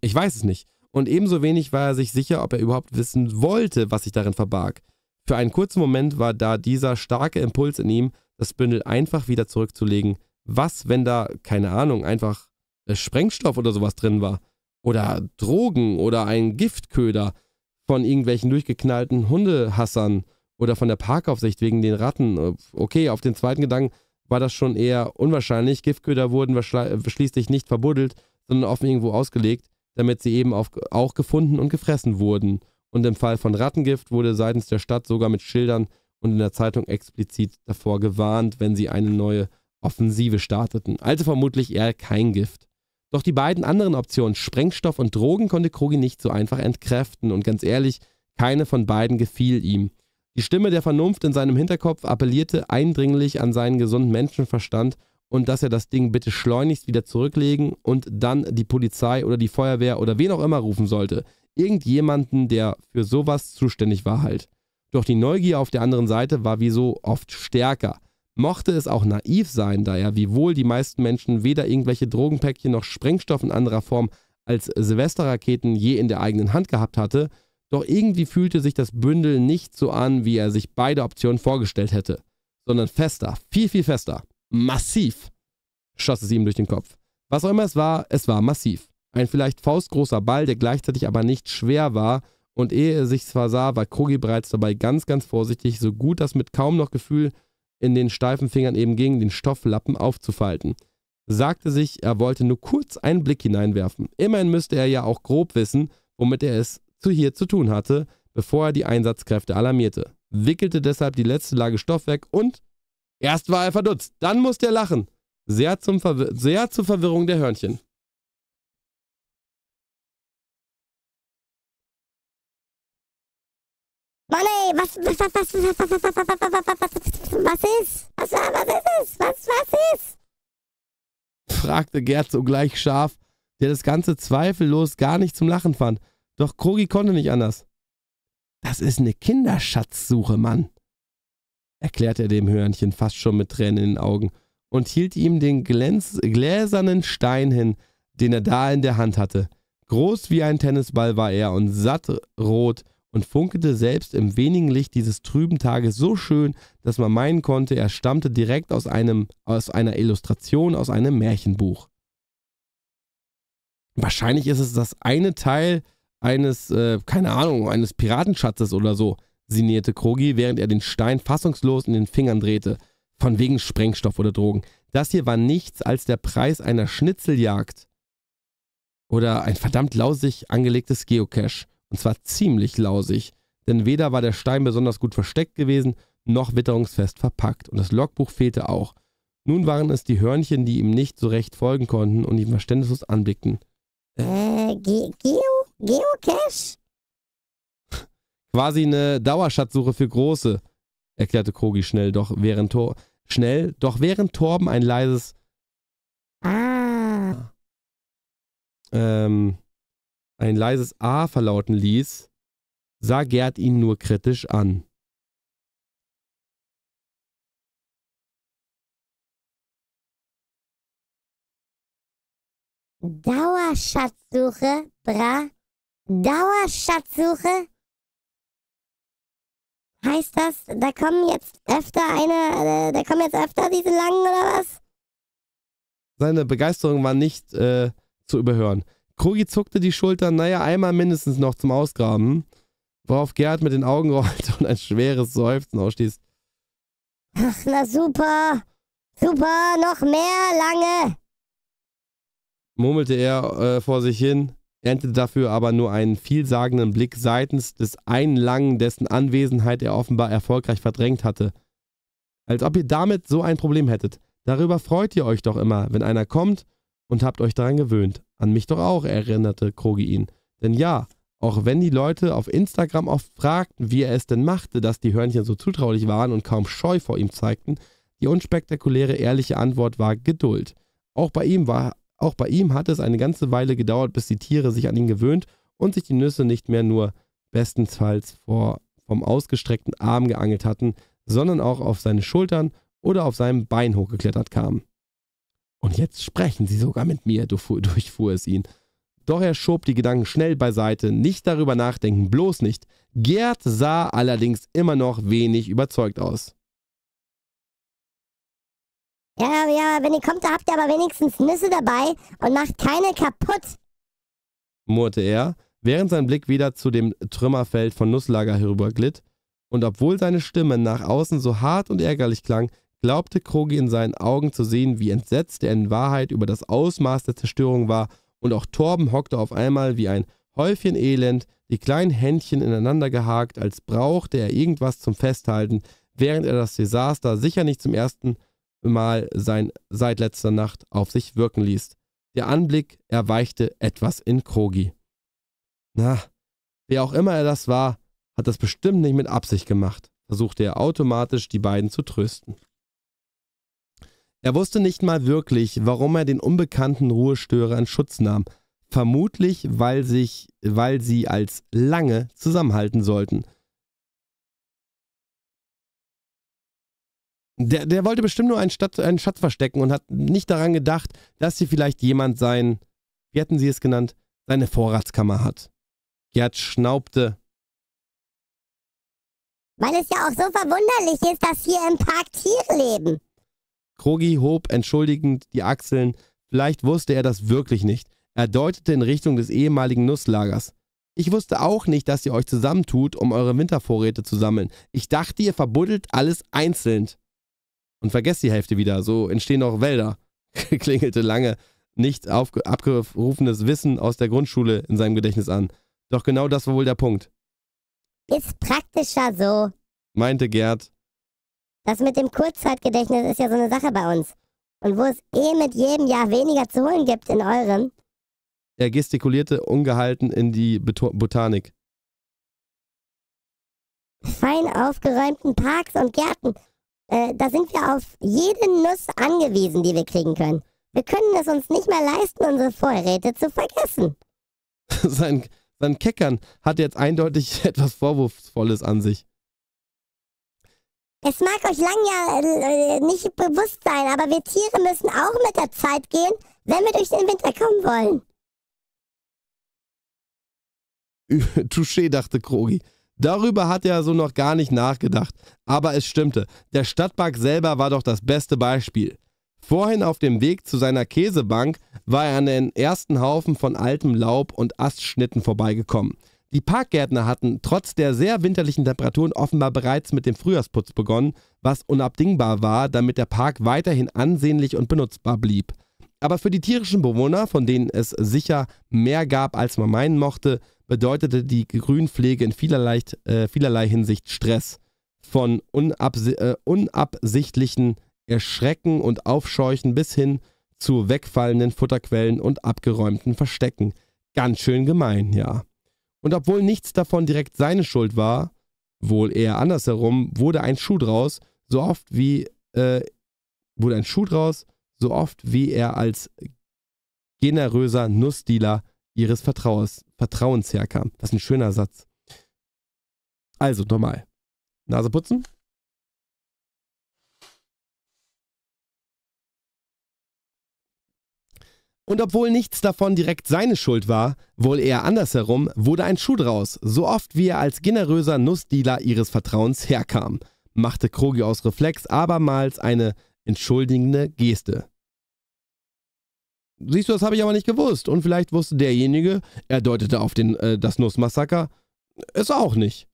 Ich weiß es nicht. Und ebenso wenig war er sich sicher, ob er überhaupt wissen wollte, was sich darin verbarg. Für einen kurzen Moment war da dieser starke Impuls in ihm, das Bündel einfach wieder zurückzulegen. Was, wenn da, keine Ahnung, einfach äh, Sprengstoff oder sowas drin war? Oder Drogen oder ein Giftköder von irgendwelchen durchgeknallten Hundehassern oder von der Parkaufsicht wegen den Ratten. Äh, okay, auf den zweiten Gedanken war das schon eher unwahrscheinlich. Giftköder wurden äh, schließlich nicht verbuddelt, sondern offen irgendwo ausgelegt damit sie eben auf, auch gefunden und gefressen wurden. Und im Fall von Rattengift wurde seitens der Stadt sogar mit Schildern und in der Zeitung explizit davor gewarnt, wenn sie eine neue Offensive starteten. Also vermutlich eher kein Gift. Doch die beiden anderen Optionen, Sprengstoff und Drogen, konnte Krogi nicht so einfach entkräften und ganz ehrlich, keine von beiden gefiel ihm. Die Stimme der Vernunft in seinem Hinterkopf appellierte eindringlich an seinen gesunden Menschenverstand und dass er das Ding bitte schleunigst wieder zurücklegen und dann die Polizei oder die Feuerwehr oder wen auch immer rufen sollte. Irgendjemanden, der für sowas zuständig war halt. Doch die Neugier auf der anderen Seite war wie so oft stärker. Mochte es auch naiv sein, da ja wohl die meisten Menschen weder irgendwelche Drogenpäckchen noch Sprengstoff in anderer Form als Silvesterraketen je in der eigenen Hand gehabt hatte, doch irgendwie fühlte sich das Bündel nicht so an, wie er sich beide Optionen vorgestellt hätte, sondern fester, viel, viel fester. Massiv schoss es ihm durch den Kopf. Was auch immer es war, es war massiv. Ein vielleicht faustgroßer Ball, der gleichzeitig aber nicht schwer war, und ehe er sich zwar sah, war Krogi bereits dabei ganz, ganz vorsichtig, so gut das mit kaum noch Gefühl in den steifen Fingern eben ging, den Stofflappen aufzufalten. Sagte sich, er wollte nur kurz einen Blick hineinwerfen. Immerhin müsste er ja auch grob wissen, womit er es zu hier zu tun hatte, bevor er die Einsatzkräfte alarmierte. Wickelte deshalb die letzte Lage Stoff weg und Erst war er verdutzt, dann musste er lachen. Sehr, zum Verwir sehr zur Verwirrung der Hörnchen. Mann ey, was, was, was, was, was, was, was, was, was, was, was ist? Was, was ist es? Was, was ist? fragte Gerd sogleich scharf, der das Ganze zweifellos gar nicht zum Lachen fand. Doch Krogi konnte nicht anders. Das ist eine Kinderschatzsuche, Mann erklärte er dem Hörnchen fast schon mit Tränen in den Augen und hielt ihm den glänz gläsernen Stein hin, den er da in der Hand hatte. Groß wie ein Tennisball war er und satt rot und funkelte selbst im wenigen Licht dieses trüben Tages so schön, dass man meinen konnte, er stammte direkt aus, einem, aus einer Illustration aus einem Märchenbuch. Wahrscheinlich ist es das eine Teil eines, äh, keine Ahnung, eines Piratenschatzes oder so sinnierte Krogi, während er den Stein fassungslos in den Fingern drehte. Von wegen Sprengstoff oder Drogen. Das hier war nichts als der Preis einer Schnitzeljagd. Oder ein verdammt lausig angelegtes Geocache. Und zwar ziemlich lausig. Denn weder war der Stein besonders gut versteckt gewesen, noch witterungsfest verpackt. Und das Logbuch fehlte auch. Nun waren es die Hörnchen, die ihm nicht so recht folgen konnten und ihn verständnislos anblickten. Äh, Ge Geo? Geocache? Quasi eine Dauerschatzsuche für Große, erklärte Krogi schnell, doch während Tor schnell, doch während Torben ein leises Ah ähm, ein leises A verlauten ließ, sah Gerd ihn nur kritisch an. Dauerschatzsuche, bra. Dauerschatzsuche, Heißt das, da kommen jetzt öfter eine, äh, da kommen jetzt öfter diese langen oder was? Seine Begeisterung war nicht äh, zu überhören. Krogi zuckte die Schultern, naja, einmal mindestens noch zum Ausgraben, worauf Gerhard mit den Augen rollte und ein schweres Seufzen ausstieß. Ach, na super, super, noch mehr lange, murmelte er äh, vor sich hin erntete dafür aber nur einen vielsagenden Blick seitens des einen Langen, dessen Anwesenheit er offenbar erfolgreich verdrängt hatte. Als ob ihr damit so ein Problem hättet. Darüber freut ihr euch doch immer, wenn einer kommt und habt euch daran gewöhnt. An mich doch auch, erinnerte Krogi ihn. Denn ja, auch wenn die Leute auf Instagram oft fragten, wie er es denn machte, dass die Hörnchen so zutraulich waren und kaum Scheu vor ihm zeigten, die unspektakuläre ehrliche Antwort war Geduld. Auch bei ihm war auch bei ihm hatte es eine ganze Weile gedauert, bis die Tiere sich an ihn gewöhnt und sich die Nüsse nicht mehr nur bestenfalls vor, vom ausgestreckten Arm geangelt hatten, sondern auch auf seine Schultern oder auf seinem Bein hochgeklettert kamen. Und jetzt sprechen sie sogar mit mir, durchfuhr es ihn. Doch er schob die Gedanken schnell beiseite, nicht darüber nachdenken, bloß nicht. Gerd sah allerdings immer noch wenig überzeugt aus. Ja, ja, wenn ihr kommt, da habt ihr aber wenigstens Nüsse dabei und macht keine kaputt, murrte er, während sein Blick wieder zu dem Trümmerfeld von Nusslager herüberglitt. Und obwohl seine Stimme nach außen so hart und ärgerlich klang, glaubte Krogi in seinen Augen zu sehen, wie entsetzt er in Wahrheit über das Ausmaß der Zerstörung war, und auch Torben hockte auf einmal wie ein Häufchen Elend, die kleinen Händchen ineinander gehakt, als brauchte er irgendwas zum Festhalten, während er das Desaster sicher nicht zum ersten Mal Mal sein seit letzter Nacht auf sich wirken ließ. Der Anblick erweichte etwas in Krogi. Na, wer auch immer er das war, hat das bestimmt nicht mit Absicht gemacht, versuchte er automatisch, die beiden zu trösten. Er wusste nicht mal wirklich, warum er den unbekannten Ruhestörer in Schutz nahm. Vermutlich, weil, sich, weil sie als lange zusammenhalten sollten – Der, der wollte bestimmt nur einen, Stadt, einen Schatz verstecken und hat nicht daran gedacht, dass hier vielleicht jemand sein, wie hatten sie es genannt, seine Vorratskammer hat. Gerd schnaubte. Weil es ja auch so verwunderlich ist, dass hier im Park Tiere leben. Krogi hob entschuldigend die Achseln. Vielleicht wusste er das wirklich nicht. Er deutete in Richtung des ehemaligen Nusslagers. Ich wusste auch nicht, dass ihr euch zusammentut, um eure Wintervorräte zu sammeln. Ich dachte, ihr verbuddelt alles einzeln und vergesst die Hälfte wieder. So entstehen auch Wälder. Klingelte lange nicht abgerufenes Wissen aus der Grundschule in seinem Gedächtnis an. Doch genau das war wohl der Punkt. Ist praktischer so, meinte Gerd. Das mit dem Kurzzeitgedächtnis ist ja so eine Sache bei uns. Und wo es eh mit jedem Jahr weniger zu holen gibt in eurem. Er gestikulierte ungehalten in die Botanik. Fein aufgeräumten Parks und Gärten äh, da sind wir auf jede Nuss angewiesen, die wir kriegen können. Wir können es uns nicht mehr leisten, unsere Vorräte zu vergessen. sein, sein Keckern hat jetzt eindeutig etwas Vorwurfsvolles an sich. Es mag euch lang ja äh, nicht bewusst sein, aber wir Tiere müssen auch mit der Zeit gehen, wenn wir durch den Winter kommen wollen. Touché, dachte Krogi. Darüber hat er so noch gar nicht nachgedacht, aber es stimmte, der Stadtpark selber war doch das beste Beispiel. Vorhin auf dem Weg zu seiner Käsebank war er an den ersten Haufen von altem Laub und Astschnitten vorbeigekommen. Die Parkgärtner hatten trotz der sehr winterlichen Temperaturen offenbar bereits mit dem Frühjahrsputz begonnen, was unabdingbar war, damit der Park weiterhin ansehnlich und benutzbar blieb. Aber für die tierischen Bewohner, von denen es sicher mehr gab, als man meinen mochte, bedeutete die Grünpflege in vielerlei, äh, vielerlei Hinsicht Stress. Von unabs äh, unabsichtlichen Erschrecken und Aufscheuchen bis hin zu wegfallenden Futterquellen und abgeräumten Verstecken. Ganz schön gemein, ja. Und obwohl nichts davon direkt seine Schuld war, wohl eher andersherum, wurde ein Schuh draus, so oft wie äh, wurde ein Schuh draus, so oft wie er als generöser Nussdealer ihres Vertrauens, Vertrauens herkam. Das ist ein schöner Satz. Also, nochmal. Nase putzen. Und obwohl nichts davon direkt seine Schuld war, wohl eher andersherum, wurde ein Schuh draus, so oft wie er als generöser Nussdealer ihres Vertrauens herkam, machte Krogi aus Reflex abermals eine entschuldigende Geste. Siehst du, das habe ich aber nicht gewusst. Und vielleicht wusste derjenige, er deutete auf den, äh, das Nussmassaker, es auch nicht.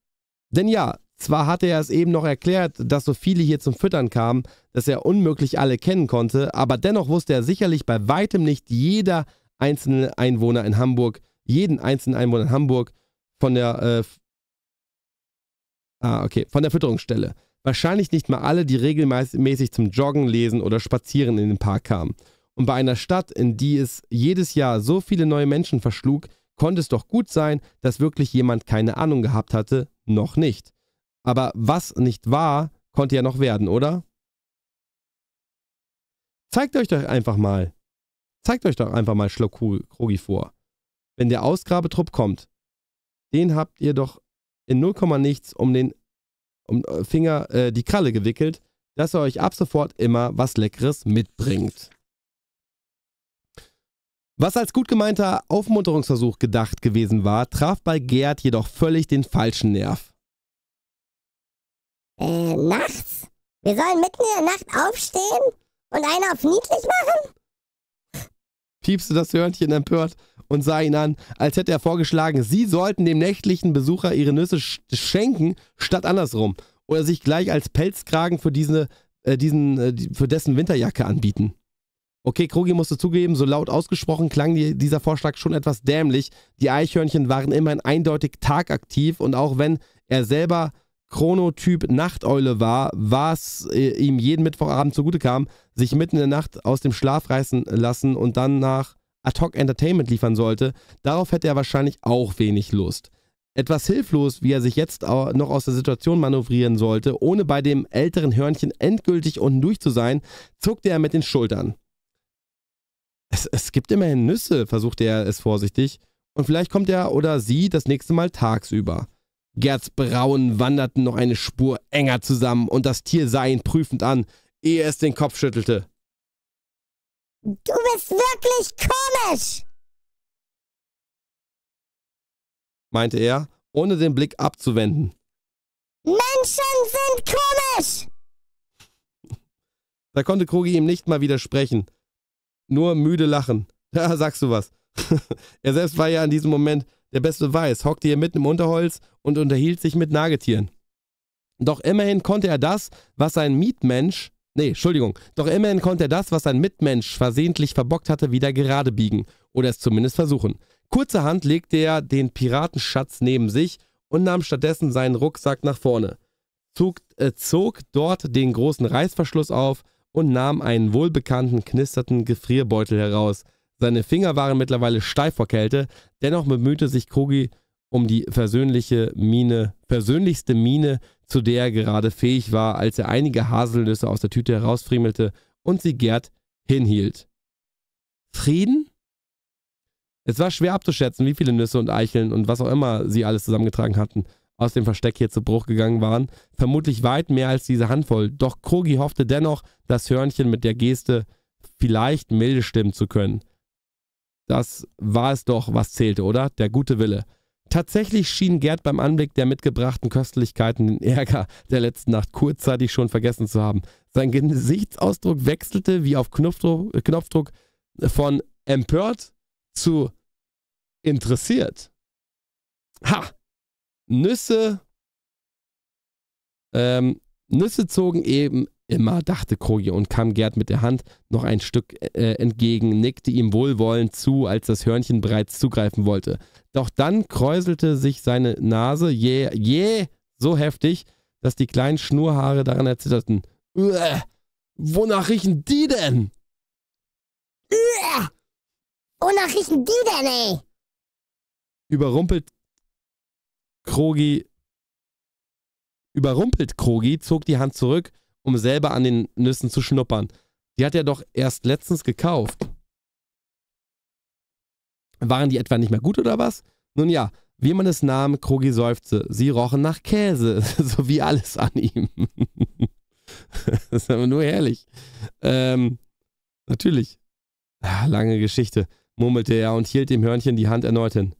Denn ja, zwar hatte er es eben noch erklärt, dass so viele hier zum Füttern kamen, dass er unmöglich alle kennen konnte, aber dennoch wusste er sicherlich bei weitem nicht jeder einzelne Einwohner in Hamburg, jeden einzelnen Einwohner in Hamburg von der, äh, ah, okay, von der Fütterungsstelle. Wahrscheinlich nicht mal alle, die regelmäßig zum Joggen, Lesen oder Spazieren in den Park kamen. Und bei einer Stadt, in die es jedes Jahr so viele neue Menschen verschlug, konnte es doch gut sein, dass wirklich jemand keine Ahnung gehabt hatte, noch nicht. Aber was nicht war, konnte ja noch werden, oder? Zeigt euch doch einfach mal. Zeigt euch doch einfach mal Schluck Krogi vor. Wenn der Ausgrabetrupp kommt, den habt ihr doch in 0, nichts um den um äh, Finger äh, die Kralle gewickelt, dass er euch ab sofort immer was Leckeres mitbringt. Was als gut gemeinter Aufmunterungsversuch gedacht gewesen war, traf bei Gerd jedoch völlig den falschen Nerv. Äh, nachts? Wir sollen mitten in der Nacht aufstehen und einen auf niedlich machen? Piepste das Hörnchen empört und sah ihn an, als hätte er vorgeschlagen, sie sollten dem nächtlichen Besucher ihre Nüsse sch schenken, statt andersrum. Oder sich gleich als Pelzkragen für, diese, äh, diesen, äh, für dessen Winterjacke anbieten. Okay, Krogi musste zugeben, so laut ausgesprochen klang die, dieser Vorschlag schon etwas dämlich. Die Eichhörnchen waren immerhin eindeutig tagaktiv und auch wenn er selber Chronotyp Nachteule war, was äh, ihm jeden Mittwochabend zugute kam, sich mitten in der Nacht aus dem Schlaf reißen lassen und dann nach Ad-Hoc Entertainment liefern sollte, darauf hätte er wahrscheinlich auch wenig Lust. Etwas hilflos, wie er sich jetzt noch aus der Situation manövrieren sollte, ohne bei dem älteren Hörnchen endgültig unten durch zu sein, zuckte er mit den Schultern es, es gibt immerhin Nüsse, versuchte er es vorsichtig. Und vielleicht kommt er oder sie das nächste Mal tagsüber. Gerds Brauen wanderten noch eine Spur enger zusammen und das Tier sah ihn prüfend an, ehe es den Kopf schüttelte. Du bist wirklich komisch! meinte er, ohne den Blick abzuwenden. Menschen sind komisch! Da konnte Krogi ihm nicht mal widersprechen nur müde lachen. Ja, sagst du was. er selbst war ja in diesem Moment der beste Weiß, hockte hier mitten im Unterholz und unterhielt sich mit Nagetieren. Doch immerhin konnte er das, was sein Mietmensch, nee, Entschuldigung, doch immerhin konnte er das, was sein Mitmensch versehentlich verbockt hatte, wieder gerade biegen oder es zumindest versuchen. Kurzerhand legte er den Piratenschatz neben sich und nahm stattdessen seinen Rucksack nach vorne, zog, äh, zog dort den großen Reißverschluss auf und nahm einen wohlbekannten, knisternden Gefrierbeutel heraus. Seine Finger waren mittlerweile steif vor Kälte, dennoch bemühte sich Kogi um die versöhnliche Miene, versöhnlichste Miene, zu der er gerade fähig war, als er einige Haselnüsse aus der Tüte herausfriemelte und sie Gerd hinhielt. Frieden? Es war schwer abzuschätzen, wie viele Nüsse und Eicheln und was auch immer sie alles zusammengetragen hatten aus dem Versteck hier zu Bruch gegangen waren, vermutlich weit mehr als diese Handvoll, doch Krogi hoffte dennoch, das Hörnchen mit der Geste vielleicht milde stimmen zu können. Das war es doch, was zählte, oder? Der gute Wille. Tatsächlich schien Gerd beim Anblick der mitgebrachten Köstlichkeiten den Ärger der letzten Nacht kurzzeitig schon vergessen zu haben. Sein Gesichtsausdruck wechselte wie auf Knopfdruck, von empört zu interessiert. Ha! Nüsse. Ähm, Nüsse zogen eben immer, dachte Krogi und kam Gerd mit der Hand noch ein Stück äh, entgegen, nickte ihm wohlwollend zu, als das Hörnchen bereits zugreifen wollte. Doch dann kräuselte sich seine Nase jäh, yeah, jäh yeah, so heftig, dass die kleinen Schnurhaare daran erzitterten. Uah, wonach riechen die denn? Uah, wonach riechen die denn, ey? Überrumpelt Krogi überrumpelt Krogi, zog die Hand zurück, um selber an den Nüssen zu schnuppern. Die hat er doch erst letztens gekauft. Waren die etwa nicht mehr gut oder was? Nun ja, wie man es nahm, Krogi seufzte. Sie rochen nach Käse, so wie alles an ihm. das ist aber nur herrlich. Ähm, natürlich. Ah, lange Geschichte, murmelte er und hielt dem Hörnchen die Hand erneut hin.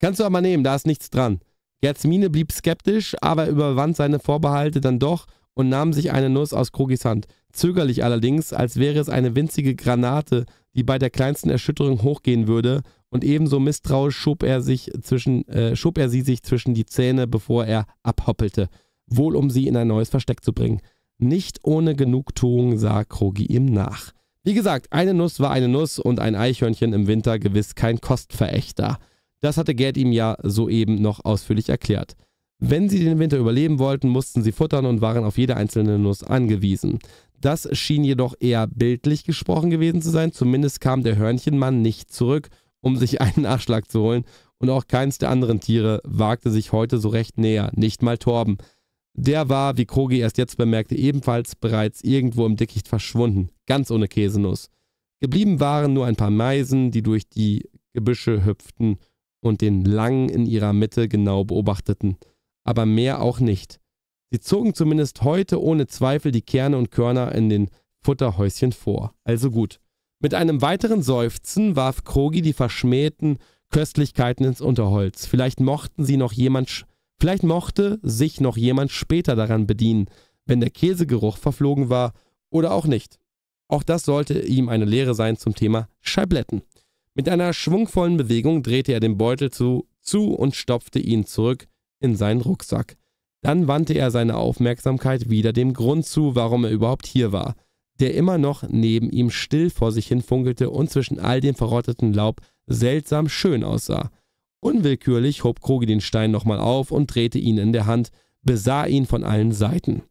Kannst du aber nehmen, da ist nichts dran. Jasmine blieb skeptisch, aber überwand seine Vorbehalte dann doch und nahm sich eine Nuss aus Krogis Hand. Zögerlich allerdings, als wäre es eine winzige Granate, die bei der kleinsten Erschütterung hochgehen würde, und ebenso misstrauisch schob er, sich zwischen, äh, schob er sie sich zwischen die Zähne, bevor er abhoppelte, wohl um sie in ein neues Versteck zu bringen. Nicht ohne Genugtuung sah Krogi ihm nach. Wie gesagt, eine Nuss war eine Nuss und ein Eichhörnchen im Winter gewiss kein Kostverächter. Das hatte Gerd ihm ja soeben noch ausführlich erklärt. Wenn sie den Winter überleben wollten, mussten sie futtern und waren auf jede einzelne Nuss angewiesen. Das schien jedoch eher bildlich gesprochen gewesen zu sein. Zumindest kam der Hörnchenmann nicht zurück, um sich einen Nachschlag zu holen. Und auch keins der anderen Tiere wagte sich heute so recht näher, nicht mal Torben. Der war, wie Krogi erst jetzt bemerkte, ebenfalls bereits irgendwo im Dickicht verschwunden, ganz ohne Käsenuss. Geblieben waren nur ein paar Meisen, die durch die Gebüsche hüpften und den lang in ihrer Mitte genau beobachteten. Aber mehr auch nicht. Sie zogen zumindest heute ohne Zweifel die Kerne und Körner in den Futterhäuschen vor. Also gut. Mit einem weiteren Seufzen warf Krogi die verschmähten Köstlichkeiten ins Unterholz. Vielleicht mochten sie noch jemand, vielleicht mochte sich noch jemand später daran bedienen, wenn der Käsegeruch verflogen war oder auch nicht. Auch das sollte ihm eine Lehre sein zum Thema Scheibletten. Mit einer schwungvollen Bewegung drehte er den Beutel zu, zu und stopfte ihn zurück in seinen Rucksack. Dann wandte er seine Aufmerksamkeit wieder dem Grund zu, warum er überhaupt hier war, der immer noch neben ihm still vor sich hin funkelte und zwischen all dem verrotteten Laub seltsam schön aussah. Unwillkürlich hob Krogi den Stein nochmal auf und drehte ihn in der Hand, besah ihn von allen Seiten.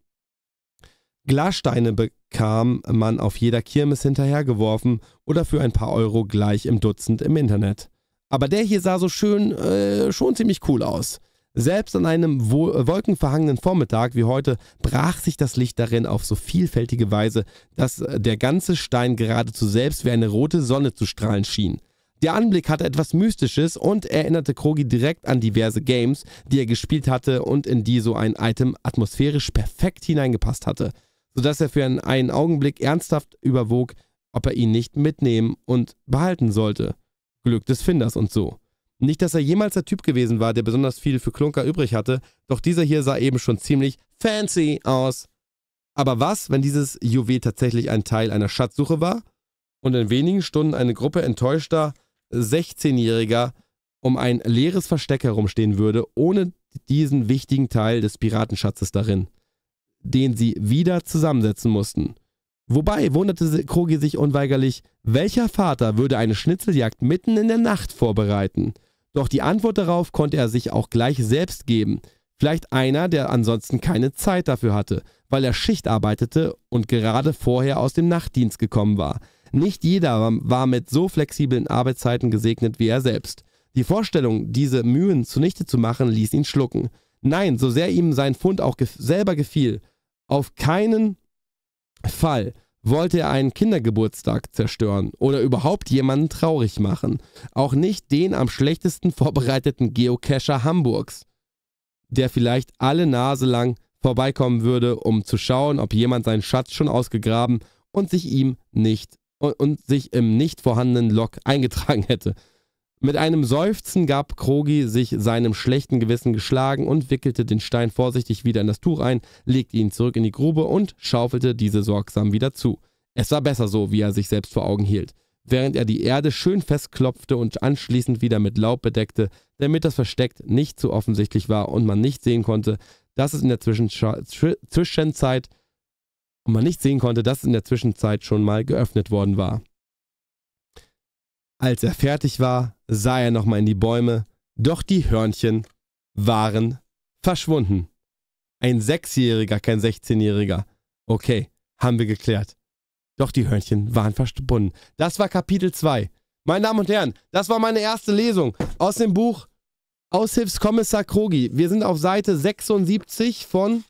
Glassteine bekam man auf jeder Kirmes hinterhergeworfen oder für ein paar Euro gleich im Dutzend im Internet. Aber der hier sah so schön, äh, schon ziemlich cool aus. Selbst an einem wolkenverhangenen Vormittag wie heute brach sich das Licht darin auf so vielfältige Weise, dass äh, der ganze Stein geradezu selbst wie eine rote Sonne zu strahlen schien. Der Anblick hatte etwas Mystisches und erinnerte Krogi direkt an diverse Games, die er gespielt hatte und in die so ein Item atmosphärisch perfekt hineingepasst hatte sodass er für einen Augenblick ernsthaft überwog, ob er ihn nicht mitnehmen und behalten sollte. Glück des Finders und so. Nicht, dass er jemals der Typ gewesen war, der besonders viel für Klunker übrig hatte, doch dieser hier sah eben schon ziemlich fancy aus. Aber was, wenn dieses Juwel tatsächlich ein Teil einer Schatzsuche war und in wenigen Stunden eine Gruppe enttäuschter 16-Jähriger um ein leeres Versteck herumstehen würde, ohne diesen wichtigen Teil des Piratenschatzes darin? den sie wieder zusammensetzen mussten. Wobei wunderte Krogi sich unweigerlich, welcher Vater würde eine Schnitzeljagd mitten in der Nacht vorbereiten? Doch die Antwort darauf konnte er sich auch gleich selbst geben. Vielleicht einer, der ansonsten keine Zeit dafür hatte, weil er Schicht arbeitete und gerade vorher aus dem Nachtdienst gekommen war. Nicht jeder war mit so flexiblen Arbeitszeiten gesegnet wie er selbst. Die Vorstellung, diese Mühen zunichte zu machen, ließ ihn schlucken. Nein, so sehr ihm sein Fund auch ge selber gefiel, auf keinen Fall wollte er einen Kindergeburtstag zerstören oder überhaupt jemanden traurig machen. Auch nicht den am schlechtesten vorbereiteten Geocacher Hamburgs, der vielleicht alle Nase lang vorbeikommen würde, um zu schauen, ob jemand seinen Schatz schon ausgegraben und sich ihm nicht und, und sich im nicht vorhandenen Lok eingetragen hätte. Mit einem Seufzen gab Krogi sich seinem schlechten Gewissen geschlagen und wickelte den Stein vorsichtig wieder in das Tuch ein, legte ihn zurück in die Grube und schaufelte diese sorgsam wieder zu. Es war besser so, wie er sich selbst vor Augen hielt, während er die Erde schön festklopfte und anschließend wieder mit Laub bedeckte, damit das Versteck nicht zu offensichtlich war und man nicht sehen konnte, dass es in der Zwischenzeit und man nicht sehen konnte, dass es in der Zwischenzeit schon mal geöffnet worden war. Als er fertig war, sah er nochmal in die Bäume, doch die Hörnchen waren verschwunden. Ein Sechsjähriger, kein Sechzehnjähriger. Okay, haben wir geklärt. Doch die Hörnchen waren verschwunden. Das war Kapitel 2. Meine Damen und Herren, das war meine erste Lesung aus dem Buch Aushilfskommissar Krogi. Wir sind auf Seite 76 von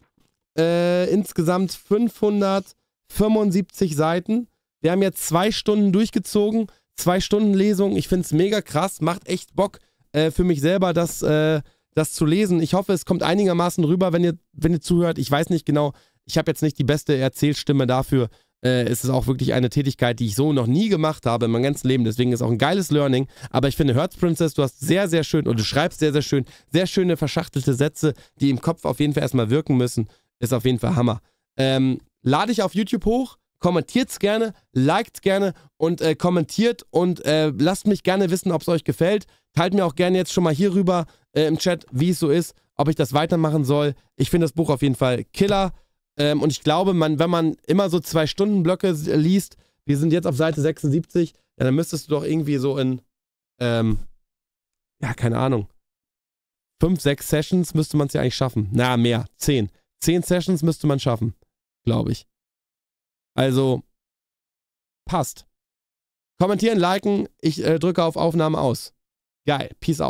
äh, insgesamt 575 Seiten. Wir haben jetzt zwei Stunden durchgezogen. Zwei Stunden Lesung, ich finde es mega krass, macht echt Bock äh, für mich selber, das, äh, das zu lesen. Ich hoffe, es kommt einigermaßen rüber, wenn ihr, wenn ihr zuhört. Ich weiß nicht genau, ich habe jetzt nicht die beste Erzählstimme dafür. Äh, es ist auch wirklich eine Tätigkeit, die ich so noch nie gemacht habe in meinem ganzen Leben. Deswegen ist auch ein geiles Learning. Aber ich finde, Hertz Princess, du hast sehr, sehr schön und du schreibst sehr, sehr schön, sehr schöne verschachtelte Sätze, die im Kopf auf jeden Fall erstmal wirken müssen. Ist auf jeden Fall Hammer. Ähm, lade ich auf YouTube hoch. Kommentiert's gerne, liked gerne und äh, kommentiert und äh, lasst mich gerne wissen, ob es euch gefällt. Teilt mir auch gerne jetzt schon mal hier rüber äh, im Chat, wie es so ist, ob ich das weitermachen soll. Ich finde das Buch auf jeden Fall Killer. Ähm, und ich glaube, man, wenn man immer so zwei Stunden Blöcke äh, liest, wir sind jetzt auf Seite 76, ja, dann müsstest du doch irgendwie so in, ähm, ja, keine Ahnung, fünf, sechs Sessions müsste man es ja eigentlich schaffen. Na, mehr, zehn. Zehn Sessions müsste man schaffen, glaube ich. Also, passt. Kommentieren, liken, ich äh, drücke auf Aufnahme aus. Geil, peace out.